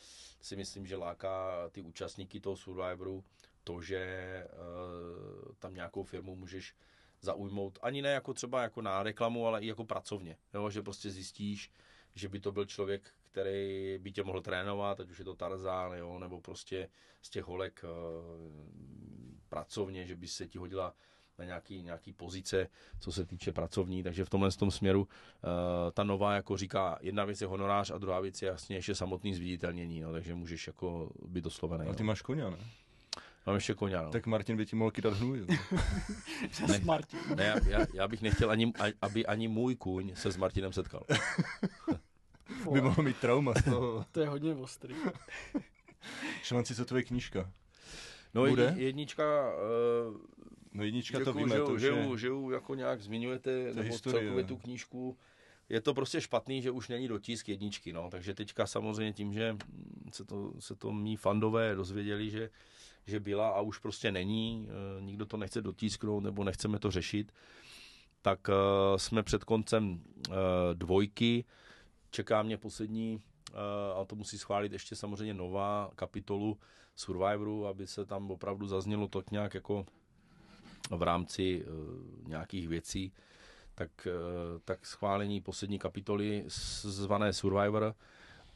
si myslím, že láká ty účastníky toho Survivoru to, že eh, tam nějakou firmu můžeš zaujmout, ani ne jako třeba jako na reklamu, ale i jako pracovně, jo? že prostě zjistíš, že by to byl člověk, který by tě mohl trénovat, ať už je to Tarzán, jo? nebo prostě z těch holek eh, pracovně, že by se ti hodila na nějaký, nějaký pozice, co se týče pracovní, takže v tomhle tom směru uh, ta nová, jako říká, jedna věc je honorář a druhá věc je jasně ještě samotný zviditelnění, no, takže můžeš jako být oslovený. A ty jo? No. máš koně, ne? Mám ještě koně, no. Tak Martin by ti mohl kytat hnůj. (laughs) ne, Martin. ne, já, já, bych nechtěl, ani, aby ani můj kůň se s Martinem setkal. (laughs) by mohl mít trauma z toho. (laughs) to je hodně ostrý. Šlanci, co tvoje knížka? No Bude? jednička... Uh, no jednička to víme, že, to že, je... že, jako nějak zmiňujete, nebo historie, celkově tu knížku je to prostě špatný, že už není dotisk jedničky, no. Takže teďka samozřejmě tím, že se to, se to mý fandové dozvěděli, že že byla a už prostě není, eh, nikdo to nechce dotisknout nebo nechceme to řešit, tak eh, jsme před koncem eh, dvojky, čeká mě poslední a to musí schválit ještě samozřejmě nová kapitolu Survivoru, aby se tam opravdu zaznělo to nějak jako v rámci nějakých věcí, tak, tak schválení poslední kapitoly zvané Survivor,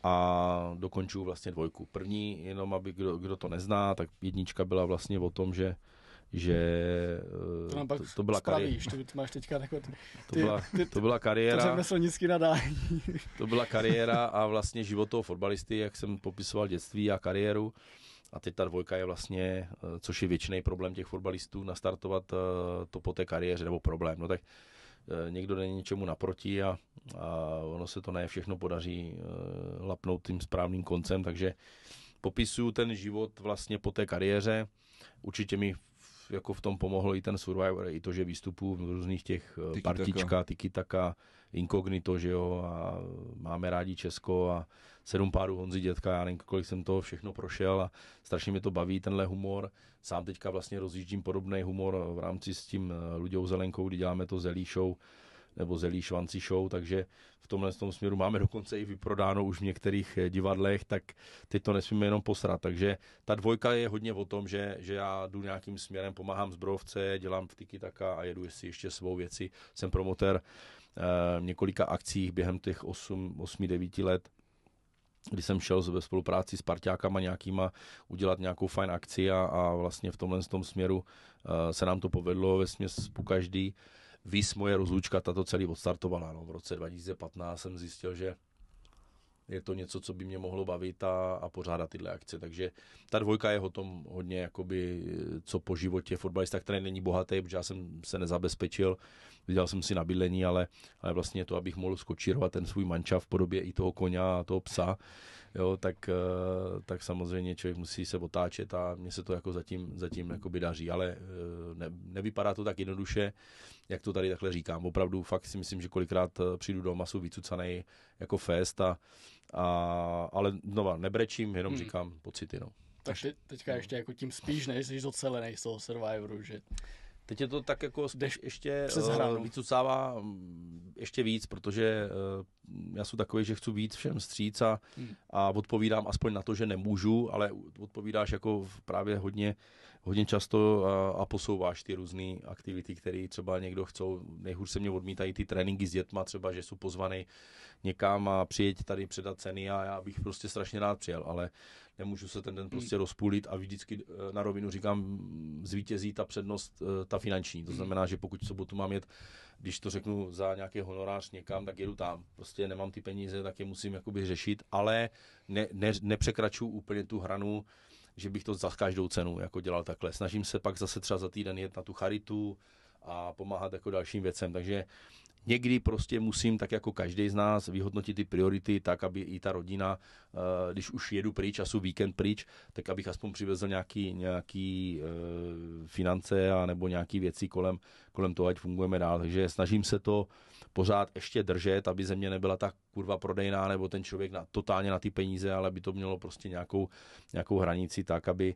a dokončuju vlastně dvojku. První, jenom aby kdo, kdo to nezná, tak jednička byla vlastně o tom, že že to, no, eh, to, to byla kariéra. Ty, máš teďka jako ty, to, byla, ty, to byla kariéra. To nízký nadání. to byla kariéra a vlastně život toho fotbalisty, jak jsem popisoval dětství a kariéru. A teď ta dvojka je vlastně, eh, což je většiný problém těch fotbalistů, nastartovat eh, to po té kariéře, nebo problém. No tak Eh, někdo není něčemu naproti a, a ono se to ne všechno podaří eh, lapnout tím správným koncem, takže popisuju ten život vlastně po té kariéře. Určitě mi jako v tom pomohlo i ten Survivor, i to, že výstupu v různých těch eh, tiki partička, tiki-taka, inkognito, že jo, a máme rádi Česko a sedm párů Honzi Dětka, já nevím, kolik jsem toho všechno prošel a strašně mi to baví, tenhle humor. Sám teďka vlastně rozjíždím podobný humor v rámci s tím eh, Luděou Zelenkou, kdy děláme to zelí show, nebo zelí švanci show, takže v tomhle tom směru máme dokonce i vyprodáno už v některých eh, divadlech, tak teď to nesmíme jenom posrat. Takže ta dvojka je hodně o tom, že, že já jdu nějakým směrem, pomáhám zbrojovce, dělám v tiki taka a jedu si ještě svou věci. Jsem promotér eh, několika akcích během těch 8-9 let kdy jsem šel ve spolupráci s parťákama nějakýma udělat nějakou fajn akci a, a vlastně v tomhle tom směru uh, se nám to povedlo ve směs po každý. Uh, Vys moje rozlučka, tato celý odstartovala. No. V roce 2015 jsem zjistil, že je to něco, co by mě mohlo bavit a, a pořádat tyhle akce. Takže ta dvojka je o tom hodně, jakoby, co po životě fotbalista, který není bohatý, protože já jsem se nezabezpečil, vydělal jsem si na bydlení, ale, ale vlastně to, abych mohl skočírovat ten svůj manča v podobě i toho koně a toho psa, jo, tak, eh, tak samozřejmě člověk musí se otáčet a mně se to jako zatím, zatím jakoby daří, ale eh, ne, nevypadá to tak jednoduše, jak to tady takhle říkám. Opravdu fakt si myslím, že kolikrát eh, přijdu do masu vycucaný jako fest, a, a, ale znova nebrečím, jenom hmm. říkám pocity. No. Takže teďka ještě jako tím spíš nejsi zocelený z toho Survivoru, že Teď je to tak jako spíš ještě přes eh, hranu. Mm, ještě víc, protože eh, já jsem takový, že chci být všem stříc a, hmm. a odpovídám aspoň na to, že nemůžu, ale odpovídáš jako právě hodně, hodně často a, a posouváš ty různé aktivity, které třeba někdo chcou. Nejhůř se mě odmítají ty tréninky s dětma, třeba, že jsou pozvaný někam a přijet tady předat ceny a já bych prostě strašně rád přijel, ale nemůžu se ten den hmm. prostě rozpůlit a vždycky eh, na rovinu říkám, zvítězí ta přednost, eh, ta finanční. To hmm. znamená, že pokud v sobotu mám jet, když to řeknu za nějaký honorář někam, tak jedu tam. Prostě nemám ty peníze, tak je musím jakoby řešit, ale ne, ne, nepřekračuju úplně tu hranu, že bych to za každou cenu jako dělal takhle. Snažím se pak zase třeba za týden jet na tu charitu a pomáhat jako dalším věcem, takže někdy prostě musím, tak jako každý z nás, vyhodnotit ty priority tak, aby i ta rodina, eh, když už jedu pryč a jsou víkend pryč, tak abych aspoň přivezl nějaký, nějaký eh, finance a nebo nějaký věci kolem, kolem toho, ať fungujeme dál. Takže snažím se to pořád ještě držet, aby země nebyla tak kurva prodejná, nebo ten člověk na, totálně na ty peníze, ale by to mělo prostě nějakou, nějakou hranici tak, aby e,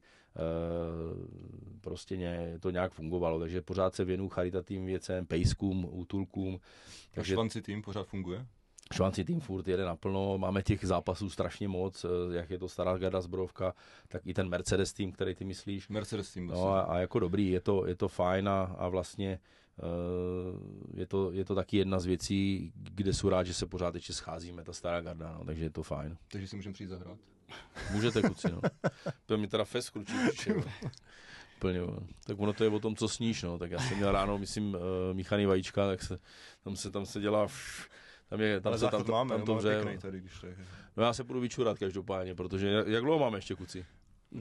prostě ně, to nějak fungovalo. Takže pořád se věnu charitativním věcem, pejskům, útulkům. Takže... A švanci tým pořád funguje? Švanci tým furt jede naplno, máme těch zápasů strašně moc, eh, jak je to stará garda Zbrojovka, tak i ten Mercedes tým, který ty myslíš. Mercedes tým. No a, a jako dobrý, je to, je to fajn a, a vlastně uh, je, to, je to taky jedna z věcí, kde jsou rád, že se pořád ještě scházíme, ta stará garda, no, takže je to fajn. Takže si můžeme přijít zahrát. Můžete, kluci, no. (laughs) To mi teda fest klučí. Plně, tak ono to je o tom, co sníš, no. Tak já jsem měl ráno, myslím, uh, míchaný vajíčka, tak se, tam se tam se dělá vš, tam je, tam Ale se, tam, máme, tam to máme no. tady, když to je. No já se půjdu vyčurat každopádně, protože jak dlouho máme ještě kuci?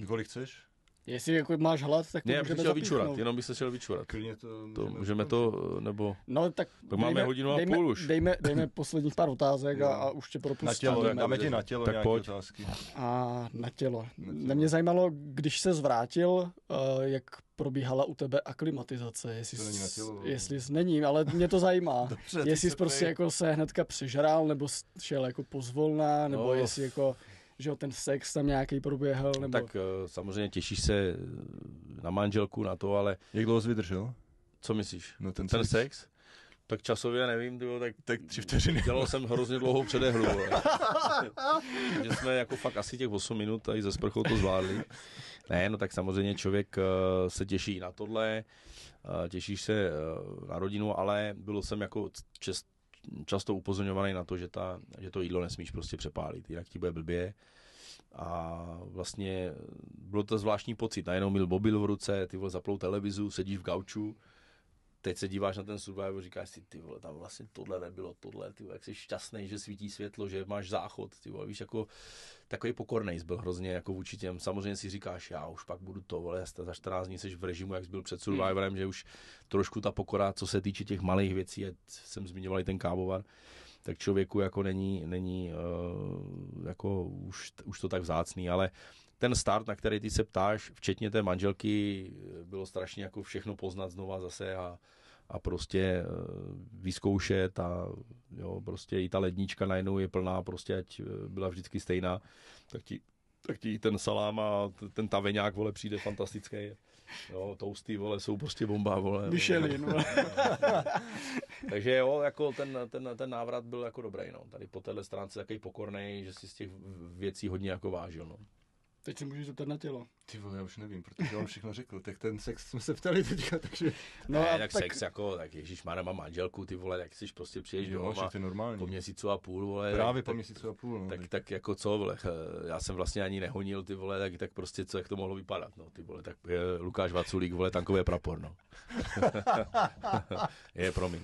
Kolik chceš? Jestli jako máš hlad, tak to ne, já bych chtěl vyčurat, jenom bych se chtěl vyčurat. Klidně to, to můžeme, to, eh, nebo... No tak, tak dejme, hodinu a dejme, půl už. Dejme, dejme (laughs) posledních pár otázek a, a už tě propustíme. Na tělo, dáme ti na tělo tak nějaké pojď. otázky. A na tělo. na tělo. Mě zajímalo, když se zvrátil, uh, jak probíhala u tebe aklimatizace, jestli to není na tělo, no. jestli jsi, není, ale mě to zajímá. (laughs) Dobře, jestli jsi prostě jako se hnedka přežral, nebo šel jako pozvolná, nebo no, jestli jako že jo, ten sex tam nějaký proběhl. No nebo... Tak eh, samozřejmě těšíš se eh, na manželku, na to, ale... Jak dlouho jsi vydržel? Co myslíš? No ten, ten sex? sex? Tak časově nevím, tyjo, tak, tak tři vteřiny. (laughs) Dělal jsem hrozně dlouhou předehlu. (laughs) že jsme jako fakt asi těch 8 minut tady ze sprchou to zvládli. Ne, no tak samozřejmě člověk uh, se těší na tohle, uh, těšíš se uh, na rodinu, ale bylo jsem jako čest, často upozorňovaný na to, že, ta, že to jídlo nesmíš prostě přepálit, jinak ti bude blbě. A vlastně eh, bylo to zvláštní pocit. Najednou měl mobil v ruce, ty vole zaplou televizu, sedíš v gauču teď se díváš na ten a říkáš si, ty vole, tam vlastně tohle nebylo, tohle, ty vole, jak jsi šťastný, že svítí světlo, že máš záchod, ty vole, víš, jako takový pokorný byl hrozně, jako vůči těm, samozřejmě si říkáš, já už pak budu to, vole, za 14 dní jsi v režimu, jak jsi byl před Survivorem, hmm. že už trošku ta pokora, co se týče těch malých věcí, jak jsem zmiňoval i ten kávovar, tak člověku jako není, není uh, jako už, už to tak vzácný, ale ten start, na který ty se ptáš, včetně té manželky, bylo strašně jako všechno poznat znova zase a, a prostě eh, vyzkoušet a jo, prostě i ta lednička najednou je plná, prostě ať eh, byla vždycky stejná, tak ti, tak ti ten salám a ten taveňák, vole, přijde fantastický. Jo, toasty, vole, jsou prostě bomba, vole. Michelin, (laughs) vole. Takže jo, jako ten, ten, ten návrat byl jako dobrý, no. Tady po téhle stránce takový pokorný, že si z těch věcí hodně jako vážil, no. Teď se můžeš zeptat na tělo. Ty vole, já už nevím, protože on všechno řekl. Tak ten sex jsme se ptali teďka, takže... No ne, a tak, tak, sex jako, tak ježíš, má mám manželku, ty vole, tak jsi prostě přijdeš do doma ty normální. po měsícu a půl, vole. Právě tak, po měsícu a půl, no, tak, tak, tak, jako co, vole, eh, já jsem vlastně ani nehonil, ty vole, tak, tak prostě co, jak to mohlo vypadat, no, ty vole, tak je eh, Lukáš Vaculík, vole, tankové prapor, no. (laughs) je, promiň.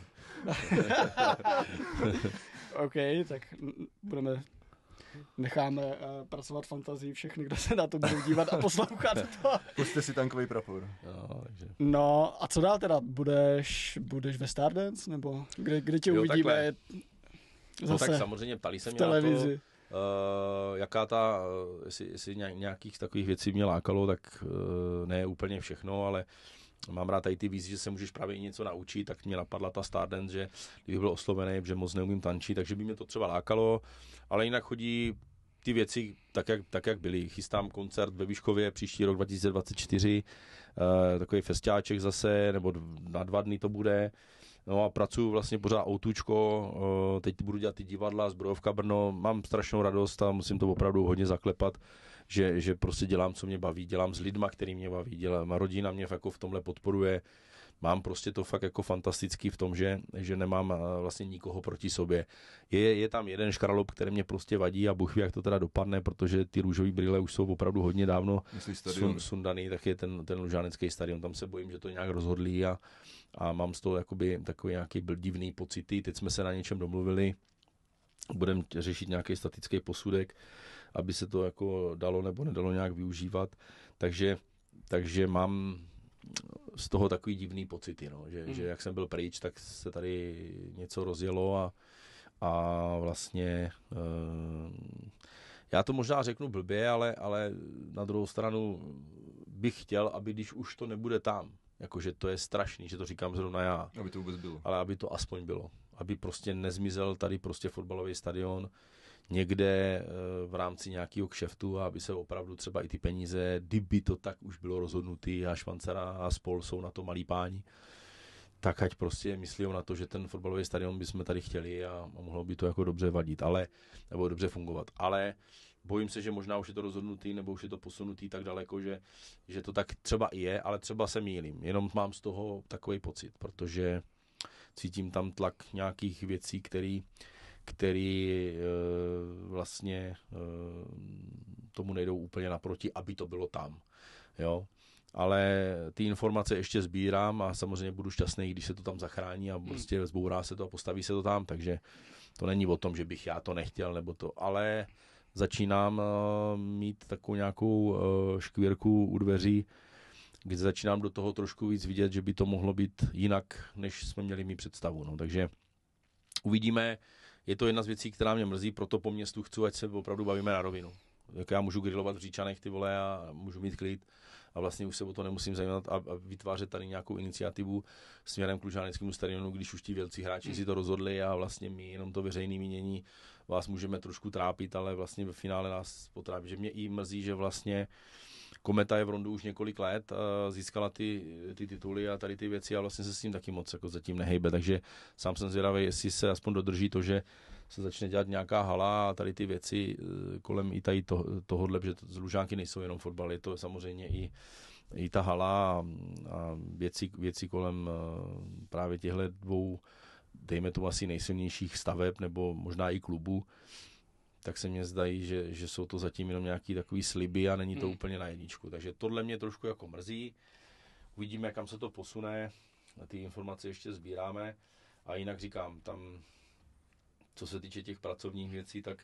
(laughs) OK, tak budeme necháme uh, pracovat fantazii všechny, kdo se na to budou dívat a poslouchat (laughs) to. Puste si tankový prapor. No, takže. no a co dál teda? Budeš, budeš ve Stardance? Nebo kde, kde tě jo, uvidíme? Zase no tak samozřejmě palí se mě televizi. na to. Uh, jaká ta, eh, jestli, jestli nějakých takových věcí mě lákalo, tak uh, ne úplně všechno, ale uh, mám rád tady ty výzvy, že se můžeš právě i něco naučit, tak mě napadla ta Stardance, že kdyby byl oslovený, že moc neumím tančit, takže by mě to třeba lákalo, ale jinak chodí ty věci tak jak, tak, jak byly. Chystám koncert ve Výškově příští rok 2024, eh, takový festiáček zase, nebo na dva dny to bude. No a pracuju vlastně pořád autůčko, eh, teď budu dělat ty divadla, zbrojovka Brno, mám strašnou radost a musím to opravdu hodně zaklepat že, že prostě dělám, co mě baví, dělám s lidma, který mě baví, dělám, rodina mě jako v tomhle podporuje, mám prostě to fakt jako fantastický v tom, že, že nemám eh, vlastně nikoho proti sobě. Je, je tam jeden škralop, který mě prostě vadí a buchví, jak to teda dopadne, protože ty růžové brýle už jsou opravdu hodně dávno sun, sundaný, tak je ten, ten lužánecký stadion, tam se bojím, že to nějak rozhodlí a, a mám z toho jakoby takový nějaký divný pocity. Teď jsme se na něčem domluvili, budeme řešit nějaký statický posudek, aby se to jako dalo nebo nedalo nějak využívat. Takže, takže mám z toho takový divný pocit, no, že, mm. že jak jsem byl pryč, tak se tady něco rozjelo a, a vlastně e, já to možná řeknu blbě, ale, ale na druhou stranu bych chtěl, aby když už to nebude tam, jakože to je strašný, že to říkám zrovna já. Aby to vůbec bylo. Ale aby to aspoň bylo. Aby prostě nezmizel tady prostě fotbalový stadion, někde eh, v rámci nějakého kšeftu, aby se opravdu třeba i ty peníze, kdyby to tak už bylo rozhodnutý a švancera a spol jsou na to malí páni, tak ať prostě myslí na to, že ten fotbalový stadion bychom tady chtěli a, mohlo by to jako dobře vadit, ale, nebo dobře fungovat. Ale bojím se, že možná už je to rozhodnutý, nebo už je to posunutý tak daleko, že, že to tak třeba i je, ale třeba se mýlím. Jenom mám z toho takový pocit, protože cítím tam tlak nějakých věcí, které který eh, vlastně eh, tomu nejdou úplně naproti, aby to bylo tam. Jo? ale ty informace ještě sbírám a samozřejmě budu šťastný, když se to tam zachrání a hmm. prostě zbourá se to a postaví se to tam, takže to není o tom, že bych já to nechtěl nebo to, ale začínám eh, mít takovou nějakou škvírku u dveří, když začínám do toho trošku víc vidět, že by to mohlo být jinak, než jsme měli mít představu, no, takže uvidíme, je to jedna z věcí, která mě mrzí, proto po městu chci, ať se opravdu bavíme na rovinu. Jak já můžu grilovat v Říčanech ty vole a můžu mít klid a vlastně už se o to nemusím zajímat a, a vytvářet tady nějakou iniciativu směrem k Lužánickému stadionu, když už ti velcí hráči si to rozhodli a vlastně my jenom to veřejné mínění vás můžeme trošku trápit, ale vlastně ve finále nás potrápí. Že mě i mrzí, že vlastně uh, Kometa je v rondu už několik let, eh, získala ty, ty tituly a tady ty věci a vlastně se s tím taky moc jako zatím nehejbe, takže sám jsem zvědavý, jestli se aspoň dodrží to, že se začne dělat nějaká hala a tady ty věci eh, kolem i tady tohohle, že z Lužánky nejsou jenom fotbal, je to samozřejmě i, i ta hala a, a věci, věci kolem eh, právě těchto dvou dejme to asi nejsilnějších staveb nebo možná i klubů, tak se mně zdají, že, že jsou to zatím jenom nějaký takový sliby a není to hmm. úplně na jedničku. Takže tohle mě trošku jako mrzí. Uvidíme, kam se to posune. Ty informace ještě sbíráme. A jinak říkám, tam, co se týče těch pracovních věcí, tak,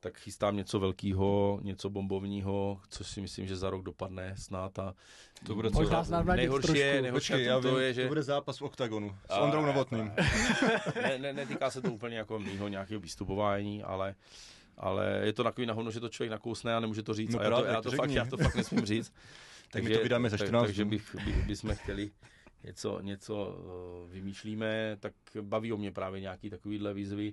tak chystám něco velkého, něco bombovního, což si myslím, že za rok dopadne snad a to bude co snad nejhorší je, nejhorší Počkej, to vím, je, že... To bude zápas v oktagonu s Ondrou Novotným. (laughs) Ne, ne, netýká se to úplně jako mýho nějakého vystupování, ale uh, ale je to takový nahovno, že to člověk nakousne a nemůže to říct. No, a já, to, já, to fakt, já to fakt nesmím říct. (laughs) takže, my to vydáme za 14 tak, Takže bych, bych, bychom chtěli něco, něco eh, vymýšlíme, tak baví o mě právě nějaký takovýhle výzvy.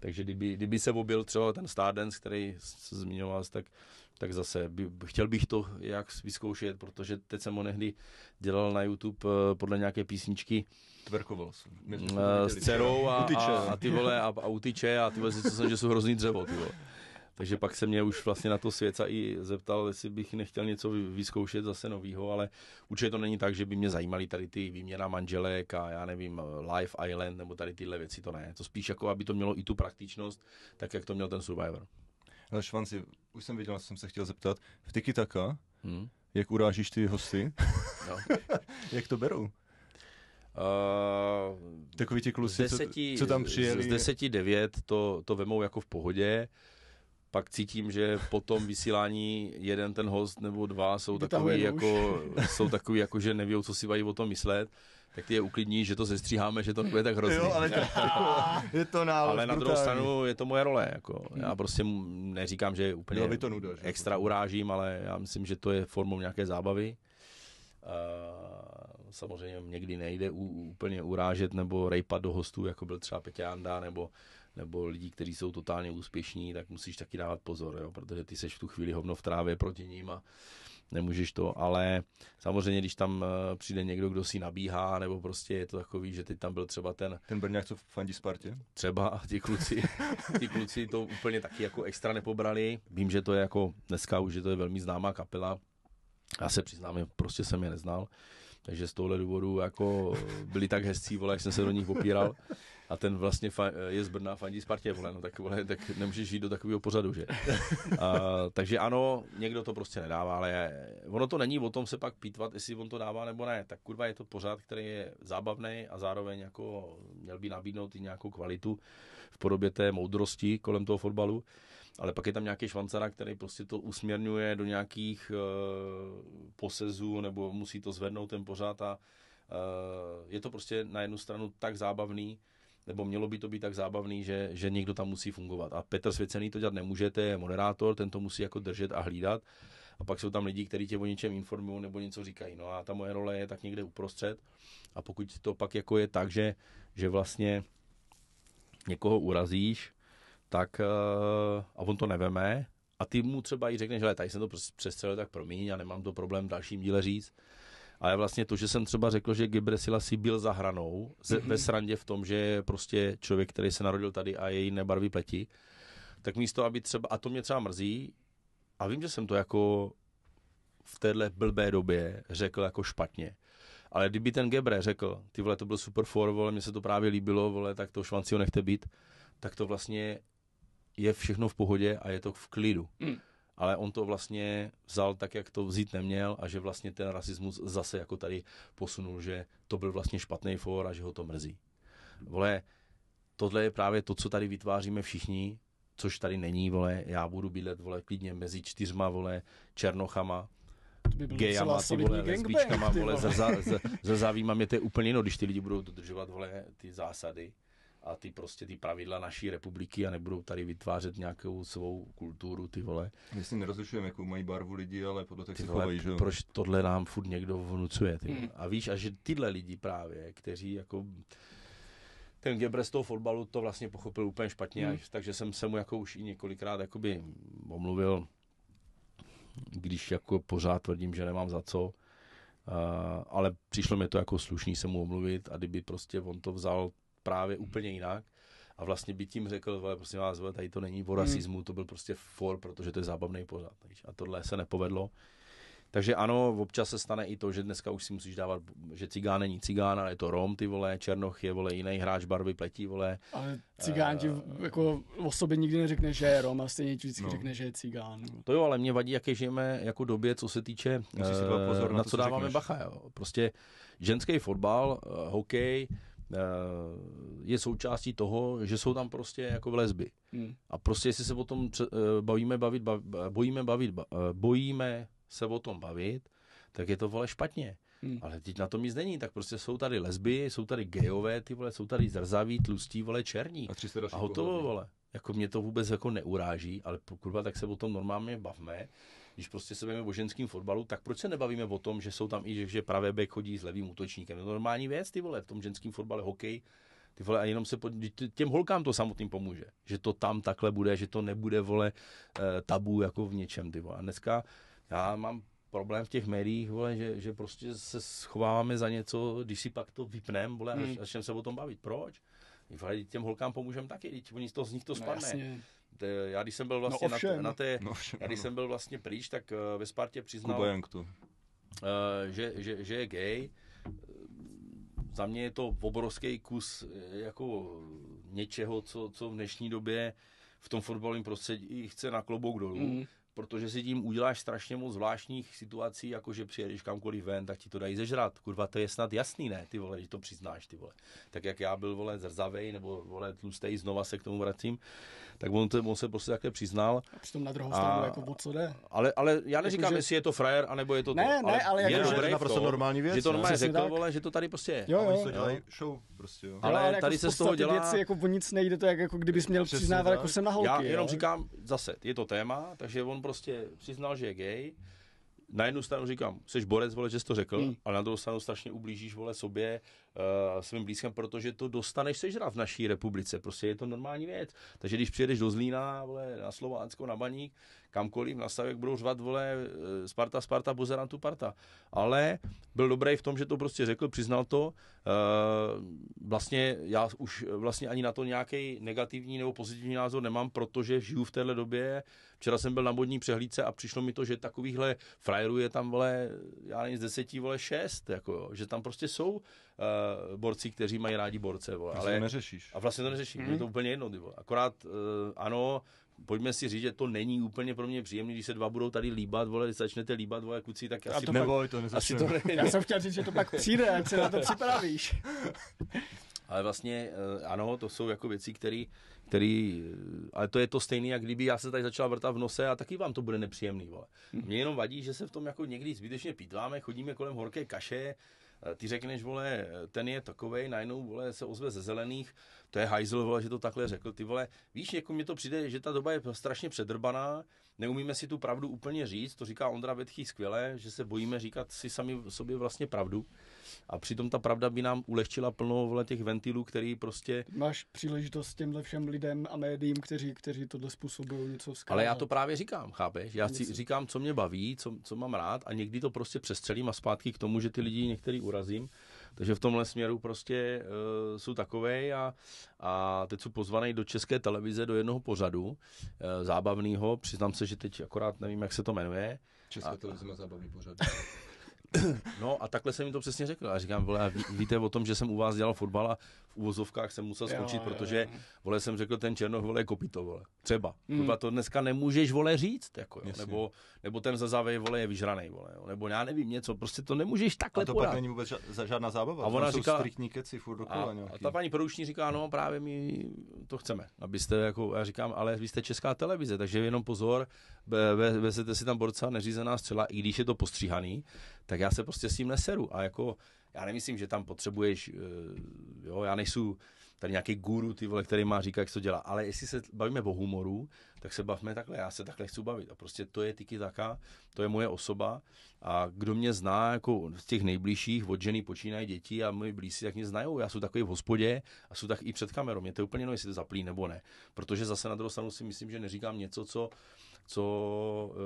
Takže kdyby, kdyby se objel třeba ten Stardance, který se zmiňoval, tak, tak zase by, chtěl bych to jak vyzkoušet, protože teď jsem ho nehdy dělal na YouTube eh, podle nějaké písničky. Tverkoval jsem. Eh, s dcerou a, a, a, ty vole a, a utyče a ty vole, co jsem, že jsou hrozný dřevo, ty vole. Takže pak se mě už vlastně na to svěca i zeptal, jestli bych nechtěl něco vyzkoušet zase novýho, ale určitě to není tak, že by mě zajímaly tady ty výměna manželek a já nevím, Life Island nebo tady tyhle věci, to ne. To spíš jako, aby to mělo i tu praktičnost, tak jak to měl ten Survivor. Ale Švanci, už jsem viděl, co jsem se chtěl zeptat. V Tiki Taka, hmm? jak urážíš ty hosty? (laughs) No. (laughs) jak to berou? Uh, Takový ti kluci, deseti, co, co tam přijeli. Z deseti devět to, to vemou jako v pohodě pak cítím, že po tom vysílání jeden ten host nebo dva jsou takový, jako, jsou takový jako, že neví, co si mají o tom myslet, tak ty je uklidní, že to zestříháme, že to je tak hrozný. Jo, ale to, (laughs) je to návod, Ale na druhou stranu je to moje role. Jako. Já hmm. prostě neříkám, že úplně jo, to nudo, že? extra urážím, ale já myslím, že to je formou nějaké zábavy. Uh, samozřejmě někdy nejde u, úplně urážet nebo rejpat do hostů, jako byl třeba Petě nebo nebo lidí, kteří jsou totálně úspěšní, tak musíš taky dávat pozor, jo? protože ty seš v tu chvíli hovno v trávě proti ním a nemůžeš to, ale samozřejmě, když tam eh, přijde někdo, kdo si nabíhá, nebo prostě je to takový, že teď tam byl třeba ten... Ten Brňák, co fandí Spartě? Třeba a ti kluci, (laughs) ti kluci to úplně taky jako extra nepobrali. Vím, že to je jako dneska už, že to je velmi známá kapela, já se přiznám, prostě jsem je neznal, takže z tohohle důvodu jako byli tak hezcí, vole, jak jsem se do nich opíral a ten vlastně fa- je z Brna, fandí Spartě, vole, no tak, vole, tak nemůžeš jít do takového pořadu, že? A, takže ano, někdo to prostě nedává, ale je, ono to není o tom se pak pítvat, jestli on to dává nebo ne, tak kurva je to pořad, který je zábavný a zároveň jako měl by nabídnout i nějakou kvalitu v podobě té moudrosti kolem toho fotbalu, ale pak je tam nějaký švancara, který prostě to usměrňuje do nějakých e, posezů nebo musí to zvednout ten pořád a e, je to prostě na jednu stranu tak zábavný, nebo mělo by to být tak zábavný, že, že někdo tam musí fungovat. A Petr Svěcený to dělat nemůžete, je moderátor, ten to musí jako držet a hlídat. A pak jsou tam lidi, kteří tě o něčem informují nebo něco říkají. No a ta moje role je tak někde uprostřed. A pokud to pak jako je tak, že, že vlastně někoho urazíš, tak eh, a on to neveme, a ty mu třeba i řekneš, že tady jsem to přestřelil, tak promiň, já nemám to problém v dalším díle říct, ale vlastně to, že jsem třeba řekl, že Gibresila si byl za hranou, mm-hmm. ve srandě v tom, že je prostě člověk, který se narodil tady a je jiné barvy pleti, tak místo, aby třeba, a to mě třeba mrzí, a vím, že jsem to jako v téhle blbé době řekl jako špatně. Ale kdyby ten Gebre řekl, ty vole, to byl super for, vole, mně se to právě líbilo, vole, tak to švanci ho nechte být, tak to vlastně je všechno v pohodě a je to v klidu. Mm ale on to vlastně vzal tak, jak to vzít neměl a že vlastně ten rasismus zase jako tady posunul, že to byl vlastně špatný for a že ho to mrzí. Vole, tohle je právě to, co tady vytváříme všichni, což tady není, vole, já budu bydlet, vole, klidně mezi čtyřma, vole, černochama, gejama, ty vole, lesbičkama, vole, zrzavýma, mě to je úplně jedno, když ty lidi budou dodržovat, vole, ty zásady a ty prostě ty pravidla naší republiky a nebudou tady vytvářet nějakou svou kulturu, ty vole. My si nerozlišujeme, jakou mají barvu lidi, ale podle těch ty se vole, chovají, že jo? Proč tohle nám furt někdo vnucuje, ty hmm. A víš, a že tyhle lidi právě, kteří jako ten Gebre z toho fotbalu to vlastně pochopil úplně špatně, hmm. až, takže jsem se mu jako už i několikrát jakoby omluvil, když jako pořád tvrdím, že nemám za co, Uh, ale přišlo mi to jako slušný se mu omluvit a kdyby prostě on to vzal právě úplně jinak. A vlastně by tím řekl, vole, prosím vás, vole, tady to není o hmm. rasismu, to byl prostě for, protože to je zábavný pořád. A tohle se nepovedlo. Takže ano, občas se stane i to, že dneska už si musíš dávat, že cigán není cigán, ale je to Rom, ty vole, Černoch je, vole, jiný hráč barvy pletí, vole. Ale cigán ti eh. jako o sobě nikdy neřekne, že je Rom, a stejně ti vždycky no. řekne, že je cigán. To jo, ale mě vadí, jaké žijeme jako době, co se týče, uh, si pozor na, eh, na to, co, co dáváme řekneš. bacha. Jo. Prostě ženský fotbal, uh, hokej, Eh, je součástí toho, že jsou tam prostě jako lesby. Hmm. A prostě jestli se o tom eh, bavíme bavit, bavíme, bojíme bavit, eh, bojíme se o tom bavit, tak je to vole špatně. Hmm. Ale teď na tom nic není, tak prostě jsou tady lesby, jsou tady gejové, ty vole, jsou tady zrzaví, tlustí, vole, černí. A, a hotovo, vole. Jako mě to vůbec jako neuráží, ale kurva, tak se o tom normálně bavme když prostě se bavíme o ženském fotbalu, tak proč se nebavíme o tom, že jsou tam i, že, že pravé bek chodí s levým útočníkem? To no, normální věc, ty vole, v tom ženském fotbale hokej, ty vole, a jenom se po, těm holkám to samotným pomůže, že to tam takhle bude, že to nebude, vole, eh, tabu jako v něčem, ty vole. A dneska já mám problém v těch médiích, vole, že, že prostě se schováváme za něco, když si pak to vypnem, vole, hmm. a začneme se o tom bavit. Proč? těm holkám pomůžeme taky, teď oni to z nich to no spadne. No, já když jsem byl no vlastně no na, na té, no všem, já když jsem byl vlastně pryč, tak eh, ve Spartě přiznal, uh, že, že, že je gay. Za mě je to obrovský kus eh, jako něčeho, co, co v dnešní době v tom fotbalovém prostředí chce na klobouk dolů. Mm protože si tím uděláš strašně moc zvláštních situací, jako že přijedeš kamkoliv ven, tak ti to dají zežrat. Kurva, to je snad jasný, ne, ty vole, když to přiznáš, ty vole. Tak jak já byl, vole, zrzavej, nebo, vole, tlustej, znova se k tomu vracím, tak on, to, on se prostě také přiznal. A přitom na druhou stranu, a, jako o co jde. Ale, ale já jako, neříkám, jako, že... jestli je to frajer, anebo je to ne, to. Ne, ale, ale je jako, dobré naprosto normální věc. Že to no. normálně řekl, tak... vole, že to tady prostě je. Jo, jo, jo. show prostě, jo. Ale, ale jako tady se z toho dělá... Věci, jako o nic nejde, to jak, jako kdybys měl přiznávat, jako jsem na holky. Já jenom říkám, zase, je to téma, takže on prostě přiznal, že je gay, na jednu stranu říkám, jsi borec, vole, že jsi to řekl, hmm. ale na druhou stranu strašně ublížíš, vole, sobě, uh, svým blízkým, protože to dostaneš sežrat v naší republice, prostě je to normální věc. Takže když přijedeš do Zlína, vole, na Slovácko, na Baník, kamkoliv na stavek budou řvat, vole, e, Sparta, Sparta, Buzerantu, Parta. Ale byl dobrý v tom, že to prostě řekl, přiznal to. E, vlastně já už vlastně ani na to nějaký negativní nebo pozitivní názor nemám, protože žiju v téhle době. Včera jsem byl na modní přehlídce a přišlo mi to, že takovýchhle frajerů je tam, vole, já nevím, z deseti, vole, šest, jako jo. Že tam prostě jsou uh, borci, kteří mají rádi borce, vole. Ale, to neřešíš. A vlastně to neřešíš. hmm. je to mhm. úplně jedno, ty vole. Akorát, uh, ano, pojďme si říct, že to není úplně pro mě příjemné, když se dva budou tady líbat, vole, když začnete líbat, vole, kucí, tak asi... A to neboj, to asi to ne, Já jsem chtěl říct, že to pak přijde, ať se na to připravíš. (laughs) Ale vlastně, eh, ano, to jsou jako věci, které, který, eh, ale to je to stejné, jak kdyby já se tady začal vrtat v nose a taky vám to bude nepříjemný, vole. Mě hm. jenom vadí, že se v tom jako někdy zbytečně pítváme, chodíme kolem horké kaše, Eh, ty řekneš, vole, ten je takový, najednou, vole, se ozve ze zelených, to je hajzl, vole, že to takhle řekl, ty vole, víš, jako mně to přijde, že ta doba je strašně předrbaná, neumíme si tu pravdu úplně říct, to říká Ondra Vetchý skvěle, že se bojíme říkat si sami sobě vlastně pravdu. A přitom ta pravda by nám ulehčila plno těch ventilů, který prostě... Máš příležitost s těmhle všem lidem a médiím, kteří, kteří tohle způsobují něco zkázat. Ale já to právě říkám, chápeš? Já si říkám, co mě baví, co, co mám rád a někdy to prostě přestřelím a zpátky k tomu, že ty lidi některý urazím. Takže v tomhle směru prostě uh, jsou takové a, a teď jsou pozvaný do české televize do jednoho pořadu uh, eh, zábavného. Přiznám se, že teď akorát nevím, jak se to jmenuje. Česká televize má zábavný pořad. (laughs) (coughs) No a takhle jsem mi to přesně řekl. A říkám, vole, víte o tom, že jsem u vás dělal fotbal a v úvozovkách jsem musel skončit, jo, protože, jo. vole, jsem řekl, ten Černoch, vole, to, vole. Třeba. Mm. Třeba to dneska nemůžeš, vole, říct, jako, jo. Nebo, nebo ten zazavej, vole, je vyžraný vole, jo. Nebo já nevím něco, prostě to nemůžeš takhle A to pak není vůbec ža- žádná zábava. A ona říká, keci, furt a, a, ta paní produční říká, no právě my to chceme, abyste, jako, já říkám, ale vy jste česká televize, takže jenom pozor, vezete si tam borca neřízená střela, i když je to postříhaný, tak já se prostě s tím neseru. A jako, já nemyslím, že tam potřebuješ, eh, jo, já nejsou tady nějaký guru, ty vole, který má říkat, jak to dělá. Ale jestli se bavíme o humoru, tak se bavme takhle, já se takhle chci bavit. A prostě to je tiky taká, to je moje osoba. A kdo mě zná, jako z těch nejbližších, od ženy počínají děti a moji blízci tak mě znají. Já jsem takový v hospodě a jsou tak i před kamerou. Mě to je úplně no, jestli to zaplí nebo ne. Protože zase na druhou stranu si myslím, že neříkám něco, co co eh,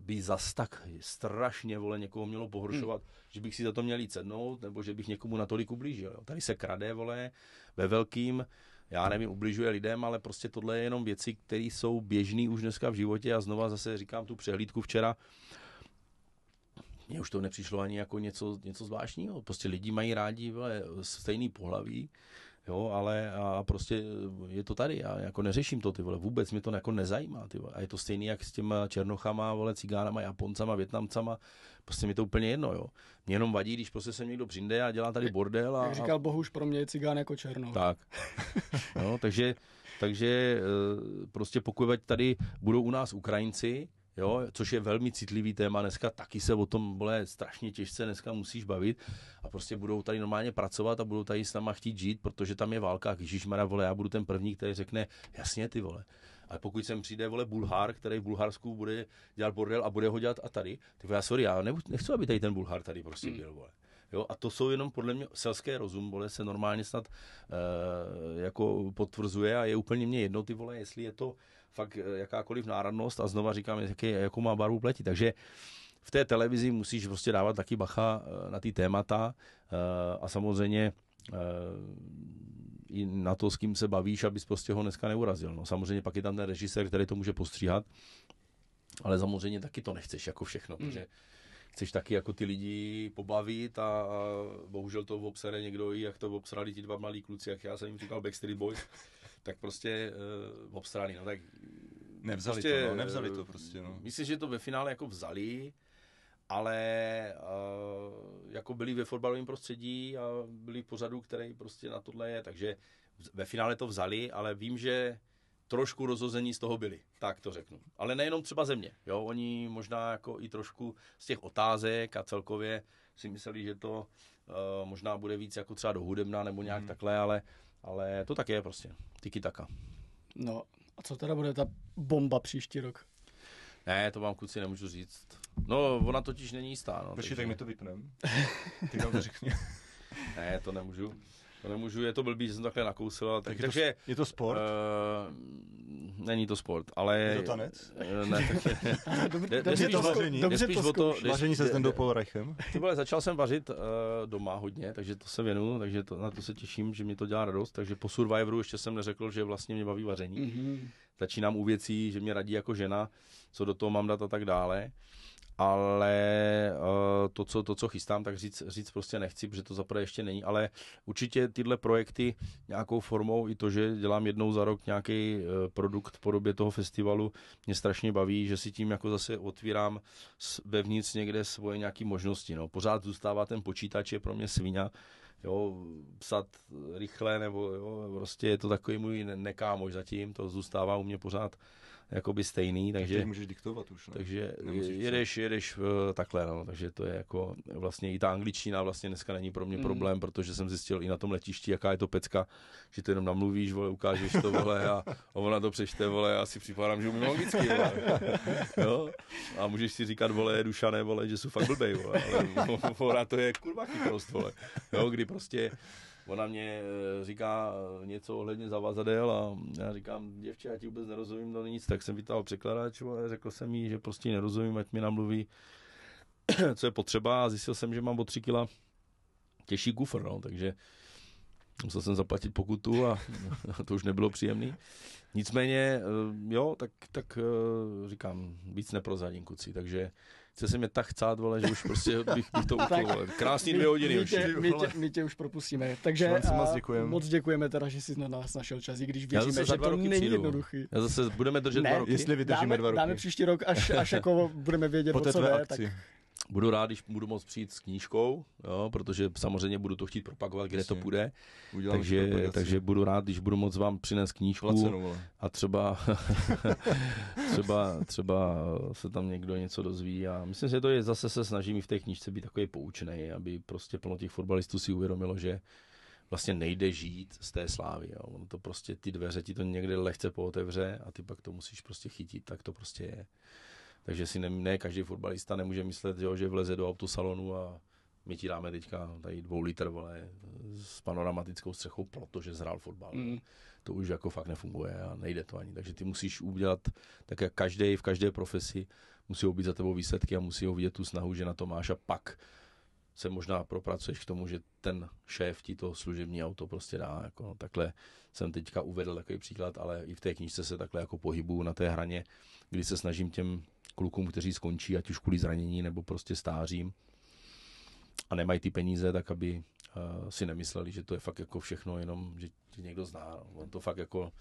by zas tak strašně vole někoho mělo pohoršovat, hmm. že bych si za to měl jít sednout, nebo že bych někomu natolik ublížil. Jo. Tady se krade vole ve velkým, já nevím, ubližuje lidem, ale prostě tohle je jenom věci, které jsou běžné už dneska v životě a znova zase říkám tu přehlídku včera, mně už to nepřišlo ani jako něco, něco zvláštního. Prostě lidi mají rádi vole, stejný pohlaví, Jo, ale a prostě e, je to tady, já jako neřeším to, ty vole, vůbec mě to jako nezajímá, ty vole. A je to stejný jak s těma černochama, vole, cigánama, japoncama, větnamcama, prostě mi to úplně jedno, jo. Mě jenom vadí, když prostě se někdo přijde a dělá tady bordel. A, jak říkal Bohuš, pro mě je cigán jako černo. Tak. jo, (laughs) no, takže, takže e, prostě pokud tady budou u nás Ukrajinci, jo, což je velmi citlivý téma dneska, taky se o tom, bude strašně těžce dneska musíš bavit a prostě budou tady normálně pracovat a budou tady s náma chtít žít, protože tam je válka, když Mara, vole, já budu ten první, který řekne, jasně ty vole, ale pokud sem přijde, vole, Bulhár, který v Bulharsku bude dělat bordel a bude ho dělat a tady, tak já, sorry, já nechci, aby tady ten Bulhár tady prostě byl, vole. Jo, a to jsou jenom podle mě selské rozum, vole, se normálně snad e, jako potvrzuje a je úplně mě jedno, ty vole, jestli je to fakt eh, jakákoliv náradnost a znova říkám, jaký, jakou má barvu pleti. Takže v té televizi musíš prostě dávat taky bacha eh, na ty témata eh, a samozřejmě i na to, s kým se bavíš, abys prostě ho dneska neurazil. No, samozřejmě pak je tam ten režisér, který to může postříhat, ale samozřejmě taky to nechceš jako všechno, mm. protože chceš taky jako ty lidi pobavit a, a bohužel to obsere někdo i, jak to obsrali ti dva malí kluci, jak já jsem jim říkal Backstreet Boys, tak prostě uh, obsrali, no tak... Nevzali prostě, to, no, nevzali to prostě, no. Eh, Myslím, že to ve finále jako vzali, ale uh, jako byli ve fotbalovém prostředí a byli v pořadu, který prostě na tohle je, takže ve finále to vzali, ale vím, že trošku rozhození z toho byli, tak to řeknu. Ale nejenom třeba země, jo, oni možná jako i trošku z těch otázek a celkově si mysleli, že to uh, možná bude víc jako třeba do hudebna nebo nějak hmm. takhle, ale, ale to tak je prostě, tiki taka. No a co teda bude ta bomba příští rok? Ne, to vám kluci nemůžu říct. No, ona totiž není jistá. No, Počkej, takže... tak mi to vypneme. Ty nám to řekni. (laughs) ne, to nemůžu. To nemůžu, je to blbý, že jsem takhle nakousil. Tak, tak je, to, takže, je to sport? Uh, není to sport, ale... Je to tanec? Uh, ne, takže... (laughs) dobře, dobře, to, vaření. dobře to o to, když, Vaření se s Dendo Polreichem? začal jsem vařit uh, doma hodně, takže to se věnu, takže to, na to se těším, že mi to dělá radost. Takže po Survivoru ještě jsem neřekl, že vlastně mě baví vaření. Mm-hmm. Začínám u věcí, že mě radí jako žena, co do toho mám dát a tak dále ale eh, to co, to, co chystám, tak říct, říct prostě nechci, protože to zaprvé ještě není, ale určitě tyhle projekty nějakou formou, i to, že dělám jednou za rok nějaký eh, produkt v podobě toho festivalu, mě strašně baví, že si tím jako zase otvírám vevnitř někde svoje nějaké možnosti. No. Pořád zůstává ten počítač, je pro mě svíňa, jo, psat rychle, nebo jo, prostě je to takový můj nekámoš zatím, to zůstává u mě pořád jakoby stejný, takže... tak můžeš diktovat už, ne? Takže Nemusíš jedeš, psát. jedeš eh, takhle, no, takže to je jako vlastně i ta angličtina vlastně dneska není pro mě mm. problém, protože jsem zjistil i na tom letišti, jaká je to pecka, že to jenom namluvíš, vole, ukážeš to, vole, a ona to přečte, vole, já si připadám, že umím anglicky, vole. jo? A můžeš si říkat, vole, dušané, vole, že jsou fakt blbej, vole, ale (laughs) to je kurva chytrost, vole, jo, kdy prostě ona mě eh, říká eh, něco ohledně zavazadel a já říkám, děvče, já ti vůbec nerozumím, do nic, tak jsem vytáhl překladačů a řekl jsem jí, že prostě nerozumím, ať mi namluví, (clears throat) co je potřeba a zjistil jsem, že mám o 3 kila těžší kufr, no, takže musel jsem zaplatit pokutu a (laughs) to už nebylo příjemný. Nicméně, eh, jo, tak, tak říkám, víc neprozadím kuci, takže chce se mě tak chcát, vole, že už prostě bych, bych to utkal. (laughs) Krásný dvě hodiny my, už. Tě, my, tě, my tě už propustíme. Takže a moc, děkujeme. moc děkujeme teda, že jsi na nás našel čas, i když věříme, že to není přijdu. jednoduchý. Já zase budeme držet ne, dva roky. Jestli vydržíme dáme, dva roky. Dáme příští rok, až, až jako budeme vědět, (laughs) po co je. akci. tak Budu rád, když budu moct přijít s knížkou, jo, protože samozřejmě budu to chtít propagovat, kde Jasně. to půjde. Udělám takže, takže budu rád, když budu moct vám přinést knížku Placenu, a třeba, (laughs) třeba, třeba se tam někdo něco dozví. A myslím, že to je zase se snažím i v té knížce být takový poučný, aby prostě plno těch fotbalistů si uvědomilo, že vlastně nejde žít z té slávy. Jo. Ono to prostě, ty dveře ti to někde lehce pootevře a ty pak to musíš prostě chytit, tak to prostě je takže si ne, ne každý fotbalista nemůže myslet, jo, že vleze do autosalonu a my ti dáme teďka tady dvou litr vole, s panoramatickou střechou, protože zhrál fotbal. Mm. To už jako fakt nefunguje a nejde to ani. Takže ty musíš udělat, tak jak každý v každé profesi, musí být za tebou výsledky a musí ho vidět tu snahu, že na to máš a pak se možná propracuješ k tomu, že ten šéf ti to služební auto prostě dá. Jako, no, takhle jsem teďka uvedl takový příklad, ale i v té knižce se takhle jako pohybuju na té hraně, kdy se snažím těm klukům, kteří skončí, ať už kvůli zranění nebo prostě stářím a nemají ty peníze, tak aby uh, si nemysleli, že to je fakt jako všechno jenom, že tě někdo zná. On to fakt jako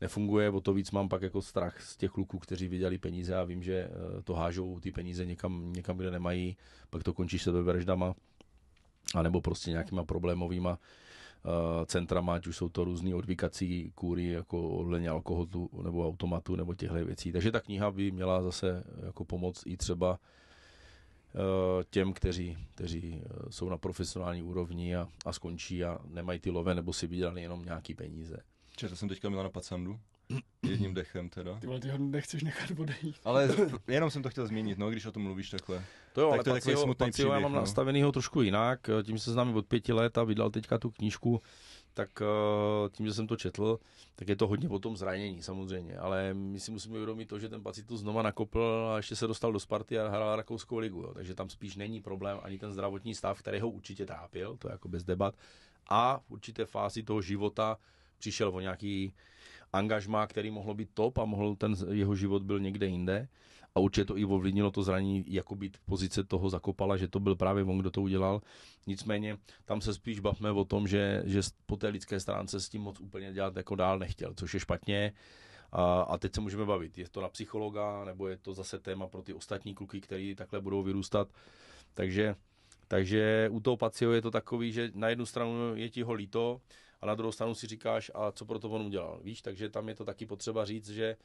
nefunguje, o to víc mám pak jako strach z těch kluků, kteří vydělali peníze a vím, že uh, to hážou ty peníze někam, někam kde nemají, pak to končíš sebevraždama anebo prostě nějakýma problémovýma Eh, centrama, ať už jsou to různé odvykací kůry, jako ohledně alkoholu nebo automatu nebo těchto věcí. Takže ta kniha by měla zase eh, jako pomoc i třeba eh, těm, kteří, kteří jsou na profesionální úrovni a, a skončí a nemají ty love nebo si vydělali jenom nějaký peníze. Četl jsem teďka Milana Pacandu, Jedním dechem teda. Ty vole, ty ho nechceš nechat odejít. Ale (laughs) jenom jsem to chtěl zmínit, no, když o tom mluvíš takhle. To jo, tak ale to je takový smutný příběh, já mám no. nastavenýho trošku jinak, eh, tím se známe od pěti let a vydal teďka tu knížku, tak eh, tím, že jsem to četl, tak je to hodně o tom zranění samozřejmě, ale my si musíme uvědomit to, že ten pacit to znova nakopl a ještě se dostal do Sparty a hrál Rakouskou ligu, jo. takže tam spíš není problém ani ten zdravotní stav, který ho určitě trápil, to je jako bez debat, a v určité fázi toho života přišel o nějaký angažmá, který mohlo být top a mohl ten jeho život byl někde jinde. A určitě to i ovlivnilo to zranění, jako být pozice toho zakopala, že to byl právě on, kdo to udělal. Nicméně tam se spíš bavme o tom, že, že po té lidské stránce s tím moc úplně dělat jako dál nechtěl, což je špatně. A, a teď se můžeme bavit, je to na psychologa, nebo je to zase téma pro ty ostatní kluky, který takhle budou vyrůstat. Takže takže u toho Pacio je to takový, že na jednu stranu je ti ho líto, a na druhou stranu si říkáš, a co pro to on udělal, víš, takže tam je to taky potřeba říct, že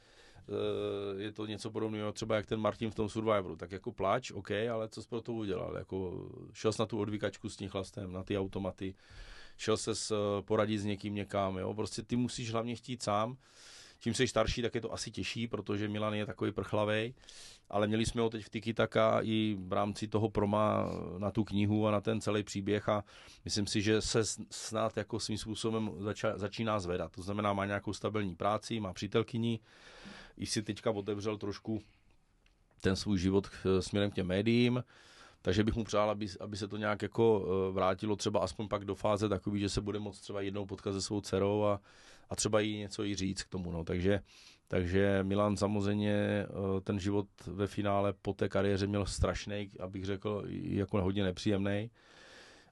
eh, je to něco podobného, třeba jak ten Martin v tom Survivoru, tak jako pláč, OK, ale co jsi pro to udělal, jako šel jsi na tu odvykačku s tím chlastem, na ty automaty, šel se eh, poradit s někým někam, jo, prostě ty musíš hlavně chtít sám, čím jsi starší, tak je to asi těžší, protože Milan je takový prchlavý, ale měli jsme ho teď v Tiki Taka i v rámci toho proma na tu knihu a na ten celý příběh a myslím si, že se snad jako svým způsobem zača, začíná zvedat. To znamená, má nějakou stabilní práci, má přítelkyni, i si teďka otevřel trošku ten svůj život k, směrem k těm médiím, takže bych mu přál, aby, aby se to nějak jako eh, vrátilo třeba aspoň pak do fáze takový, že se bude moct třeba jednou potkat se svou dcerou a a třeba jí něco jí říct k tomu. No. Takže, takže Milan samozřejmě eh, ten život ve finále po té kariéře měl strašný, abych řekl, jako hodně nepříjemný,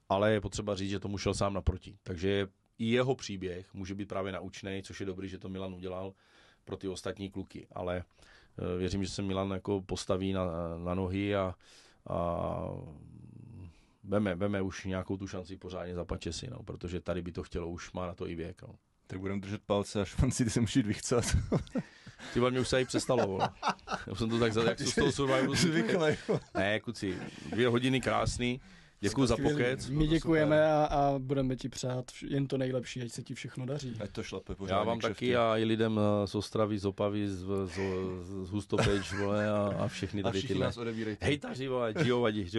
ale je potřeba říct, že tomu šel sám naproti. Takže i jeho příběh může být právě naučný, což je dobrý, že to Milan udělal pro ty ostatní kluky, ale eh, věřím, že se Milan jako postaví na, na nohy a, a veme, veme už nějakou tu šanci pořádně za si, no, protože tady by to chtělo, už má na to i věk. No. Tak budeme držet palce, až on si se musí vychcát. (laughs) Ty mě už se i přestalo, vole. Já jsem to tak zadal, jak jsou z toho survivalu. zvyklý. Ne, kuci, dvě hodiny krásný. Děkuji za pokec. My děkujeme a, a budeme ti přát jen to nejlepší, ať se ti všechno daří. Ať to šlape pořád. Já vám taky a i lidem eh, z Ostravy, z Opavy, z, z, z Hustopage, vole, a, a všechny tady a tyhle. nás odebírejte. Hejtaři, vole, Giovadi,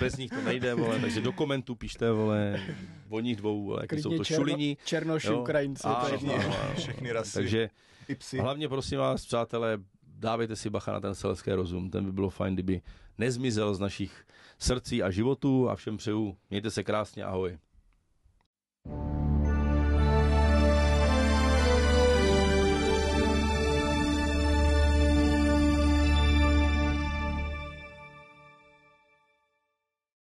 bez nich to nejde, vole, takže do komentů pište, vole, o nich dvou, vole, jsou to černo, šulini. Černoši, jo, Ukrajinci. A, všichni, všechny rasy. Takže i hlavně prosím vás, přátelé, dávejte si bacha na ten selský rozum, ten by bylo fajn, kdyby nezmizel z našich srdcí a životu a všem přeju. Mějte se krásně, ahoj.